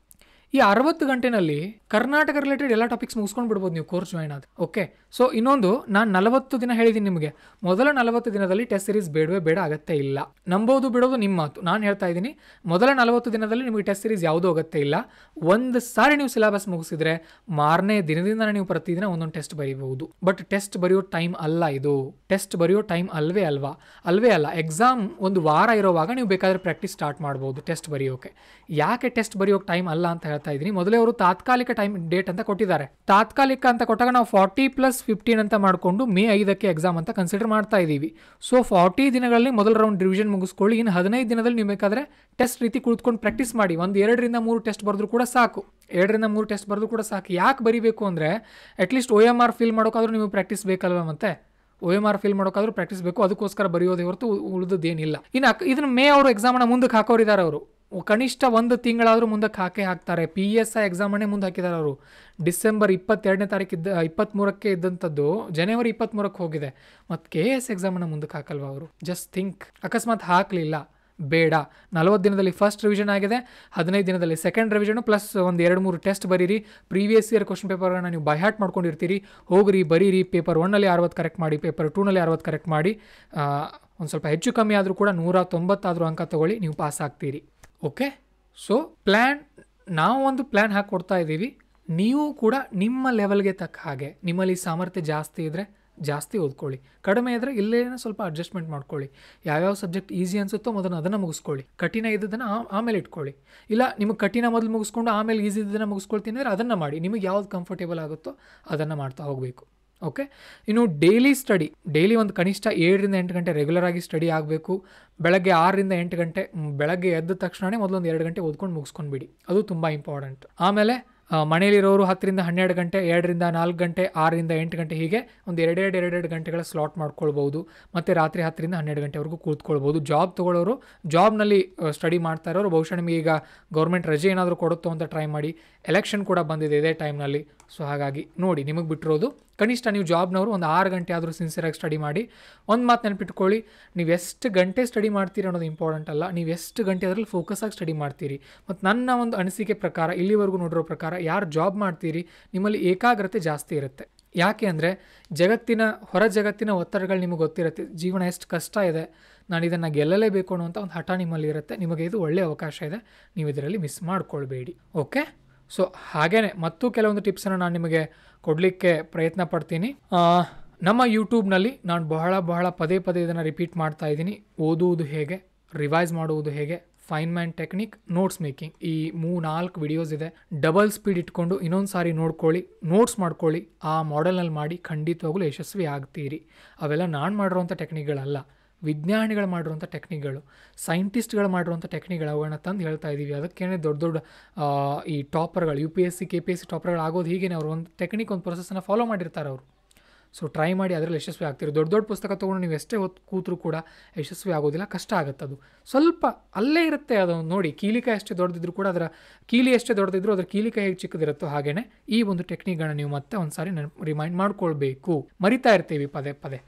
[SPEAKER 1] ಈ ಅರವತ್ತು ಗಂಟೆನಲ್ಲಿ ಕರ್ನಾಟಕ ರಿಲೇಟೆಡ್ ಎಲ್ಲ ಟಾಪಿಕ್ಸ್ ಮುಗಿಸ್ಕೊಂಡು ಬಿಡ್ಬೋದು ನೀವು ಕೋರ್ಸ್ ಜಾಯ್ನ್ ಆದ ಓಕೆ ಸೊ ಇನ್ನೊಂದು ನಾನು ನಲವತ್ತು ದಿನ ಹೇಳಿದ್ದೀನಿ ನಿಮಗೆ ಮೊದಲ ನಲವತ್ತು ದಿನದಲ್ಲಿ ಟೆಸ್ಟ್ ಸೀರೀಸ್ ಬೇಡವೇ ಬೇಡ ಆಗತ್ತೆ ಇಲ್ಲ ನಂಬೋದು ಬಿಡೋದು ನಿಮ್ಮ ಮಾತು ನಾನು ಹೇಳ್ತಾ ಇದ್ದೀನಿ ಮೊದಲ ನಲವತ್ತು ದಿನದಲ್ಲಿ ನಿಮಗೆ ಟೆಸ್ಟ್ ಸೀರೀಸ್ ಯಾವುದೂ ಅಗತ್ಯ ಇಲ್ಲ ಒಂದು ಸಾರಿ ನೀವು ಸಿಲೆಬಸ್ ಮುಗಿಸಿದ್ರೆ ಮಾರನೇ ದಿನದಿಂದ ನೀವು ಪ್ರತಿದಿನ ಒಂದೊಂದು ಟೆಸ್ಟ್ ಬರೀಬಹುದು ಬಟ್ ಟೆಸ್ಟ್ ಬರೆಯೋ ಟೈಮ್ ಅಲ್ಲ ಇದು ಟೆಸ್ಟ್ ಬರೆಯೋ ಟೈಮ್ ಅಲ್ವೇ ಅಲ್ವಾ ಅಲ್ವೇ ಅಲ್ಲ ಎಕ್ಸಾಮ್ ಒಂದು ವಾರ ಇರೋವಾಗ ನೀವು ಬೇಕಾದ್ರೆ ಪ್ರಾಕ್ಟೀಸ್ ಸ್ಟಾರ್ಟ್ ಮಾಡ್ಬೋದು ಟೆಸ್ಟ್ ಬರೆಯೋಕೆ ಯಾಕೆ ಟೆಸ್ಟ್ ಬರೆಯೋಕೆ ಟೈಮ್ ಅಲ್ಲ ಅಂತ ಹೇಳ್ತಾ ಇದ್ದೀನಿ ಮೊದಲೇ ಅವರು ತಾತ್ಕಾಲಿಕ ಟೈಮ್ ಡೇಟ್ ಅಂತ ಕೊಟ್ಟಿದ್ದಾರೆ ತಾತ್ಕಾಲಿಕ ಅಂತ ಕೊಟ್ಟಾಗ ನಾವು ಫಾರ್ಟಿ ಪ್ಲಸ್ ಫಿಫ್ಟೀನ್ ಅಂತ ಮಾಡಿಕೊಂಡು ಮೇ ಐದಕ್ಕೆ ಎಕ್ಸಾಮ್ ಅಂತ ಕನ್ಸಿಡರ್ ಮಾಡ್ತಾ ಇದ್ದೀವಿ ಸೊ ಫಾರ್ಟಿ ದಿನಗಳಲ್ಲಿ ಮೊದಲ ರೌಂಡ್ ಡಿವಿಷನ್ ಮುಗಿಸ್ಕೊಳ್ಳಿ ಇನ್ನು ಹದಿನೈದು ದಿನದಲ್ಲಿ ನೀವು ಬೇಕಾದ್ರೆ ಟೆಸ್ಟ್ ರೀತಿ ಕುಳಿತುಕೊಂಡು ಪ್ರಾಕ್ಟೀಸ್ ಮಾಡಿ ಒಂದು ಎರಡರಿಂದ ಮೂರು ಟೆಸ್ಟ್ ಬರೆದ್ರು ಕೂಡ ಸಾಕು ಎರಡರಿಂದ ಮೂರು ಟೆಸ್ಟ್ ಬರೆದು ಕೂಡ ಸಾಕು ಯಾಕೆ ಬರೀಬೇಕು ಅಂದರೆ at least O M R fill ಮಾಡೋಕ್ಕಾದ್ರೂ ನೀವು ಪ್ರಾಕ್ಟೀಸ್ ಬೇಕಲ್ವ ಮತ್ತೆ ಓ ಎಮ್ ಆರ್ ಫಿಲ್ ಮಾಡೋಕ್ಕಾದ್ರೂ ಪ್ರಾಕ್ಟೀಸ್ ಬೇಕು ಅದಕ್ಕೋಸ್ಕರ ಬರೆಯೋದೇ ಹೊರತು ಉಳಿದದ್ದೇನಿಲ್ಲ ಇನ್ನು ಇದನ್ನು ಮೇ ಅವರು ಎಕ್ಸಾಮ್ನ ಮುಂದಕ್ಕೆ ಹಾಕೋರಿದ್ದಾರೆ ಅವರು ಕನಿಷ್ಠ ಒಂದು ತಿಂಗಳಾದರೂ ಮುಂದಕ್ಕೆ ಹಾಕೇ ಹಾಕ್ತಾರೆ ಪಿ ಎಸ್ ಐ ಎಕ್ಸಾಮನ್ನೇ ಮುಂದೆ ಹಾಕಿದ್ದಾರೆ ಅವರು ಡಿಸೆಂಬರ್ ಇಪ್ಪತ್ತೆರಡನೇ ತಾರೀಕಿದ್ದ ಇಪ್ಪತ್ತ್ಮೂರಕ್ಕೆ ಇದ್ದಂಥದ್ದು ಜನವರಿ ಇಪ್ಪತ್ತ್ಮೂರಕ್ಕೆ ಹೋಗಿದೆ ಮತ್ತು ಕೆ ಎಸ್ e ಎಕ್ಸಾಮನ್ನು ಮುಂದಕ್ಕೆ ಹಾಕಲ್ವ ಅವರು ಜಸ್ಟ್ ಥಿಂಕ್ ಅಕಸ್ಮಾತ್ ಹಾಕಲಿಲ್ಲ ಬೇಡ ನಲವತ್ತು ದಿನದಲ್ಲಿ ಫಸ್ಟ್ ರಿವಿಷನ್ ಆಗಿದೆ ಹದಿನೈದು ದಿನದಲ್ಲಿ ಸೆಕೆಂಡ್ ರಿವಿಷನು ಪ್ಲಸ್ ಒಂದು ಎರಡು ಮೂರು ಟೆಸ್ಟ್ ಬರೀರಿ ಪ್ರೀವಿಯಸ್ ಇಯರ್ ಕ್ವಶನ್ ಪೇಪರ್ಗಳನ್ನು ನೀವು ಬೈಹಾಟ್ ಮಾಡ್ಕೊಂಡಿರ್ತೀರಿ ಹೋಗ್ರಿ ಬರೀರಿ ಪೇಪರ್ ಒನ್ನಲ್ಲಿ ಅರವತ್ತು ಕರೆಕ್ಟ್ ಮಾಡಿ ಪೇಪರ್ ಟೂನಲ್ಲಿ ಅರವತ್ತು ಕರೆಕ್ಟ್ ಮಾಡಿ ಒಂದು ಸ್ವಲ್ಪ ಹೆಚ್ಚು ಕಮ್ಮಿ ಆದರೂ ಕೂಡ ನೂರ ತೊಂಬತ್ತಾದರೂ ಅಂಕ ತೊಗೊಳ್ಳಿ ನೀವು ಪಾಸ್ ಆಗ್ತೀರಿ ಓಕೆ ಸೊ ಪ್ಲ್ಯಾನ್ ನಾವು ಒಂದು ಪ್ಲ್ಯಾನ್ ಹಾಕ್ಕೊಡ್ತಾ ಇದ್ದೀವಿ ನೀವು ಕೂಡ ನಿಮ್ಮ ಲೆವೆಲ್ಗೆ ತಕ್ಕ ಹಾಗೆ ನಿಮ್ಮಲ್ಲಿ ಸಾಮರ್ಥ್ಯ ಜಾಸ್ತಿ ಇದ್ದರೆ ಜಾಸ್ತಿ ಓದ್ಕೊಳ್ಳಿ ಕಡಿಮೆ ಇದ್ದರೆ ಇಲ್ಲೇ ಸ್ವಲ್ಪ ಅಡ್ಜಸ್ಟ್ಮೆಂಟ್ ಮಾಡ್ಕೊಳ್ಳಿ ಯಾವ್ಯಾವ ಸಬ್ಜೆಕ್ಟ್ ಈಸಿ ಅನಿಸುತ್ತೋ ಮೊದಲು ಅದನ್ನು ಮುಗಿಸ್ಕೊಳ್ಳಿ ಕಠಿಣ ಇದ್ದದನ್ನು ಆಮೇಲೆ ಇಟ್ಕೊಳ್ಳಿ ಇಲ್ಲ ನಿಮಗೆ ಕಠಿಣ ಮೊದಲು ಮುಗಿಸ್ಕೊಂಡು ಆಮೇಲೆ ಈಸಿ ಇದ್ದನ್ನು ಮುಗಿಸ್ಕೊಳ್ತೀನಿ ಅಂದರೆ ಅದನ್ನು ಮಾಡಿ ನಿಮಗೆ ಯಾವ್ದು ಕಂಫರ್ಟೇಬಲ್ ಆಗುತ್ತೋ ಅದನ್ನು ಮಾಡ್ತಾ ಹೋಗಬೇಕು ಓಕೆ ಇನ್ನು ಡೈಲಿ ಸ್ಟಡಿ ಡೈಲಿ ಒಂದು ಕನಿಷ್ಠ ಏಳರಿಂದ ಎಂಟು ಗಂಟೆ ರೆಗ್ಯುಲರ್ ಆಗಿ ಸ್ಟಡಿ ಆಗಬೇಕು ಬೆಳಗ್ಗೆ ಆರರಿಂದ ಎಂಟು ಗಂಟೆ ಬೆಳಗ್ಗೆ ಎದ್ದ ತಕ್ಷಣವೇ ಮೊದಲೊಂದು ಎರಡು ಗಂಟೆ ಓದ್ಕೊಂಡು ಮುಗಿಸ್ಕೊಂಡ್ಬಿಡಿ ಅದು ತುಂಬ ಇಂಪಾರ್ಟೆಂಟ್ ಆಮೇಲೆ ಮನೆಯಲ್ಲಿರೋರು ಹತ್ತರಿಂದ ಹನ್ನೆರಡು ಗಂಟೆ ಎರಡರಿಂದ ನಾಲ್ಕು ಗಂಟೆ ಆರರಿಂದ ಎಂಟು ಗಂಟೆ ಹೀಗೆ ಒಂದು ಎರಡೆರಡು ಎರಡೆರಡು ಗಂಟೆಗಳ ಸ್ಲಾಟ್ ಮಾಡ್ಕೊಳ್ಬೋದು ಮತ್ತು ರಾತ್ರಿ ಹತ್ತರಿಂದ ಹನ್ನೆರಡು ಗಂಟೆವರೆಗೂ ಕೂತ್ಕೊಳ್ಬೋದು ಜಾಬ್ ತೊಗೊಳ್ಳೋರು ಜಾಬ್ನಲ್ಲಿ ಸ್ಟಡಿ ಮಾಡ್ತಾ ಇರೋರು ಬಹುಶಃ ನಿಮಗೆ ಈಗ ಗೌರ್ಮೆಂಟ್ ರಜೆ ಏನಾದರೂ ಕೊಡುತ್ತೋ ಅಂತ ಟ್ರೈ ಮಾಡಿ ಎಲೆಕ್ಷನ್ ಕೂಡ ಬಂದಿದೆ ಇದೇ ಟೈಮ್ನಲ್ಲಿ ಸೊ ಹಾಗಾಗಿ ನೋಡಿ ನಿಮಗೆ ಬಿಟ್ಟಿರೋದು ಕನಿಷ್ಠ ನೀವು ಜಾಬ್ನವರು ಒಂದು ಆರು ಗಂಟೆ ಆದರೂ ಸಿನ್ಸಿಯರಾಗಿ ಸ್ಟಡಿ ಮಾಡಿ ಒಂದು ಮಾತು ನೆನಪಿಟ್ಕೊಳ್ಳಿ ನೀವು ಎಷ್ಟು ಗಂಟೆ ಸ್ಟಡಿ ಮಾಡ್ತೀರಿ ಅನ್ನೋದು ಇಂಪಾರ್ಟೆಂಟ್ ಅಲ್ಲ ನೀವು ಎಷ್ಟು ಗಂಟೆ ಅದರಲ್ಲಿ ಫೋಕಸ್ ಆಗಿ ಸ್ಟಡಿ ಮಾಡ್ತೀರಿ ಮತ್ತು ನನ್ನ ಒಂದು ಅನಿಸಿಕೆ ಪ್ರಕಾರ ಇಲ್ಲಿವರೆಗೂ ನೋಡಿರೋ ಪ್ರಕಾರ ಯಾರು ಜಾಬ್ ಮಾಡ್ತೀರಿ ನಿಮ್ಮಲ್ಲಿ ಏಕಾಗ್ರತೆ ಜಾಸ್ತಿ ಇರುತ್ತೆ ಯಾಕೆ ಅಂದರೆ ಜಗತ್ತಿನ ಹೊರ ಜಗತ್ತಿನ ಒತ್ತಡಗಳು ನಿಮಗೆ ಗೊತ್ತಿರುತ್ತೆ ಜೀವನ ಎಷ್ಟು ಕಷ್ಟ ಇದೆ ನಾನು ಇದನ್ನು ಗೆಲ್ಲಲೇಬೇಕು ಅನ್ನುವಂಥ ಒಂದು ಹಠ ನಿಮ್ಮಲ್ಲಿ ಇರುತ್ತೆ ನಿಮಗೆ ಇದು ಒಳ್ಳೆಯ ಅವಕಾಶ ಇದೆ ನೀವು ಇದರಲ್ಲಿ ಮಿಸ್ ಮಾಡ್ಕೊಳ್ಬೇಡಿ ಓಕೆ ಸೊ ಹಾಗೇ ಮತ್ತು ಕೆಲವೊಂದು ಟಿಪ್ಸನ್ನು ನಾನು ನಿಮಗೆ ಕೊಡಲಿಕ್ಕೆ ಪ್ರಯತ್ನ ಪಡ್ತೀನಿ ನಮ್ಮ ಯೂಟ್ಯೂಬ್ನಲ್ಲಿ ನಾನು ಬಹಳ ಬಹಳ ಪದೇ ಪದೇ ಇದನ್ನು ರಿಪೀಟ್ ಮಾಡ್ತಾ ಇದ್ದೀನಿ ಓದುವುದು ಹೇಗೆ ರಿವೈಸ್ ಮಾಡುವುದು ಹೇಗೆ Feynman technique notes making ಈ ಮೂ ನಾಲ್ಕು ವಿಡಿಯೋಸ್ ಇದೆ ಡಬಲ್ ಸ್ಪೀಡ್ ಇಟ್ಕೊಂಡು ಇನ್ನೊಂದು ಸಾರಿ ನೋಡ್ಕೊಳ್ಳಿ ನೋಟ್ಸ್ ಮಾಡ್ಕೊಳ್ಳಿ ಆ ಮಾಡೆಲ್ನಲ್ಲಿ ಮಾಡಿ ಖಂಡಿತವಾಗ್ಲೂ ಯಶಸ್ವಿ ಆಗ್ತೀರಿ ಅವೆಲ್ಲ ನಾನು ಮಾಡಿರೋವಂಥ ಟೆಕ್ನಿಕ್ಗಳಲ್ಲ ವಿಜ್ಞಾನಿಗಳು ಮಾಡಿರುವಂಥ ಟೆಕ್ನಿಕ್ಗಳು ಸೈಂಟಿಸ್ಟ್ಗಳು ಮಾಡಿರುವಂಥ ಟೆಕ್ನಿಕ್ಗಳು ಅವುಗಳನ್ನ ತಂದು ಹೇಳ್ತಾ ಇದ್ದೀವಿ ಅದಕ್ಕೇನೆ ದೊಡ್ಡ ದೊಡ್ಡ ಈ ಟಾಪರ್ಗಳು U P S C K P S C ಟಾಪರ್ಗಳು ಆಗೋದು ಹೀಗೇನೆ ಅವರು ಒಂದು ಟೆಕ್ನಿಕ್ ಒಂದು ಪ್ರೊಸೆಸನ್ನು ಫಾಲೋ ಮಾಡಿರ್ತಾರೆ ಅವರು ಸೊ ಟ್ರೈ ಮಾಡಿ ಅದರಲ್ಲಿ ಯಶಸ್ವಿ ಆಗ್ತೀರಿ ದೊಡ್ಡ ದೊಡ್ಡ ಪುಸ್ತಕ ತೊಗೊಂಡು ನೀವು ಎಷ್ಟೇ ಹೊತ್ತು ಕೂತರು ಕೂಡ ಯಶಸ್ವಿ ಆಗೋದಿಲ್ಲ ಕಷ್ಟ ಆಗುತ್ತೆ ಅದು ಸ್ವಲ್ಪ ಅಲ್ಲೇ ಇರುತ್ತೆ ಅದು ನೋಡಿ ಕೀಲಿಕಾಯಿ ಎಷ್ಟೇ ದೊಡ್ಡದಿದ್ರು ಕೂಡ ಅದರ ಕೀಲಿ ಎಷ್ಟೇ ದೊಡ್ಡದಿದ್ರು ಅದರ ಕೀಲಿಕಾಯಿ ಹೇಗೆ ಚಿಕ್ಕದಿರುತ್ತೋ ಹಾಗೆಯೇ ಈ ಒಂದು ಟೆಕ್ನಿಕ್ಗಳನ್ನ ನೀವು ಮತ್ತೆ ಒಂದು ಸಾರಿ ರಿಮೈಂಡ್ ಮಾಡ್ಕೊಳ್ಬೇಕು ಮರಿತಾ ಇರ್ತೀವಿ ಪದೇ ಪದೇ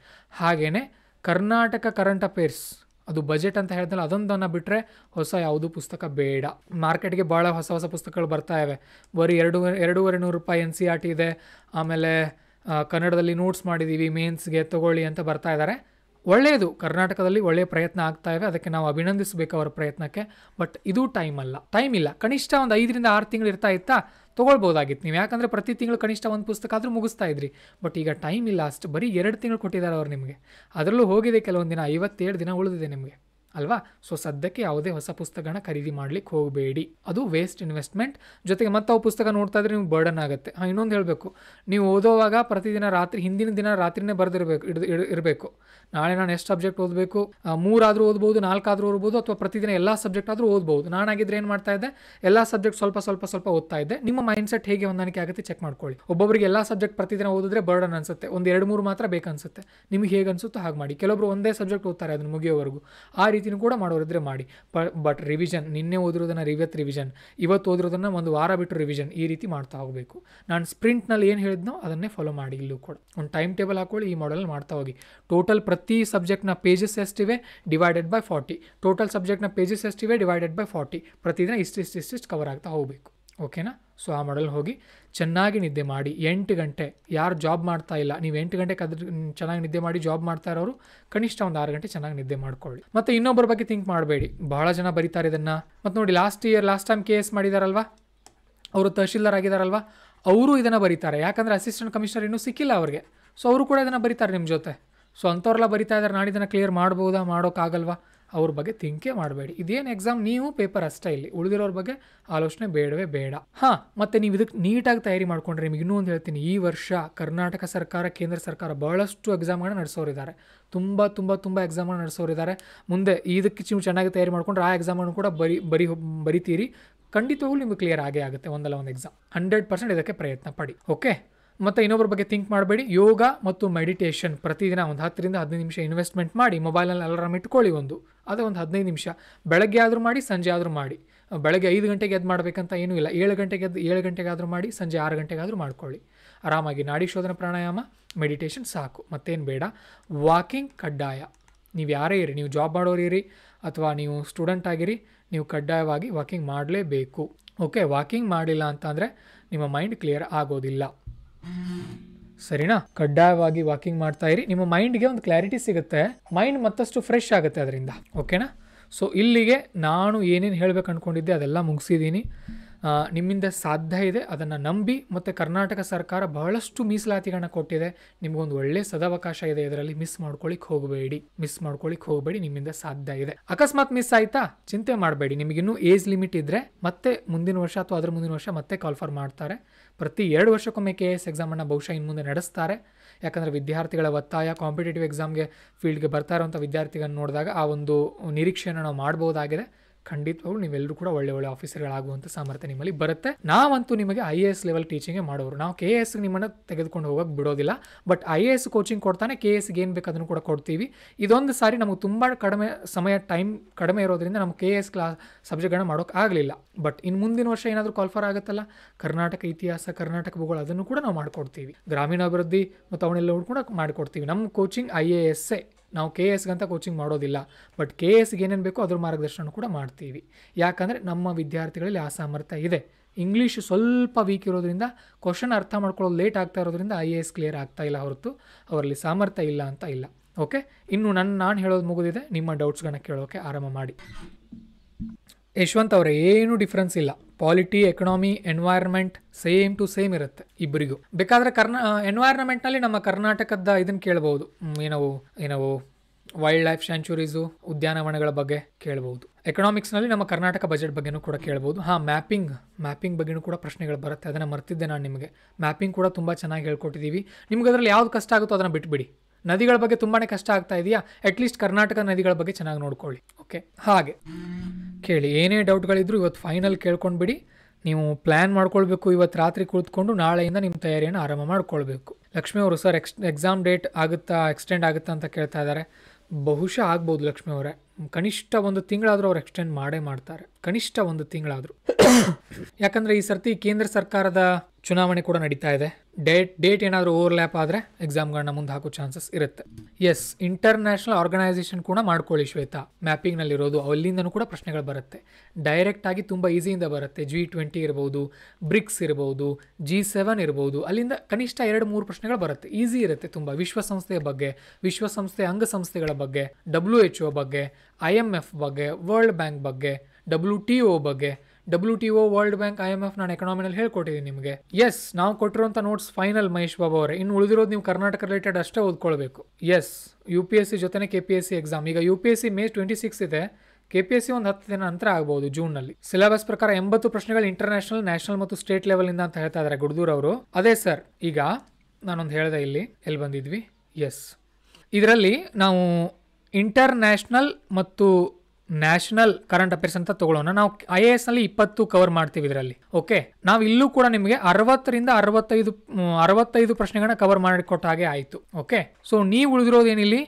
[SPEAKER 1] ಹಾಗೆಯೇ ಕರ್ನಾಟಕ ಕರೆಂಟ್ ಅಫೇರ್ಸ್ ಅದು ಬಜೆಟ್ ಅಂತ ಹೇಳಿದ್ನಲ್ಲ ಅದೊಂದನ್ನು ಬಿಟ್ಟರೆ ಹೊಸ ಯಾವುದು ಪುಸ್ತಕ ಬೇಡ ಮಾರ್ಕೆಟ್ಗೆ ಭಾಳ ಹೊಸ ಹೊಸ ಪುಸ್ತಕಗಳು ಬರ್ತಾ ಇವೆ ಬರೀ ಎರಡು ಎರಡೂವರೆ ನೂರು ರೂಪಾಯಿ ಎನ್ ಸಿ ಆರ್ ಟಿ ಇದೆ ಆಮೇಲೆ ಕನ್ನಡದಲ್ಲಿ ನೋಟ್ಸ್ ಮಾಡಿದ್ದೀವಿ ಮೇನ್ಸ್ಗೆ ತೊಗೊಳ್ಳಿ ಅಂತ ಬರ್ತಾ ಇದ್ದಾರೆ ಒಳ್ಳೆಯದು ಕರ್ನಾಟಕದಲ್ಲಿ ಒಳ್ಳೆಯ ಪ್ರಯತ್ನ ಆಗ್ತಾ ಇವೆ ಅದಕ್ಕೆ ನಾವು ಅಭಿನಂದಿಸಬೇಕು ಅವರ ಪ್ರಯತ್ನಕ್ಕೆ ಬಟ್ ಇದು ಟೈಮ್ ಅಲ್ಲ ಟೈಮ್ ಇಲ್ಲ ಕನಿಷ್ಠ ಒಂದು ಐದರಿಂದ ಆರು ತಿಂಗಳು ಇರ್ತಾ ಇತ್ತಾ ತೊಗೊಳ್ಬೋದಾಗಿತ್ತು ನೀವು ಯಾಕಂದರೆ ಪ್ರತಿ ತಿಂಗಳು ಕನಿಷ್ಠ ಒಂದು ಪುಸ್ತಕ ಆದರೂ ಮುಗಿಸ್ತಾ ಇದ್ರಿ ಬಟ್ ಈಗ ಟೈಮ್ ಇಲ್ಲ ಅಷ್ಟು ಬರೀ ಎರಡು ತಿಂಗಳು ಕೊಟ್ಟಿದ್ದಾರೆ ಅವ್ರು ನಿಮಗೆ ಅದರಲ್ಲೂ ಹೋಗಿದೆ ಕೆಲವೊಂದು ದಿನ ಐವತ್ತೇಳು ದಿನ ಉಳಿದಿದೆ ನಿಮಗೆ ಅಲ್ವಾ ಸೊ ಸದ್ಯಕ್ಕೆ ಯಾವುದೇ ಹೊಸ ಪುಸ್ತಕನ ಖರೀದಿ ಮಾಡ್ಲಿಕ್ಕೆ ಹೋಗಬೇಡಿ ಅದು ವೇಸ್ಟ್ ಇನ್ವೆಸ್ಟ್ಮೆಂಟ್ ಜೊತೆಗೆ ಮತ್ತೆ ಆ ಪುಸ್ತಕ ನೋಡ್ತಾ ಇದ್ರೆ ನಿಮ್ಗೆ ಬರ್ಡನ್ ಆಗುತ್ತೆ ಹಾಂ ಇನ್ನೊಂದು ಹೇಳಬೇಕು ನೀವು ಓದೋವಾಗ ಪ್ರತಿದಿನ ರಾತ್ರಿ ಹಿಂದಿನ ದಿನ ರಾತ್ರಿನೇ ಬರೆದಿರಬೇಕು ಇಡ್ ಇರಬೇಕು ನಾಳೆ ನಾನು ಎಷ್ಟು ಸಬ್ಜೆಕ್ಟ್ ಓದಬೇಕು ಮೂರಾದರೂ ಓದ್ಬೋದು ನಾಲ್ಕಾದರೂ ಓದ್ಬೋದು ಅಥವಾ ಪ್ರತಿದಿನ ಎಲ್ಲ ಸಬ್ಜೆಕ್ಟ್ ಆದರೂ ಓದ್ಬೋದು ನಾನಾಗಿದ್ರೆ ಏನು ಮಾಡ್ತಾ ಇದ್ದೆ ಎಲ್ಲ ಸಬ್ಜೆಕ್ಟ್ ಸ್ವಲ್ಪ ಸ್ವಲ್ಪ ಸ್ವಲ್ಪ ಓದ್ತಾ ಇದ್ದೆ ನಿಮ್ಮ ಮೈಂಡ್ ಸೆಟ್ ಹೇಗೆ ಹೊಂದಾಣಿಕೆ ಆಗುತ್ತೆ ಚೆಕ್ ಮಾಡ್ಕೊಳ್ಳಿ ಒಬ್ಬೊಬ್ಬರಿಗೆ ಎಲ್ಲ ಸಬ್ಜೆಕ್ಟ್ ಪ್ರತಿದಿನ ಓದಿದ್ರೆ ಬರ್ಡನ್ ಅನ್ಸುತ್ತೆ ಒಂದು ಎರಡು ಮೂರು ಮಾತ್ರ ಬೇಕನ್ಸುತ್ತೆ ನಿಮಗೆ ಹೇಗೆ ಅನಿಸುತ್ತೋ ಹಾಗೆ ಮಾಡಿ ಕೆಲವೊಬ್ಬರು ಒಂದೇ ಸಬ್ಜೆಕ್ಟ್ ಓದ್ತಾರೆ ಅದನ್ನು ಮುಗಿಯೋವರೆಗೂ ಆ ರೀತಿ ರೀತಿಯೂ ಕೂಡ ಮಾಡೋರಿದ್ರೆ ಮಾಡಿ ಬಟ್ ರಿವಿಷನ್ ನಿನ್ನೆ ಓದಿರೋದನ್ನು ರಿವತ್ ರಿವಿಷನ್ ಇವತ್ತು ಓದಿರೋದನ್ನು ಒಂದು ವಾರ ಬಿಟ್ಟು ರಿವಿಷನ್ ಈ ರೀತಿ ಮಾಡ್ತಾ ಹೋಗಬೇಕು ನಾನು ಸ್ಪ್ರಿಂಟ್ನಲ್ಲಿ ಏನು ಹೇಳಿದ್ನೋ ಅದನ್ನೇ ಫಾಲೋ ಮಾಡಿ ಇಲ್ಲೂ ಕೂಡ ಒಂದು ಟೈಮ್ ಟೇಬಲ್ ಹಾಕೊಳ್ಳಿ ಈ ಮಾಡಲ್ ಮಾಡ್ತಾ ಹೋಗಿ ಟೋಟಲ್ ಪ್ರತಿ ಸಬ್ಜೆಕ್ಟ್ನ ಪೇಜಸ್ ಎಷ್ಟಿವೆ ಡಿವೈಡೆಡ್ ಬೈ ಫಾರ್ಟಿ ಟೋಟಲ್ ಸಬ್ಜೆಕ್ಟ್ನ ಪೇಜಸ್ ಎಷ್ಟಿವೆ ಡಿವೈಡೆಡ್ ಬೈ ಫಾರ್ಟಿ ಪ್ರತಿದಿನ ಇಷ್ಟಿಷ್ಟು ಇಷ್ಟಿಷ್ಟು ಕವರ್ ಆಗ್ತಾ ಹೋಗಬೇಕು ಓಕೆನಾ ಸೊ ಆ ಮಾಡಲ್ ಹೋಗಿ ಚೆನ್ನಾಗಿ ನಿದ್ದೆ ಮಾಡಿ ಎಂಟು ಗಂಟೆ ಯಾರು ಜಾಬ್ ಮಾಡ್ತಾ ಇಲ್ಲ ನೀವು ಎಂಟು ಗಂಟೆ ಕದ್ರ ಚೆನ್ನಾಗಿ ನಿದ್ದೆ ಮಾಡಿ ಜಾಬ್ ಮಾಡ್ತಾ ಇರೋರು ಕನಿಷ್ಠ ಒಂದು ಆರು ಗಂಟೆ ಚೆನ್ನಾಗಿ ನಿದ್ದೆ ಮಾಡ್ಕೊಳ್ಳಿ ಮತ್ತು ಇನ್ನೊಬ್ಬರ ಬಗ್ಗೆ ಥಿಂಕ್ ಮಾಡಬೇಡಿ ಭಾಳ ಜನ ಬರೀತಾರೆ ಇದನ್ನು ಮತ್ತು ನೋಡಿ last year last time S ಮಾಡಿದಾರಲ್ವಾ ಅವರು ತಹಶೀಲ್ದಾರ್ ಆಗಿದಾರಲ್ವಾ ಅವರು ಇದನ್ನು ಬರೀತಾರೆ ಯಾಕಂದರೆ ಅಸಿಸ್ಟೆಂಟ್ ಕಮಿಷನರ್ ಇನ್ನೂ ಸಿಕ್ಕಿಲ್ಲ ಅವ್ರಿಗೆ ಸೊ ಅವರು ಕೂಡ ಇದನ್ನು ಬರೀತಾರೆ ನಿಮ್ಮ ಜೊತೆ ಸೊ ಅಂಥವ್ರೆಲ್ಲ ಬರಿತಾ ಇದ್ದಾರೆ ಇದನ್ನು ಕ್ಲಿಯರ್ ಮಾಡ್ಬೋದಾ ಮಾಡೋಕ್ಕಾಗಲ್ವಾ ಅವ್ರ ಬಗ್ಗೆ ತಿಂಕೆ ಮಾಡಬೇಡಿ ಇದೇನು ಎಕ್ಸಾಮ್ ನೀವು ಪೇಪರ್ ಅಷ್ಟೇ ಇಲ್ಲಿ ಉಳಿದಿರೋರ ಬಗ್ಗೆ ಆಲೋಚನೆ ಬೇಡವೇ ಬೇಡ ಹಾಂ ಮತ್ತು ನೀವು ಇದಕ್ಕೆ ನೀಟಾಗಿ ತಯಾರಿ ಮಾಡ್ಕೊಂಡ್ರೆ ನಿಮಗೆ ಇನ್ನೂ ಒಂದು ಹೇಳ್ತೀನಿ ಈ ವರ್ಷ ಕರ್ನಾಟಕ ಸರ್ಕಾರ ಕೇಂದ್ರ ಸರ್ಕಾರ ಬಹಳಷ್ಟು ಎಕ್ಸಾಮ್ಗಳನ್ನ ನಡೆಸೋರಿದ್ದಾರೆ ತುಂಬ ತುಂಬ ತುಂಬ ಎಕ್ಸಾಮ್ಗಳು ನಡೆಸೋರಿದ್ದಾರೆ ಮುಂದೆ ಇದಕ್ಕೆ ನೀವು ಚೆನ್ನಾಗಿ ತಯಾರಿ ಮಾಡಿಕೊಂಡ್ರೆ ಆ ಎಕ್ಸಾಮ್ಗಳನ್ನು ಕೂಡ ಬರಿ ಬರಿ ಬರಿತೀರಿ ಖಂಡಿತವಾಗ್ಲೂ ನಿಮಗೆ ಕ್ಲಿಯರ್ ಆಗೇ ಆಗುತ್ತೆ ಒಂದಲ್ಲ ಒಂದು ಎಕ್ಸಾಮ್ ಹಂಡ್ರೆಡ್ ಪರ್ಸೆಂಟ್ ಇದಕ್ಕೆ ಪ್ರಯತ್ನ ಪಡಿ ಓಕೆ ಮತ್ತು ಇನ್ನೊಬ್ಬರ ಬಗ್ಗೆ ಥಿಂಕ್ ಮಾಡಬೇಡಿ ಯೋಗ ಮತ್ತು ಮೆಡಿಟೇಷನ್ ಪ್ರತಿದಿನ ಒಂದು ಹತ್ತರಿಂದ ಹದಿನೈದು ನಿಮಿಷ ಇನ್ವೆಸ್ಟ್ಮೆಂಟ್ ಮಾಡಿ ಮೊಬೈಲಲ್ಲಿ ಅಲಾರಾಮ್ ಇಟ್ಕೊಳ್ಳಿ ಒಂದು ಅದೇ ಒಂದು ಹದಿನೈದು ನಿಮಿಷ ಬೆಳಗ್ಗೆ ಆದರೂ ಮಾಡಿ ಸಂಜೆ ಆದರೂ ಮಾಡಿ ಬೆಳಗ್ಗೆ ಐದು ಗಂಟೆಗೆ ಎದ್ದು ಮಾಡಬೇಕಂತ ಏನೂ ಇಲ್ಲ ಏಳು ಗಂಟೆಗೆ ಎದ್ದು ಏಳು ಗಂಟೆಗಾದರೂ ಮಾಡಿ ಸಂಜೆ ಆರು ಗಂಟೆಗಾದರೂ ಮಾಡ್ಕೊಳ್ಳಿ ಆರಾಮಾಗಿ ನಾಡಿ ಶೋಧನ ಪ್ರಾಣಾಯಾಮ ಮೆಡಿಟೇಷನ್ ಸಾಕು ಮತ್ತೇನು ಬೇಡ ವಾಕಿಂಗ್ ಕಡ್ಡಾಯ ನೀವು ಯಾರೇ ಇರಿ ನೀವು ಜಾಬ್ ಮಾಡೋರು ಇರಿ ಅಥವಾ ನೀವು ಸ್ಟೂಡೆಂಟ್ ಆಗಿರಿ ನೀವು ಕಡ್ಡಾಯವಾಗಿ ವಾಕಿಂಗ್ ಮಾಡಲೇಬೇಕು ಓಕೆ ವಾಕಿಂಗ್ ಮಾಡಿಲ್ಲ ಅಂತಂದರೆ ನಿಮ್ಮ ಮೈಂಡ್ ಕ್ಲಿಯರ್ ಆಗೋದಿಲ್ಲ ಸರಿನಾ ಕಡ್ಡಾಯವಾಗಿ ವಾಕಿಂಗ್ ಮಾಡ್ತಾ ಇರಿ ನಿಮ್ಮ ಮೈಂಡ್ಗೆ ಒಂದು ಕ್ಲಾರಿಟಿ ಸಿಗುತ್ತೆ ಮೈಂಡ್ ಮತ್ತಷ್ಟು ಫ್ರೆಶ್ ಆಗುತ್ತೆ ಅದರಿಂದ ಓಕೆನಾ ಸೊ ಇಲ್ಲಿಗೆ ನಾನು ಏನೇನು ಹೇಳಬೇಕು ಅಂದ್ಕೊಂಡಿದ್ದೆ ಅದೆಲ್ಲ ಮುಗಿಸಿದ್ದೀನಿ ನಿಮ್ಮಿಂದ ಸಾಧ್ಯ ಇದೆ ಅದನ್ನು ನಂಬಿ ಮತ್ತು ಕರ್ನಾಟಕ ಸರ್ಕಾರ ಬಹಳಷ್ಟು ಮೀಸಲಾತಿಗಳನ್ನ ಕೊಟ್ಟಿದೆ ನಿಮಗೊಂದು ಒಳ್ಳೆ ಸದಾವಕಾಶ ಇದೆ ಇದರಲ್ಲಿ ಮಿಸ್ ಮಾಡ್ಕೊಳ್ಳಿಕ್ಕೆ ಹೋಗಬೇಡಿ ಮಿಸ್ ಮಾಡ್ಕೊಳ್ಳಿಕ್ಕೆ ಹೋಗಬೇಡಿ ನಿಮ್ಮಿಂದ ಸಾಧ್ಯ ಇದೆ ಅಕಸ್ಮಾತ್ ಮಿಸ್ ಆಯ್ತಾ ಚಿಂತೆ ಮಾಡಬೇಡಿ ನಿಮಗಿನ್ನೂ ಏಜ್ ಲಿಮಿಟ್ ಇದ್ದರೆ ಮತ್ತೆ ಮುಂದಿನ ವರ್ಷ ಅಥವಾ ಅದ್ರ ಮುಂದಿನ ವರ್ಷ ಮತ್ತೆ ಕಾಲ್ ಫಾರ್ ಮಾಡ್ತಾರೆ ಪ್ರತಿ ಎರಡು ವರ್ಷಕ್ಕೊಮ್ಮೆ ಕೆ ಎಸ್ ಎಕ್ಸಾಮನ್ನು ಬಹುಶಃ ಇನ್ನು ಮುಂದೆ ನಡೆಸ್ತಾರೆ ಯಾಕಂದರೆ ವಿದ್ಯಾರ್ಥಿಗಳ ಒತ್ತಾಯ ಕಾಂಪಿಟೇಟಿವ್ ಎಕ್ಸಾಮ್ಗೆ ಫೀಲ್ಡ್ಗೆ ಬರ್ತಾ ಇರೋಂಥ ವಿದ್ಯಾರ್ಥಿಗಳನ್ನು ನೋಡಿದಾಗ ಆ ಒಂದು ನಿರೀಕ್ಷೆಯನ್ನು ನಾವು ಮಾಡ್ಬೋದಾಗಿದೆ ಖಂಡಿತವಾಗ್ಲು ನೀವೆಲ್ಲರೂ ಕೂಡ ಒಳ್ಳೆ ಒಳ್ಳೆ ಆಫೀಸರ್ಗಳಾಗುವಂಥ ಸಾಮರ್ಥ್ಯ ನಿಮ್ಮಲ್ಲಿ ಬರುತ್ತೆ ನಾವಂತೂ ನಿಮಗೆ ಐ ಎ ಎಸ್ ಲೆವೆಲ್ ಟೀಚಿಂಗೇ ಮಾಡೋರು ನಾವು ಕೆ ಎಸ್ ನಿಮ್ಮನ್ನು ತೆಗೆದುಕೊಂಡು ಹೋಗೋಕೆ ಬಿಡೋದಿಲ್ಲ but I A S coaching ಕೊಡ್ತಾನೆ ಕೆ ಎಸ್ಗೆ ಏನು ಬೇಕು ಅದನ್ನು ಕೂಡ ಕೊಡ್ತೀವಿ ಇದೊಂದು ಸಾರಿ ನಮಗೆ ತುಂಬ ಕಡಿಮೆ ಸಮಯ ಟೈಮ್ ಕಡಿಮೆ ಇರೋದ್ರಿಂದ ನಮ್ಗೆ ಕೆ ಎಸ್ ಕ್ಲಾಸ್ ಸಬ್ಜೆಕ್ಟ್ಗಳನ್ನ ಮಾಡೋಕೆ ಆಗಲಿಲ್ಲ ಬಟ್ ಇನ್ನು ಮುಂದಿನ ವರ್ಷ ಏನಾದರೂ ಕಾಲ್ಫರ್ ಆಗುತ್ತಲ್ಲ ಕರ್ನಾಟಕ ಇತಿಹಾಸ ಕರ್ನಾಟಕ ಭೂಗೋಳ ಅದನ್ನು ಕೂಡ ನಾವು ಮಾಡಿಕೊಡ್ತೀವಿ ಗ್ರಾಮೀಣಾಭಿವೃದ್ಧಿ ಮತ್ತು ಅವನ್ನೆಲ್ಲ ಕೂಡ ಮಾಡಿಕೊಡ್ತೀವಿ ನಮ್ಮ ಕೋಚಿಂಗ್ ಐ ಎ ಎಸ್ಸೇ ನಾವು ಕೆ ಎಸ್ಗಂತ ಕೋಚಿಂಗ್ ಮಾಡೋದಿಲ್ಲ ಬಟ್ ಕೆ ಎಸ್ಗೆ ಏನೇನು ಬೇಕೋ ಅದ್ರ ಮಾರ್ಗದರ್ಶನ ಕೂಡ ಮಾಡ್ತೀವಿ ಯಾಕಂದರೆ ನಮ್ಮ ವಿದ್ಯಾರ್ಥಿಗಳಲ್ಲಿ ಆ ಸಾಮರ್ಥ್ಯ ಇದೆ ಇಂಗ್ಲೀಷ್ ಸ್ವಲ್ಪ ವೀಕ್ ಇರೋದ್ರಿಂದ ಕ್ವಶನ್ ಅರ್ಥ ಮಾಡ್ಕೊಳ್ಳೋದು ಲೇಟ್ ಆಗ್ತಾ ಇರೋದ್ರಿಂದ ಐ ಎ ಎಸ್ ಕ್ಲಿಯರ್ ಆಗ್ತಾ ಇಲ್ಲ ಹೊರತು ಅವರಲ್ಲಿ ಸಾಮರ್ಥ್ಯ ಇಲ್ಲ ಅಂತ ಇಲ್ಲ ಓಕೆ ಇನ್ನು ನನ್ನ ನಾನು ಹೇಳೋದು ಮುಗಿದಿದೆ ನಿಮ್ಮ ಡೌಟ್ಸ್ಗಳನ್ನ ಕೇಳೋಕ್ಕೆ ಆರಂಭ ಮಾಡಿ ಯಶವಂತ್ ಅವರೇ ಏನೂ ಡಿಫ್ರೆನ್ಸ್ ಇಲ್ಲ polity economy environment same to same ಇರುತ್ತೆ ಇಬ್ಬರಿಗೂ ಬೇಕಾದರೆ ಕರ್ನಾ ನಲ್ಲಿ ನಮ್ಮ ಕರ್ನಾಟಕದ ಇದನ್ನು ಕೇಳ್ಬೋದು ಏನವು ಏನವು ವೈಲ್ಡ್ ಲೈಫ್ ಸ್ಯಾಂಚುರೀಸು ಉದ್ಯಾನವನಗಳ ಬಗ್ಗೆ ಕೇಳ್ಬೋದು ಎಕನಾಮಿಕ್ಸ್ನಲ್ಲಿ ನಮ್ಮ ಕರ್ನಾಟಕ ಬಜೆಟ್ ಬಗ್ಗೆನೂ ಕೂಡ ಕೇಳ್ಬೋದು ಹಾಂ ಮ್ಯಾಪಿಂಗ್ ಮ್ಯಾಪಿಂಗ್ ಬಗ್ಗೆನೂ ಕೂಡ ಪ್ರಶ್ನೆಗಳು ಬರುತ್ತೆ ಅದನ್ನು ಮರ್ತಿದ್ದೆ ನಾನು ನಿಮಗೆ ಮ್ಯಾಪಿಂಗ್ ಕೂಡ ತುಂಬ ಚೆನ್ನಾಗಿ ಹೇಳ್ಕೊಟ್ಟಿದ್ದೀವಿ ನಿಮ್ಗೆ ಅದರಲ್ಲಿ ಯಾವ್ದು ಕಷ್ಟ ಆಗುತ್ತೋ ಅದನ್ನು ಬಿಟ್ಬಿಡಿ ನದಿಗಳ ಬಗ್ಗೆ ತುಂಬಾ ಕಷ್ಟ ಆಗ್ತಾ ಇದೆಯಾ ಅಟ್ಲೀಸ್ಟ್ ಕರ್ನಾಟಕ ನದಿಗಳ ಬಗ್ಗೆ ಚೆನ್ನಾಗಿ ನೋಡ್ಕೊಳ್ಳಿ ಓಕೆ ಹಾಗೆ ಕೇಳಿ ಏನೇ ಡೌಟ್ಗಳಿದ್ರು ಇವತ್ತು ಫೈನಲ್ ಕೇಳ್ಕೊಂಡು ಬಿಡಿ ನೀವು ಪ್ಲ್ಯಾನ್ ಮಾಡ್ಕೊಳ್ಬೇಕು ಇವತ್ತು ರಾತ್ರಿ ಕುಳಿತುಕೊಂಡು ನಾಳೆಯಿಂದ ನಿಮ್ಮ ತಯಾರಿಯನ್ನು ಆರಂಭ ಮಾಡ್ಕೊಳ್ಬೇಕು ಲಕ್ಷ್ಮಿ ಅವರು ಸರ್ ಎಕ್ಸ್ ಎಕ್ಸಾಮ್ ಡೇಟ್ ಆಗುತ್ತಾ ಎಕ್ಸ್ಟೆಂಡ್ ಆಗುತ್ತಾ ಅಂತ ಕೇಳ್ತಾ ಇದ್ದಾರೆ ಬಹುಶಃ ಆಗ್ಬೋದು ಲಕ್ಷ್ಮಿ ಅವರೇ ಕನಿಷ್ಠ ಒಂದು ತಿಂಗಳಾದರೂ ಅವ್ರು ಎಕ್ಸ್ಟೆಂಡ್ ಮಾಡೇ ಮಾಡ್ತಾರೆ ಕನಿಷ್ಠ ಒಂದು ತಿಂಗಳಾದರೂ ಯಾಕಂದರೆ ಈ ಸರ್ತಿ ಕೇಂದ್ರ ಸರ್ಕಾರದ ಚುನಾವಣೆ ಕೂಡ ನಡೀತಾ ಇದೆ ಡೇಟ್ ಡೇಟ್ ಏನಾದರೂ ಓವರ್ಲ್ಯಾಪ್ ಆದರೆ ಎಕ್ಸಾಮ್ಗಳನ್ನ ಮುಂದೆ ಹಾಕೋ ಚಾನ್ಸಸ್ ಇರುತ್ತೆ ಎಸ್ ಇಂಟರ್ನ್ಯಾಷನಲ್ ಆರ್ಗನೈಸೇಷನ್ ಕೂಡ ಮಾಡ್ಕೊಳ್ಳಿ ಶ್ವೇತಾ ಮ್ಯಾಪಿಂಗ್ನಲ್ಲಿರೋದು ಅಲ್ಲಿಂದನೂ ಕೂಡ ಪ್ರಶ್ನೆಗಳು ಬರುತ್ತೆ ಡೈರೆಕ್ಟಾಗಿ ತುಂಬ ಈಸಿಯಿಂದ ಬರುತ್ತೆ ಜಿ ಟ್ವೆಂಟಿ ಇರ್ಬೋದು ಬ್ರಿಕ್ಸ್ ಇರ್ಬೋದು ಜಿ ಸೆವೆನ್ ಇರ್ಬೋದು ಅಲ್ಲಿಂದ ಕನಿಷ್ಠ ಎರಡು ಮೂರು ಪ್ರಶ್ನೆಗಳು ಬರುತ್ತೆ ಈಸಿ ಇರುತ್ತೆ ತುಂಬ ವಿಶ್ವಸಂಸ್ಥೆಯ ಬಗ್ಗೆ ವಿಶ್ವಸಂಸ್ಥೆ ಅಂಗಸಂಸ್ಥೆಗಳ ಬಗ್ಗೆ ಡಬ್ಲ್ಯೂ ಎಚ್ ಒ ಬಗ್ಗೆ ಐ ಎಮ್ ಎಫ್ ಬಗ್ಗೆ ವರ್ಲ್ಡ್ ಬ್ಯಾಂಕ್ ಬಗ್ಗೆ ಡಬ್ಲ್ಯೂ ಟಿ ಒ ಬಗ್ಗೆ W T O world bank I M F ನಾನು ಎಕನಾಮಿನಲ್ಲಿ ಹೇಳ್ಕೊಟ್ಟಿದ್ದೀನಿ ನಿಮಗೆ ಎಸ್ ನಾವು ಕೊಟ್ಟಿರುವಂಥ ನೋಟ್ಸ್ ಫೈನಲ್ ಮಹೇಶ್ ಬಾಬು ಅವರೇ ಇನ್ನು ಉಳಿದಿರೋದು ನೀವು ಕರ್ನಾಟಕ ರಿಲೇಟೆಡ್ ಅಷ್ಟೇ ಓದ್ಕೊಳ್ಬೇಕು yes U P S C ಜೊತೆನೆ K P S C exam ಈಗ U P S C May twenty six ಇದೆ ಕೆ ಪಿ ಎಸ್ ಸಿ ಒಂದು ಹತ್ತು ದಿನ ನಂತರ ಆಗ್ಬೋದು ಜೂನ್ನಲ್ಲಿ ಸಿಲೆಬಸ್ ಪ್ರಕಾರ ಎಂಬತ್ತು ಪ್ರಶ್ನೆಗಳು ಇಂಟರ್ನ್ಯಾಷನಲ್ ನ್ಯಾಷನಲ್ ಮತ್ತು ಸ್ಟೇಟ್ ಲೆವೆಲಿಂದ ಅಂತ ಹೇಳ್ತಾ ಇದ್ದಾರೆ ಗುಡ್ದೂರ್ ಅವರು ಅದೇ ಸರ್ ಈಗ ನಾನೊಂದು ಹೇಳಿದೆ ಇಲ್ಲಿ ಎಲ್ಲಿ ಬಂದಿದ್ವಿ ಎಸ್ ಇದರಲ್ಲಿ ನಾವು ಇಂಟರ್ನ್ಯಾಷನಲ್ ಮತ್ತು ನ್ಯಾಷನಲ್ ಕರೆಂಟ್ ಅಫೇರ್ಸ್ ಅಂತ ತಗೊಳ್ಳೋಣ ನಾವು ಐ ಎ ಎಸ್ ನಲ್ಲಿ ಇಪ್ಪತ್ತು ಕವರ್ ಮಾಡ್ತೀವಿ ಇದರಲ್ಲಿ ಓಕೆ ನಾವು ಇಲ್ಲೂ ಕೂಡ ನಿಮಗೆ ಅರವತ್ತರಿಂದ ಅರವತ್ತೈದು ಅರವತ್ತೈದು ಪ್ರಶ್ನೆಗಳನ್ನ ಕವರ್ ಮಾಡಿಕೊಟ್ಟ ಹಾಗೆ ಆಯಿತು ಓಕೆ ಸೊ ನೀವು ಉಳಿದಿರೋದು ಏನಿಲ್ಲ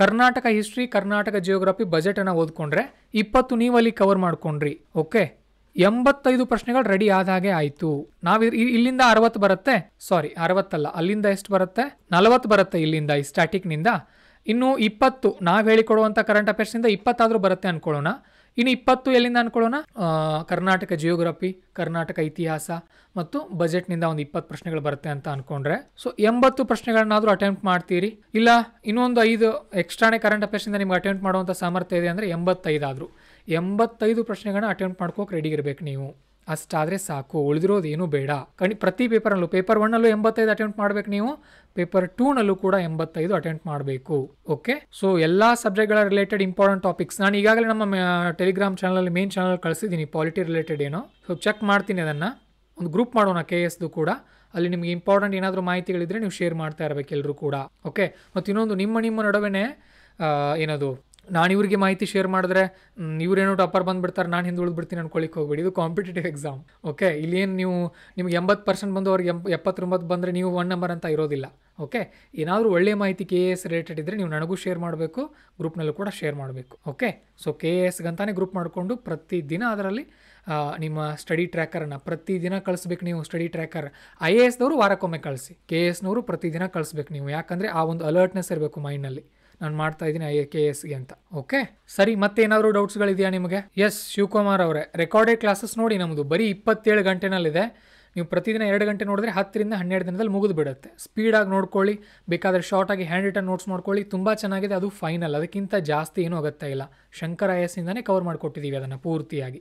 [SPEAKER 1] Karnataka history Karnataka geography budget ಅನ್ನ ಓದ್ಕೊಂಡ್ರೆ ಇಪ್ಪತ್ತು ಅಲ್ಲಿ ಕವರ್ ಮಾಡ್ಕೊಂಡ್ರಿ ಓಕೆ ಎಂಬತ್ತೈದು ಪ್ರಶ್ನೆಗಳು ರೆಡಿ ಆದ ಹಾಗೆ ಆಯ್ತು ನಾವ್ ಇಲ್ಲಿಂದ ಅರವತ್ತು ಬರುತ್ತೆ ಸಾರಿ ಅರವತ್ತಲ್ಲ ಅಲ್ಲಿಂದ ಎಷ್ಟು ಬರುತ್ತೆ ನಲವತ್ತು ಬರುತ್ತೆ ಇಲ್ಲಿಂದ ಈ ಸ್ಟ್ಯಾಟಿಕ್ ನಿಂದ ಇನ್ನು ಇಪ್ಪತ್ತು ನಾವು ಹೇಳಿಕೊಡುವಂಥ ಕರೆಂಟ್ ಅಫೇರ್ಸಿಂದ ಇಪ್ಪತ್ತಾದರೂ ಬರುತ್ತೆ ಅಂದ್ಕೊಳ್ಳೋಣ ಇನ್ನು ಇಪ್ಪತ್ತು ಎಲ್ಲಿಂದ ಅನ್ಕೊಳ್ಳೋಣ ಕರ್ನಾಟಕ ಜಿಯೋಗ್ರಫಿ ಕರ್ನಾಟಕ ಇತಿಹಾಸ ಮತ್ತು ಬಜೆಟ್ನಿಂದ ಒಂದು ಇಪ್ಪತ್ತು ಪ್ರಶ್ನೆಗಳು ಬರುತ್ತೆ ಅಂತ ಅನ್ಕೊಂಡ್ರೆ ಸೊ ಎಂಬತ್ತು ಪ್ರಶ್ನೆಗಳನ್ನಾದರೂ ಅಟೆಂಪ್ಟ್ ಮಾಡ್ತೀರಿ ಇಲ್ಲ ಇನ್ನೊಂದು ಐದು ಎಕ್ಸ್ಟ್ರಾನೇ ಕರೆಂಟ್ ಅಫೇರ್ಸಿಂದ ನಿಮ್ಗೆ ಅಟೆಂಪ್ಟ್ ಮಾಡುವಂಥ ಸಾಮರ್ಥ್ಯ ಇದೆ ಅಂದರೆ ಎಂಬತ್ತೈದಾದರೂ ಎಂಬತ್ತೈದು ಪ್ರಶ್ನೆಗಳನ್ನ ಅಟೆಂಪ್ಟ್ ಮಾಡ್ಕೋಕೆ ರೆಡಿ ಇರಬೇಕು ನೀವು ಅಷ್ಟಾದರೆ ಸಾಕು ಉಳಿದಿರೋದು ಏನೂ ಬೇಡ ಕಣಿ ಪ್ರತಿ ಪೇಪರ್ನಲ್ಲೂ ಪೇಪರ್ ಒನ್ನಲ್ಲೂ ಎಂಬತ್ತೈದು ಅಟೆಂಪ್ಟ್ ಮಾಡಬೇಕು ನೀವು ಪೇಪರ್ ಟೂನಲ್ಲೂ ಕೂಡ ಎಂಬತ್ತೈದು ಅಟೆಂಪ್ಟ್ ಮಾಡಬೇಕು ಓಕೆ ಸೊ ಎಲ್ಲ ಸಬ್ಜೆಕ್ಟ್ಗಳ ರಿಲೇಟೆಡ್ ಇಂಪಾರ್ಟೆಂಟ್ ಟಾಪಿಕ್ಸ್ ನಾನು ಈಗಾಗಲೇ ನಮ್ಮ ಟೆಲಿಗ್ರಾಮ್ ಚಾನಲಲ್ಲಿ ಮೇನ್ ಚಾನಲ್ ಕಳಿಸಿದ್ದೀನಿ ಪಾಲಿಟಿ ರಿಲೇಟೆಡ್ ಏನೋ ಸೊ ಚೆಕ್ ಮಾಡ್ತೀನಿ ಅದನ್ನು ಒಂದು ಗ್ರೂಪ್ ಮಾಡೋಣ ಕೆ ಎಸ್ದು ಕೂಡ ಅಲ್ಲಿ ನಿಮಗೆ ಇಂಪಾರ್ಟೆಂಟ್ ಏನಾದರೂ ಮಾಹಿತಿಗಳಿದ್ರೆ ನೀವು ಶೇರ್ ಮಾಡ್ತಾ ಇರಬೇಕು ಎಲ್ಲರೂ ಕೂಡ ಓಕೆ ಮತ್ತು ಇನ್ನೊಂದು ನಿಮ್ಮ ನಿಮ್ಮ ನಡುವೆ ಏನದು ನಾನು ಇವರಿಗೆ ಮಾಹಿತಿ ಶೇರ್ ಮಾಡಿದ್ರೆ ಇವರೇನೋ ಟಾಪರ್ ಬಂದುಬಿಡ್ತಾರೆ ನಾನು ಹಿಂದೆ ಬಿಡ್ತೀನಿ ಅನ್ಕೊಳ್ಳಿಕ್ಕೆ ಹೋಗ್ಬೇಡಿ ಇದು ಕಾಂಪಿಟೇಟಿವ್ ಎಕ್ಸಾಮ್ ಓಕೆ ಇಲ್ಲೇನು ನೀವು ನಿಮ್ಗೆ ಎಂಬತ್ತು ಪರ್ಸೆಂಟ್ ಬಂದು ಅವ್ರಿಗೆ ಎಂಬ ಎಪ್ಪತ್ತೊಂಬತ್ತು ಬಂದರೆ ನೀವು ಒನ್ ನಂಬರ್ ಅಂತ ಇರೋದಿಲ್ಲ ಓಕೆ ಏನಾದರೂ ಒಳ್ಳೆಯ ಮಾಹಿತಿ ಕೆ ಎ ಎಸ್ ರಿಲೇಟೆಡ್ ಇದ್ದರೆ ನೀವು ನನಗೂ ಶೇರ್ ಮಾಡಬೇಕು ಗ್ರೂಪ್ನಲ್ಲೂ ಕೂಡ ಶೇರ್ ಮಾಡಬೇಕು ಓಕೆ ಸೊ ಕೆ ಎ ಎಸ್ಗಂತಾನೆ ಗ್ರೂಪ್ ಮಾಡಿಕೊಂಡು ಪ್ರತಿದಿನ ಅದರಲ್ಲಿ ನಿಮ್ಮ ಸ್ಟಡಿ ಟ್ರ್ಯಾಕರನ್ನು ಪ್ರತಿದಿನ ಕಳಿಸ್ಬೇಕು ನೀವು ಸ್ಟಡಿ ಟ್ರ್ಯಾಕರ್ ಐ ಎ ಎಸ್ನವರು ವಾರಕ್ಕೊಮ್ಮೆ ಕಳಿಸಿ ಕೆ ಎ ಎಸ್ನವರು ಪ್ರತಿದಿನ ಕಳಿಸ್ಬೇಕು ನೀವು ಯಾಕಂದರೆ ಆ ಒಂದು ಅಲರ್ಟ್ನೆಸ್ ಇರಬೇಕು ಮೈಂಡ್ನಲ್ಲಿ ನಾನು ಮಾಡ್ತಾ ಇದ್ದೀನಿ ಐ ಎ ಕೆ ಎಸ್ಗೆ ಅಂತ ಓಕೆ ಸರಿ ಮತ್ತೆ ಮತ್ತೇನಾದರೂ ಡೌಟ್ಸ್ಗಳಿದೆಯಾ ನಿಮಗೆ ಎಸ್ ಶಿವಕುಮಾರ್ ಅವರೇ ರೆಕಾರ್ಡೆಡ್ ಕ್ಲಾಸಸ್ ನೋಡಿ ನಮ್ಮದು ಬರೀ ಇಪ್ಪತ್ತೇಳು ಗಂಟೆನಲ್ಲಿದೆ ನೀವು ಪ್ರತಿದಿನ ಎರಡು ಗಂಟೆ ನೋಡಿದ್ರೆ ಹತ್ತರಿಂದ ಹನ್ನೆರಡು ದಿನದಲ್ಲಿ ಮುಗಿದು ಬಿಡುತ್ತೆ ಸ್ಪೀಡಾಗಿ ನೋಡ್ಕೊಳ್ಳಿ ಬೇಕಾದರೆ ಶಾರ್ಟಾಗಿ ಹ್ಯಾಂಡ್ ರಿಟರ್ನ್ ನೋಟ್ಸ್ ಮಾಡ್ಕೊಳ್ಳಿ ತುಂಬ ಚೆನ್ನಾಗಿದೆ ಅದು ಫೈನಲ್ ಅದಕ್ಕಿಂತ ಜಾಸ್ತಿ ಏನೂ ಅಗತ್ಯ ಇಲ್ಲ ಶಂಕರ ಎಸ್ ಇಂದಾನೆ ಕವರ್ ಮಾಡಿಕೊಟ್ಟಿದ್ದೀವಿ ಅದನ್ನು ಪೂರ್ತಿಯಾಗಿ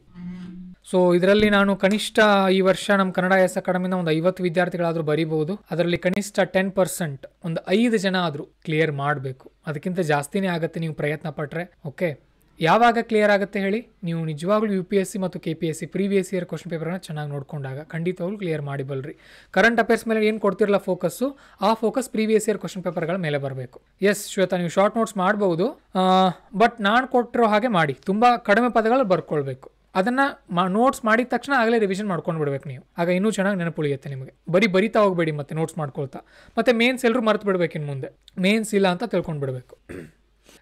[SPEAKER 1] ಸೊ ಇದರಲ್ಲಿ ನಾನು ಕನಿಷ್ಠ ಈ ವರ್ಷ ನಮ್ಮ ಕನ್ನಡ ಎಸ್ ಅಕಾಡೆಮಿಯಿಂದ ಒಂದು ಐವತ್ತು ವಿದ್ಯಾರ್ಥಿಗಳಾದರೂ ಬರೀಬಹುದು ಅದರಲ್ಲಿ ಕನಿಷ್ಠ ಟೆನ್ ಪರ್ಸೆಂಟ್ ಒಂದು ಐದು ಜನ ಆದರೂ ಕ್ಲಿಯರ್ ಮಾಡಬೇಕು ಅದಕ್ಕಿಂತ ಜಾಸ್ತಿನೇ ಆಗುತ್ತೆ ನೀವು ಪ್ರಯತ್ನ ಪಟ್ಟರೆ ಓಕೆ ಯಾವಾಗ ಕ್ಲಿಯರ್ ಆಗುತ್ತೆ ಹೇಳಿ ನೀವು ನಿಜವಾಗ್ಲೂ ಯು ಪಿ ಎಸ್ ಸಿ ಮತ್ತು K P S C previous year question ಪೇಪರ್ನ ಚೆನ್ನಾಗಿ ನೋಡಿಕೊಂಡಾಗ ಖಂಡಿತವಾಗ್ಲೂ ಕ್ಲಿಯರ್ ಮಾಡಿ ಬಲ್ರಿ ಕರೆಂಟ್ ಅಫೇರ್ಸ್ ಮೇಲೆ ಏನು ಕೊಡ್ತಿರಲ್ಲ ಫೋಕಸ್ಸು ಆ ಫೋಕಸ್ ಪ್ರೀವಿಯಸ್ ಇಯರ್ ಕ್ವಶನ್ ಪೇಪರ್ಗಳ ಮೇಲೆ ಬರಬೇಕು ಎಸ್ ಶ್ವೇತಾ ನೀವು ಶಾರ್ಟ್ ನೋಟ್ಸ್ ಮಾಡ್ಬೋದು ಬಟ್ ನಾನು ಕೊಟ್ಟಿರೋ ಹಾಗೆ ಮಾಡಿ ತುಂಬ ಕಡಿಮೆ ಪದಗಳು ಬರ್ಕೊಳ್ಬೇಕು ಅದನ್ನು ಮಾ ನೋಟ್ಸ್ ಮಾಡಿದ ತಕ್ಷಣ ಆಗಲೇ ರಿವಿಷನ್ ಮಾಡ್ಕೊಂಡು ಬಿಡ್ಬೇಕು ನೀವು ಆಗ ಇನ್ನೂ ಚೆನ್ನಾಗಿ ನೆನಪು ಉಳಿಯುತ್ತೆ ನಿಮಗೆ ಬರೀ ಬರಿತಾ ಹೋಗಬೇಡಿ ಮತ್ತೆ ನೋಟ್ಸ್ ಮಾಡ್ಕೊಳ್ತಾ ಮತ್ತೆ ಮೇನ್ಸ್ ಎಲ್ಲರೂ ಮರೆತು ಬಿಡ್ಬೇಕು ಇನ್ನು ಮುಂದೆ ಮೇನ್ಸ್ ಇಲ್ಲ ಅಂತ ತಿಳ್ಕೊಂಡು ಬಿಡಬೇಕು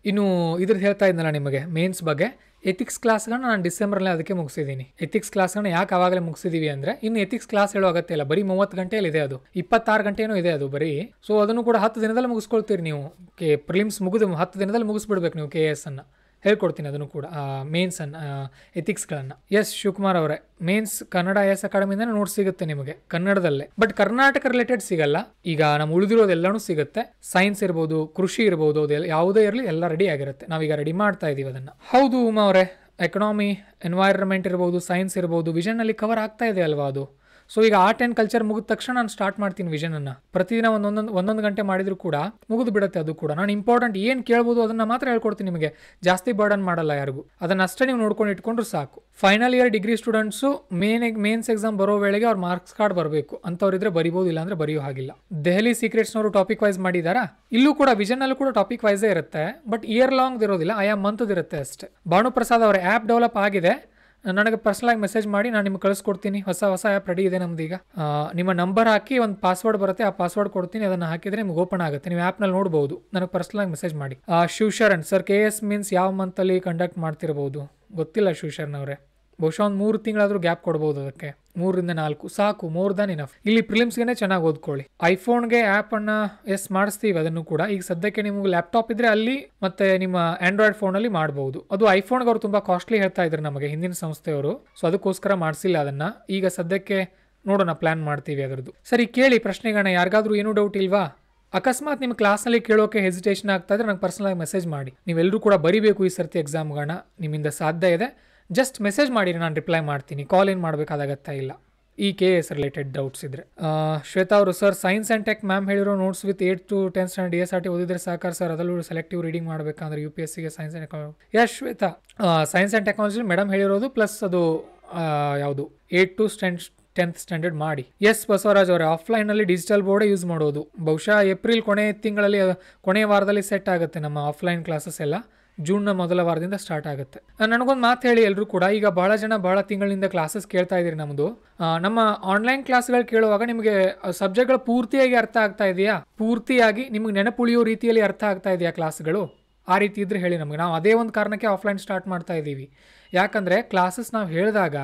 [SPEAKER 1] ಇನ್ನು ಇದ್ರದ್ದು ಹೇಳ್ತಾ ಇದ್ದಲ್ಲ ನಿಮಗೆ ಮೇನ್ಸ್ ಬಗ್ಗೆ ಎಥಿಕ್ಸ್ ಕ್ಲಾಸ್ಗಳನ್ನ ನಾನು ಡಿಸೆಂಬರ್ನಲ್ಲಿ ಅದಕ್ಕೆ ಮುಗಿಸಿದ್ದೀನಿ ಎಥಿಕ್ಸ್ ಕ್ಲಾಸ್ಗಳನ್ನ ಯಾಕೆ ಆವಾಗಲೇ ಮುಗಿಸಿದೀವಿ ಅಂದರೆ ಇನ್ನು ಎಥಿಕ್ಸ್ ಕ್ಲಾಸ್ ಹೇಳೋ ಅಗತ್ಯ ಇಲ್ಲ ಬರೀ ಮೂವತ್ತು ಗಂಟೆಯಲ್ಲಿ ಇದೆ ಅದು ಇಪ್ಪತ್ತಾರು ಗಂಟೆನೂ ಇದೆ ಅದು ಬರೀ ಸೊ ಅದನ್ನು ಕೂಡ ಹತ್ತು ದಿನದಲ್ಲಿ ಮುಗಿಸ್ಕೊಳ್ತೀರಿ ನೀವು ಕೆ ಪ್ರಿಲಿಮ್ಸ್ ಮುಗಿದು ಹತ್ತು ದಿನದಲ್ಲಿ ಮುಗಿಸ್ಬಿಡ್ಬೇಕು ನೀವು ಕೆ ಎಸ್ ಅನ್ನು ಹೇಳ್ಕೊಡ್ತೀನಿ ಅದನ್ನು ಕೂಡ ಮೇನ್ಸನ್ನು ಎಥಿಕ್ಸ್ಗಳನ್ನು ಎಸ್ ಶಿವಕುಮಾರ್ ಅವರೇ ಮೇನ್ಸ್ ಕನ್ನಡ ಎಸ್ ಅಕಾಡೆಮಿಯಿಂದ ನೋಡ್ ಸಿಗುತ್ತೆ ನಿಮಗೆ ಕನ್ನಡದಲ್ಲೇ ಬಟ್ ಕರ್ನಾಟಕ ರಿಲೇಟೆಡ್ ಸಿಗಲ್ಲ ಈಗ ನಮ್ಮ ಉಳಿದಿರೋದೆಲ್ಲನೂ ಸಿಗುತ್ತೆ ಸೈನ್ಸ್ ಇರ್ಬೋದು ಕೃಷಿ ಇರ್ಬೋದು ಅದೆಲ್ಲ ಯಾವುದೇ ಇರಲಿ ಎಲ್ಲ ರೆಡಿ ಆಗಿರುತ್ತೆ ನಾವೀಗ ರೆಡಿ ಮಾಡ್ತಾ ಇದೀವಿ ಅದನ್ನು ಹೌದು ಉಮಾ ಅವರೇ ಎಕನಾಮಿ ಎನ್ವೈರನ್ಮೆಂಟ್ ಇರ್ಬೋದು ಸೈನ್ಸ್ ಇರ್ಬೋದು ಅಲ್ಲಿ ಕವರ್ ಆಗ್ತಾ ಇದೆ ಅಲ್ವಾ ಅದು ಸೊ ಈಗ ಆರ್ಟ್ ಅಂಡ್ ಕಲ್ಚರ್ ಮುಗಿದ ತಕ್ಷಣ ನಾನು ಸ್ಟಾರ್ಟ್ ಮಾಡ್ತೀನಿ ಅನ್ನ ಪ್ರತಿದಿನ ಒಂದೊಂದು ಒಂದೊಂದು ಗಂಟೆ ಮಾಡಿದ್ರು ಕೂಡ ಮುಗಿದು ಬಿಡುತ್ತೆ ಅದು ಕೂಡ ನಾನು ಇಂಪಾರ್ಟೆಂಟ್ ಏನು ಕೇಳ್ಬೋದು ಅದನ್ನ ಮಾತ್ರ ಹೇಳ್ಕೊಡ್ತೀನಿ ನಿಮಗೆ ಜಾಸ್ತಿ ಬರ್ಡನ್ ಮಾಡಲ್ಲ ಯಾರಿಗೂ ಅಷ್ಟೇ ನೀವು ನೋಡ್ಕೊಂಡು ಇಟ್ಕೊಂಡ್ರು ಸಾಕು final year degree students main mains exam ಬರೋ ವೇಳೆಗೆ ಅವ್ರ ಮಾರ್ಕ್ಸ್ ಕಾರ್ಡ್ ಬರಬೇಕು ಅಂತವ್ರಿದ್ರೆ ಬರಿಬೋದು ಇಲ್ಲ ಅಂದ್ರೆ ಬರೆಯೋ ಹಾಗಿಲ್ಲ ದೆಹಲಿ ಸೀಕ್ರೆಟ್ಸ್ನವರು ಟಾಪಿಕ್ ವೈಸ್ ಮಾಡಿದಾರ ಇಲ್ಲೂ ಕೂಡ ವಿಷನಲ್ಲೂ ಕೂಡ ಟಾಪಿಕ್ ವೈಸೇ ಇರುತ್ತೆ ಬಟ್ ಇಯರ್ ಲಾಂಗ್ ಇರೋದಿಲ್ಲ ಆಯಾ ಮಂತ್ ಇರುತ್ತೆ ಅಷ್ಟೇ ಭಾನುಪ್ರಸಾದ್ ಅವರ ಆ್ಯಪ್ ಡೆವಲಪ್ ಆಗಿದೆ ನನಗೆ ಆಗಿ ಮೆಸೇಜ್ ಮಾಡಿ ನಾನು ನಿಮ್ಗೆ ಕಳಿಸ್ಕೊಡ್ತೀನಿ ಹೊಸ ಹೊಸ ಆ್ಯಪ್ ರೆಡಿ ಇದೆ ನಮ್ದು ಈಗ ನಿಮ್ಮ ನಂಬರ್ ಹಾಕಿ ಒಂದು ಪಾಸ್ವರ್ಡ್ ಬರುತ್ತೆ ಆ ಪಾಸ್ವರ್ಡ್ ಕೊಡ್ತೀನಿ ಅದನ್ನು ಹಾಕಿದರೆ ನಿಮ್ಗೆ ಓಪನ್ ಆಗುತ್ತೆ ನೀವು ಆ್ಯಪ್ನಲ್ಲಿ ನೋಡ್ಬೋದು ನನಗೆ ಆಗಿ ಮೆಸೇಜ್ ಮಾಡಿ Shivasharan sir K S means ಯಾವ ಮಂತಲ್ಲಿ ಕಂಡಕ್ಟ್ ಮಾಡ್ತಿರ್ಬೋದು ಗೊತ್ತಿಲ್ಲ ಶಿವಶರಣ್ ಅವರೇ ಬಹುಶಃ ಒಂದು ಮೂರು ತಿಂಗಳಾದರೂ ಗ್ಯಾಪ್ ಕೊಡ್ಬೋದು ಅದಕ್ಕೆ ಮೂರರಿಂದ ನಾಲ್ಕು ಸಾಕು ಮೋರ್ ದನ್ ಇನಫ್ ಇಲ್ಲಿ ಪ್ರಿಲಿಮ್ಸ್ಗೆ ಚೆನ್ನಾಗಿ ಓದ್ಕೊಳ್ಳಿ ಐಫೋನ್ಗೆ ಆ್ಯಪನ್ನು ಎಸ್ ಮಾಡಿಸ್ತೀವಿ ಅದನ್ನು ಕೂಡ ಈಗ ಸದ್ಯಕ್ಕೆ ನಿಮಗೆ ಲ್ಯಾಪ್ಟಾಪ್ ಇದ್ದರೆ ಅಲ್ಲಿ ಮತ್ತೆ ನಿಮ್ಮ ಫೋನ್ ಫೋನಲ್ಲಿ ಮಾಡ್ಬೋದು ಅದು ಐಫೋನ್ಗೆ ಅವರು ತುಂಬ ಕಾಸ್ಟ್ಲಿ ಹೇಳ್ತಾ ಇದ್ರು ನಮಗೆ ಹಿಂದಿನ ಸಂಸ್ಥೆಯವರು ಸೊ ಅದಕ್ಕೋಸ್ಕರ ಮಾಡಿಸಿಲ್ಲ ಅದನ್ನು ಈಗ ಸದ್ಯಕ್ಕೆ ನೋಡೋಣ ಪ್ಲ್ಯಾನ್ ಮಾಡ್ತೀವಿ ಅದರದ್ದು ಸರಿ ಕೇಳಿ ಪ್ರಶ್ನೆಗಳನ್ನ ಯಾರಿಗಾದ್ರೂ ಏನೂ ಡೌಟ್ ಇಲ್ವಾ ಅಕಸ್ಮಾತ್ ನಿಮ್ಮ ನಲ್ಲಿ ಕೇಳೋಕೆ ಹೆಸಿಟೇಷನ್ ಆಗ್ತಾ ಇದ್ರೆ ನಂಗೆ ಪರ್ಸನಲಾಗಿ ಮೆಸೇಜ್ ಮಾಡಿ ನೀವೆಲ್ಲರೂ ಕೂಡ ಬರಿಬೇಕು ಈ ಸರ್ತಿ ಎಕ್ಸಾಮ್ಗಳನ್ನ ನಿಮ್ಮಿಂದ ಸಾಧ್ಯ ಇದೆ ಜಸ್ಟ್ ಮೆಸೇಜ್ ಮಾಡಿರಿ ನಾನು ರಿಪ್ಲೈ ಮಾಡ್ತೀನಿ ಕಾಲ್ ಏನು ಮಾಡಬೇಕಾದಾಗತ್ತಾ ಇಲ್ಲ ಈ ಕೆ ಎಸ್ ರಿಲೇಟೆಡ್ ಡೌಟ್ಸ್ ಇದ್ರೆ ಶ್ವೇತಾ ಅವರು sir science and tech ma'am ಹೇಳಿರೋ notes with eight to ten stand D S R T ಓದಿದ್ರೆ ಸಹಕಾರ ಸರ್ ಅದರಲ್ಲೂ ಸೆಲೆಕ್ಟಿವ್ ರೀಡಿಂಗ್ ಮಾಡಬೇಕಂದ್ರೆ ಯು ಪಿ ಎಸ್ ಸಿಗೆ ಸೈನ್ಸ್ ಆ್ಯಂಡ್ ಯಾ Shweta science and technology madam ಹೇಳಿರೋದು ಪ್ಲಸ್ ಅದು ಯಾವುದು eight to stand tenth standard ಮಾಡಿ ಎಸ್ ಬಸವರಾಜ್ ಅವರೇ ಆಫ್ಲೈನಲ್ಲಿ ಡಿಜಿಟಲ್ ಬೋರ್ಡೇ ಯೂಸ್ ಮಾಡೋದು ಬಹುಶಃ ಏಪ್ರಿಲ್ ಕೊನೆ ತಿಂಗಳಲ್ಲಿ ಕೊನೆಯ ವಾರದಲ್ಲಿ ಸೆಟ್ ಆಗುತ್ತೆ ನಮ್ಮ ಆಫ್ಲೈನ್ ಕ್ಲಾಸಸ್ ಎಲ್ಲ ಜೂನ್ನ ಮೊದಲ ವಾರದಿಂದ ಸ್ಟಾರ್ಟ್ ಆಗುತ್ತೆ ನನಗೊಂದು ಮಾತು ಹೇಳಿ ಎಲ್ಲರೂ ಕೂಡ ಈಗ ಬಹಳ ಜನ ಬಹಳ ತಿಂಗಳಿಂದ ಕ್ಲಾಸಸ್ ಕೇಳ್ತಾ ಇದ್ದೀರಿ ನಮ್ಮದು ನಮ್ಮ ಆನ್ಲೈನ್ ಕ್ಲಾಸ್ಗಳು ಕೇಳುವಾಗ ನಿಮಗೆ ಸಬ್ಜೆಕ್ಟ್ಗಳು ಪೂರ್ತಿಯಾಗಿ ಅರ್ಥ ಆಗ್ತಾ ಇದೆಯಾ ಪೂರ್ತಿಯಾಗಿ ನಿಮಗೆ ನೆನಪುಳಿಯೋ ರೀತಿಯಲ್ಲಿ ಅರ್ಥ ಆಗ್ತಾ ಇದೆಯಾ ಕ್ಲಾಸ್ಗಳು ಆ ರೀತಿ ಇದ್ರೆ ಹೇಳಿ ನಮಗೆ ನಾವು ಅದೇ ಒಂದು ಕಾರಣಕ್ಕೆ ಆಫ್ಲೈನ್ ಸ್ಟಾರ್ಟ್ ಮಾಡ್ತಾ ಇದ್ದೀವಿ ಯಾಕಂದರೆ ಕ್ಲಾಸಸ್ ನಾವು ಹೇಳಿದಾಗ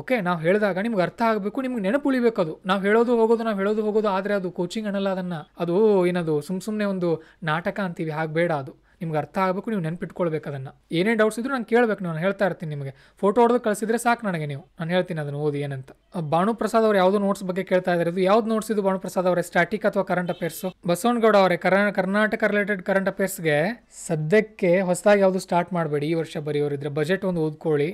[SPEAKER 1] ಓಕೆ ನಾವು ಹೇಳಿದಾಗ ನಿಮ್ಗೆ ಅರ್ಥ ಆಗಬೇಕು ನಿಮ್ಗೆ ನೆನಪು ಉಳಿಬೇಕು ಅದು ನಾವು ಹೇಳೋದು ಹೋಗೋದು ನಾವು ಹೇಳೋದು ಹೋಗೋದು ಆದರೆ ಅದು ಕೋಚಿಂಗ್ ಅನ್ನಲ್ಲ ಅದನ್ನು ಅದು ಏನದು ಸುಮ್ಮ ಸುಮ್ಮನೆ ಒಂದು ನಾಟಕ ಅಂತೀವಿ ಹಾಗೆ ಬೇಡ ಅದು ನಿಮ್ಗೆ ಅರ್ಥ ಆಗಬೇಕು ನೀವು ನೆನ್ಪಿಟ್ಕೊಳ್ಬೇಕು ಅದನ್ನು ಏನೇ ಡೌಟ್ಸ್ ಇದ್ರೂ ನಾನು ಕೇಳಬೇಕು ನಾನು ಹೇಳ್ತಾ ಇರ್ತೀನಿ ನಿಮಗೆ ಫೋಟೋ ಹೊಡೆದು ಕಳಿಸಿದ್ರೆ ಸಾಕು ನನಗೆ ನೀವು ನಾನು ಹೇಳ್ತೀನಿ ಅದನ್ನು ಓದಿ ಏನಂತ ಭಾನುಪ್ರಸಾದ್ ಅವ್ರು ಯಾವುದೋ ನೋಟ್ಸ್ ಬಗ್ಗೆ ಕೇಳ್ತಾ ಇದ್ದಾರೆ ಯಾವ್ದು ನೋಟ್ಸ್ ಇದು ಭಾನುಪ್ರಸಾದ್ ಅವರೇ ಸ್ಟಾಟಿಕ್ ಅಥವಾ ಕರೆಂಟ್ ಅಫೇರ್ಸ್ ಬಸವನಗೌಡ ಅವರೇ ಕರ್ನಾಟಕ ರಿಲೇಟೆಡ್ ಕರೆಂಟ್ ಅಫೇರ್ಸ್ಗೆ ಸದ್ಯಕ್ಕೆ ಹೊಸದಾಗಿ ಯಾವುದು ಸ್ಟಾರ್ಟ್ ಮಾಡಬೇಡಿ ಈ ವರ್ಷ ಇದ್ರೆ ಬಜೆಟ್ ಒಂದು ಓದ್ಕೊಳ್ಳಿ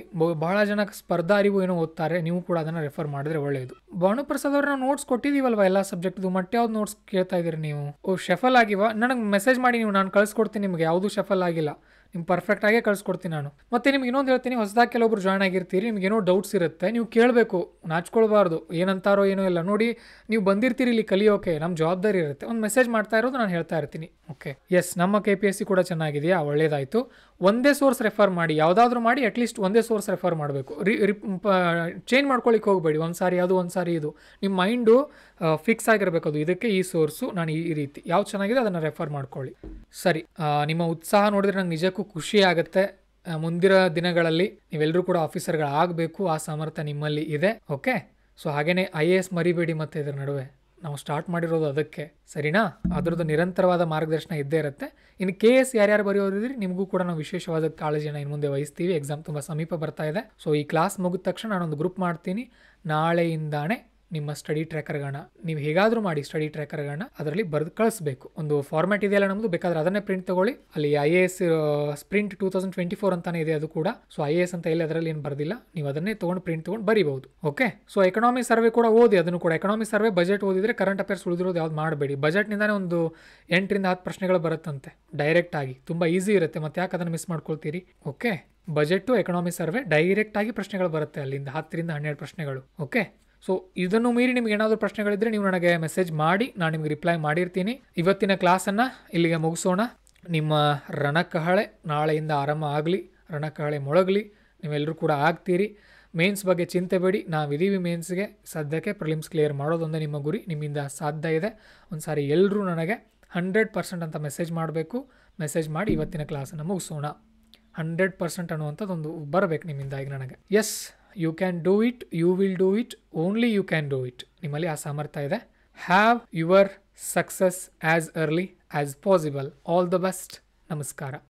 [SPEAKER 1] ಬಹಳ ಜನ ಸ್ಪರ್ಧಾ ಅರಿವು ಏನೋ ಓದ್ತಾರೆ ನೀವು ಕೂಡ ಅದನ್ನ ರೆಫರ್ ಮಾಡಿದ್ರೆ ಒಳ್ಳೆಯದು ಭಾನುಪ್ರಸಾದ್ ಅವ್ರ ನಾವು ನೋಟ್ಸ್ ಕೊಟ್ಟಿದ್ದೀವಲ್ವಾ ಎಲ್ಲ ಸಬ್ಜೆಕ್ಟ್ದು ಮತ್ತೆ ಯಾವ್ದು ನೋಟ್ಸ್ ಕೇಳ್ತಾ ಇದೀರಿ ನೀವು ಓ ಶಫಲ್ ಆಗಿವ ನನಗೆ ಮೆಸೇಜ್ ಮಾಡಿ ನೀವು ನಾನು ಕಳ್ಸಿಕೊಡ್ತೀನಿ ನಿಮಗೆ ಯಾವ್ದು ಯಾವುದು ಶಫಲ್ ಆಗಿಲ್ಲ ನಿಮ್ಗೆ ಪರ್ಫೆಕ್ಟಾಗೇ ಕಳಿಸ್ಕೊಡ್ತೀನಿ ನಾನು ಮತ್ತು ನಿಮ್ಗೆ ಇನ್ನೊಂದು ಹೇಳ್ತೀನಿ ಹೊಸದಾಗಿ ಕೆಲವೊಬ್ರು ಜಾಯ್ನ್ ಆಗಿರ್ತೀರಿ ನಿಮ್ಗೆ ಏನೋ ಡೌಟ್ಸ್ ಇರುತ್ತೆ ನೀವು ಕೇಳಬೇಕು ನಾಚ್ಕೊಳ್ಬಾರ್ದು ಏನಂತಾರೋ ಏನೋ ಇಲ್ಲ ನೋಡಿ ನೀವು ಬಂದಿರ್ತೀರಿ ಇಲ್ಲಿ ಕಲಿಯೋಕೆ ನಮ್ಮ ಜವಾಬ್ದಾರಿ ಇರುತ್ತೆ ಒಂದು ಮೆಸೇಜ್ ಮಾಡ್ತಾ ಇರೋದು ನಾನು ಹೇಳ್ತಾ ಇರ್ತೀನಿ ಓಕೆ ಎಸ್ ನಮ್ಮ ಕೆ ಪಿ ಎಸ್ ಸಿ ಕೂಡ ಚೆನ್ನಾಗಿದೆಯಾ ಒಳ್ಳೇದಾಯಿತು ಒಂದೇ ಸೋರ್ಸ್ ರೆಫರ್ ಮಾಡಿ ಯಾವುದಾದ್ರೂ ಮಾಡಿ ಅಟ್ಲೀಸ್ಟ್ ಒಂದೇ ಸೋರ್ಸ್ ರೆಫರ್ ಮಾಡಬೇಕು ಚೇಂಜ್ ಮಾಡ್ಕೊಳ್ಳಿಕ್ಕೆ ಹೋಗಬೇಡಿ ಒಂದು ಸಾರಿ ಅದು ಒಂದು ಸಾರಿ ಇದು ನಿಮ್ಮ ಮೈಂಡು ಫಿಕ್ಸ್ ಆಗಿರಬೇಕು ಅದು ಇದಕ್ಕೆ ಈ ಸೋರ್ಸು ನಾನು ಈ ರೀತಿ ಯಾವ್ದು ಚೆನ್ನಾಗಿದೆ ಅದನ್ನು ರೆಫರ್ ಮಾಡ್ಕೊಳ್ಳಿ ಸರಿ ನಿಮ್ಮ ಉತ್ಸಾಹ ನೋಡಿದ್ರೆ ನಂಗೆ ನಿಜಕ್ಕೂ ಖುಷಿ ಆಗುತ್ತೆ ಮುಂದಿನ ದಿನಗಳಲ್ಲಿ ನೀವೆಲ್ಲರೂ ಕೂಡ ಆಫೀಸರ್ಗಳಾಗಬೇಕು ಆ ಸಾಮರ್ಥ್ಯ ನಿಮ್ಮಲ್ಲಿ ಇದೆ ಓಕೆ ಸೊ ಹಾಗೇನೆ ಐ ಎ ಎಸ್ ಮರಿಬೇಡಿ ಮತ್ತು ಇದರ ನಡುವೆ ನಾವು ಸ್ಟಾರ್ಟ್ ಮಾಡಿರೋದು ಅದಕ್ಕೆ ಸರಿನಾ ಅದರದ್ದು ನಿರಂತರವಾದ ಮಾರ್ಗದರ್ಶನ ಇದ್ದೇ ಇರುತ್ತೆ ಇನ್ನು ಕೆ ಎಸ್ ಯಾರ್ಯಾರು ಬರೆಯೋದಿದ್ರೆ ನಿಮಗೂ ಕೂಡ ನಾವು ವಿಶೇಷವಾದ ಕಾಳಜಿಯನ್ನು ಇನ್ನು ಮುಂದೆ ವಹಿಸ್ತೀವಿ ಎಕ್ಸಾಮ್ ತುಂಬ ಸಮೀಪ ಬರ್ತಾ ಇದೆ ಸೊ ಈ ಕ್ಲಾಸ್ ಮುಗಿದ ತಕ್ಷಣ ನಾನೊಂದು ಗ್ರೂಪ್ ಮಾಡ್ತೀನಿ ನಾಳೆಯಿಂದಾನೆ ನಿಮ್ಮ ಸ್ಟಡಿ ಟ್ರ್ಯಾಕರ್ಗಳನ್ನ ನೀವು ಹೇಗಾದರೂ ಮಾಡಿ ಸ್ಟಡಿ ಟ್ರ್ಯಾಕರ್ಗಳನ್ನ ಅದರಲ್ಲಿ ಬರೆದು ಕಳಿಸ್ಬೇಕು ಒಂದು ಫಾರ್ಮ್ಯಾಟ್ ಇದೆಯಲ್ಲ ನಮ್ಮದು ಬೇಕಾದ್ರೆ ಅದನ್ನೇ ಪ್ರಿಂಟ್ ತಗೊಳ್ಳಿ ಅಲ್ಲಿ I A S sprint two thousand twenty four ಅಂತಾನೆ ಇದೆ ಅದು ಕೂಡ ಸೊ ಐ ಎ ಎಸ್ ಅಂತ ಹೇಳಿ ಅದರಲ್ಲಿ ಏನು ಬರೆದಿಲ್ಲ ನೀವು ಅದನ್ನೇ ತೊಗೊಂಡು ಪ್ರಿಂಟ್ ತೊಗೊಂಡು ಬರಿಬಹುದು ಓಕೆ ಸೊ ಎಕನಾಮಿ ಸರ್ವೆ ಕೂಡ ಓದಿ ಅದನ್ನು ಕೂಡ ಎಕನಾಮಿ ಸರ್ವೆ ಬಜೆಟ್ ಓದಿದ್ರೆ ಕರೆಂಟ್ ಅಫೇರ್ಸ್ ಉಳಿದಿರೋದು ಯಾವ್ದು ಮಾಡಬೇಡಿ ಬಜೆಟ್ನಿಂದಾನೇ ಒಂದು ಎಂಟರಿಂದ ಹತ್ತು ಪ್ರಶ್ನೆಗಳು ಬರುತ್ತಂತೆ ಡೈರೆಕ್ಟ್ ಆಗಿ ತುಂಬ ಈಸಿ ಇರುತ್ತೆ ಮತ್ತೆ ಯಾಕೆ ಅದನ್ನು ಮಿಸ್ ಮಾಡ್ಕೊಳ್ತೀರಿ okay budget to economy survey direct ಆಗಿ ಪ್ರಶ್ನೆಗಳು ಬರುತ್ತೆ ಅಲ್ಲಿಂದ ಹತ್ತರಿಂದ ಹನ್ನೆರಡು ಪ್ರಶ್ನೆಗಳು ಓಕೆ ಸೊ ಇದನ್ನು ಮೀರಿ ನಿಮ್ಗೆ ಏನಾದರೂ ಪ್ರಶ್ನೆಗಳಿದ್ರೆ ನೀವು ನನಗೆ ಮೆಸೇಜ್ ಮಾಡಿ ನಾನು ನಿಮ್ಗೆ ರಿಪ್ಲೈ ಮಾಡಿರ್ತೀನಿ ಇವತ್ತಿನ ಕ್ಲಾಸನ್ನು ಇಲ್ಲಿಗೆ ಮುಗಿಸೋಣ ನಿಮ್ಮ ರಣಕಹಳೆ ನಾಳೆಯಿಂದ ಆರಂಭ ಆಗಲಿ ರಣಕಹಳೆ ಮೊಳಗಲಿ ನೀವೆಲ್ಲರೂ ಕೂಡ ಆಗ್ತೀರಿ ಮೇನ್ಸ್ ಬಗ್ಗೆ ಚಿಂತೆ ಬೇಡಿ ಇದೀವಿ ಮೇನ್ಸ್ಗೆ ಸದ್ಯಕ್ಕೆ ಪ್ರಿಲಿಮ್ಸ್ ಕ್ಲಿಯರ್ ಮಾಡೋದೊಂದೇ ನಿಮ್ಮ ಗುರಿ ನಿಮ್ಮಿಂದ ಸಾಧ್ಯ ಇದೆ ಒಂದು ಸಾರಿ ಎಲ್ಲರೂ ನನಗೆ ಹಂಡ್ರೆಡ್ ಪರ್ಸೆಂಟ್ ಅಂತ ಮೆಸೇಜ್ ಮಾಡಬೇಕು ಮೆಸೇಜ್ ಮಾಡಿ ಇವತ್ತಿನ ಕ್ಲಾಸನ್ನು ಮುಗಿಸೋಣ ಹಂಡ್ರೆಡ್ ಪರ್ಸೆಂಟ್ ಅನ್ನುವಂಥದ್ದೊಂದು ಬರಬೇಕು ನಿಮ್ಮಿಂದ ಈಗ ನನಗೆ yes you can do it you will do it only you can do it ನಿಮ್ಮಲ್ಲಿ ಆ ಸಾಮರ್ಥ್ಯ ಇದೆ have your success as early as possible all the best ನಮಸ್ಕಾರ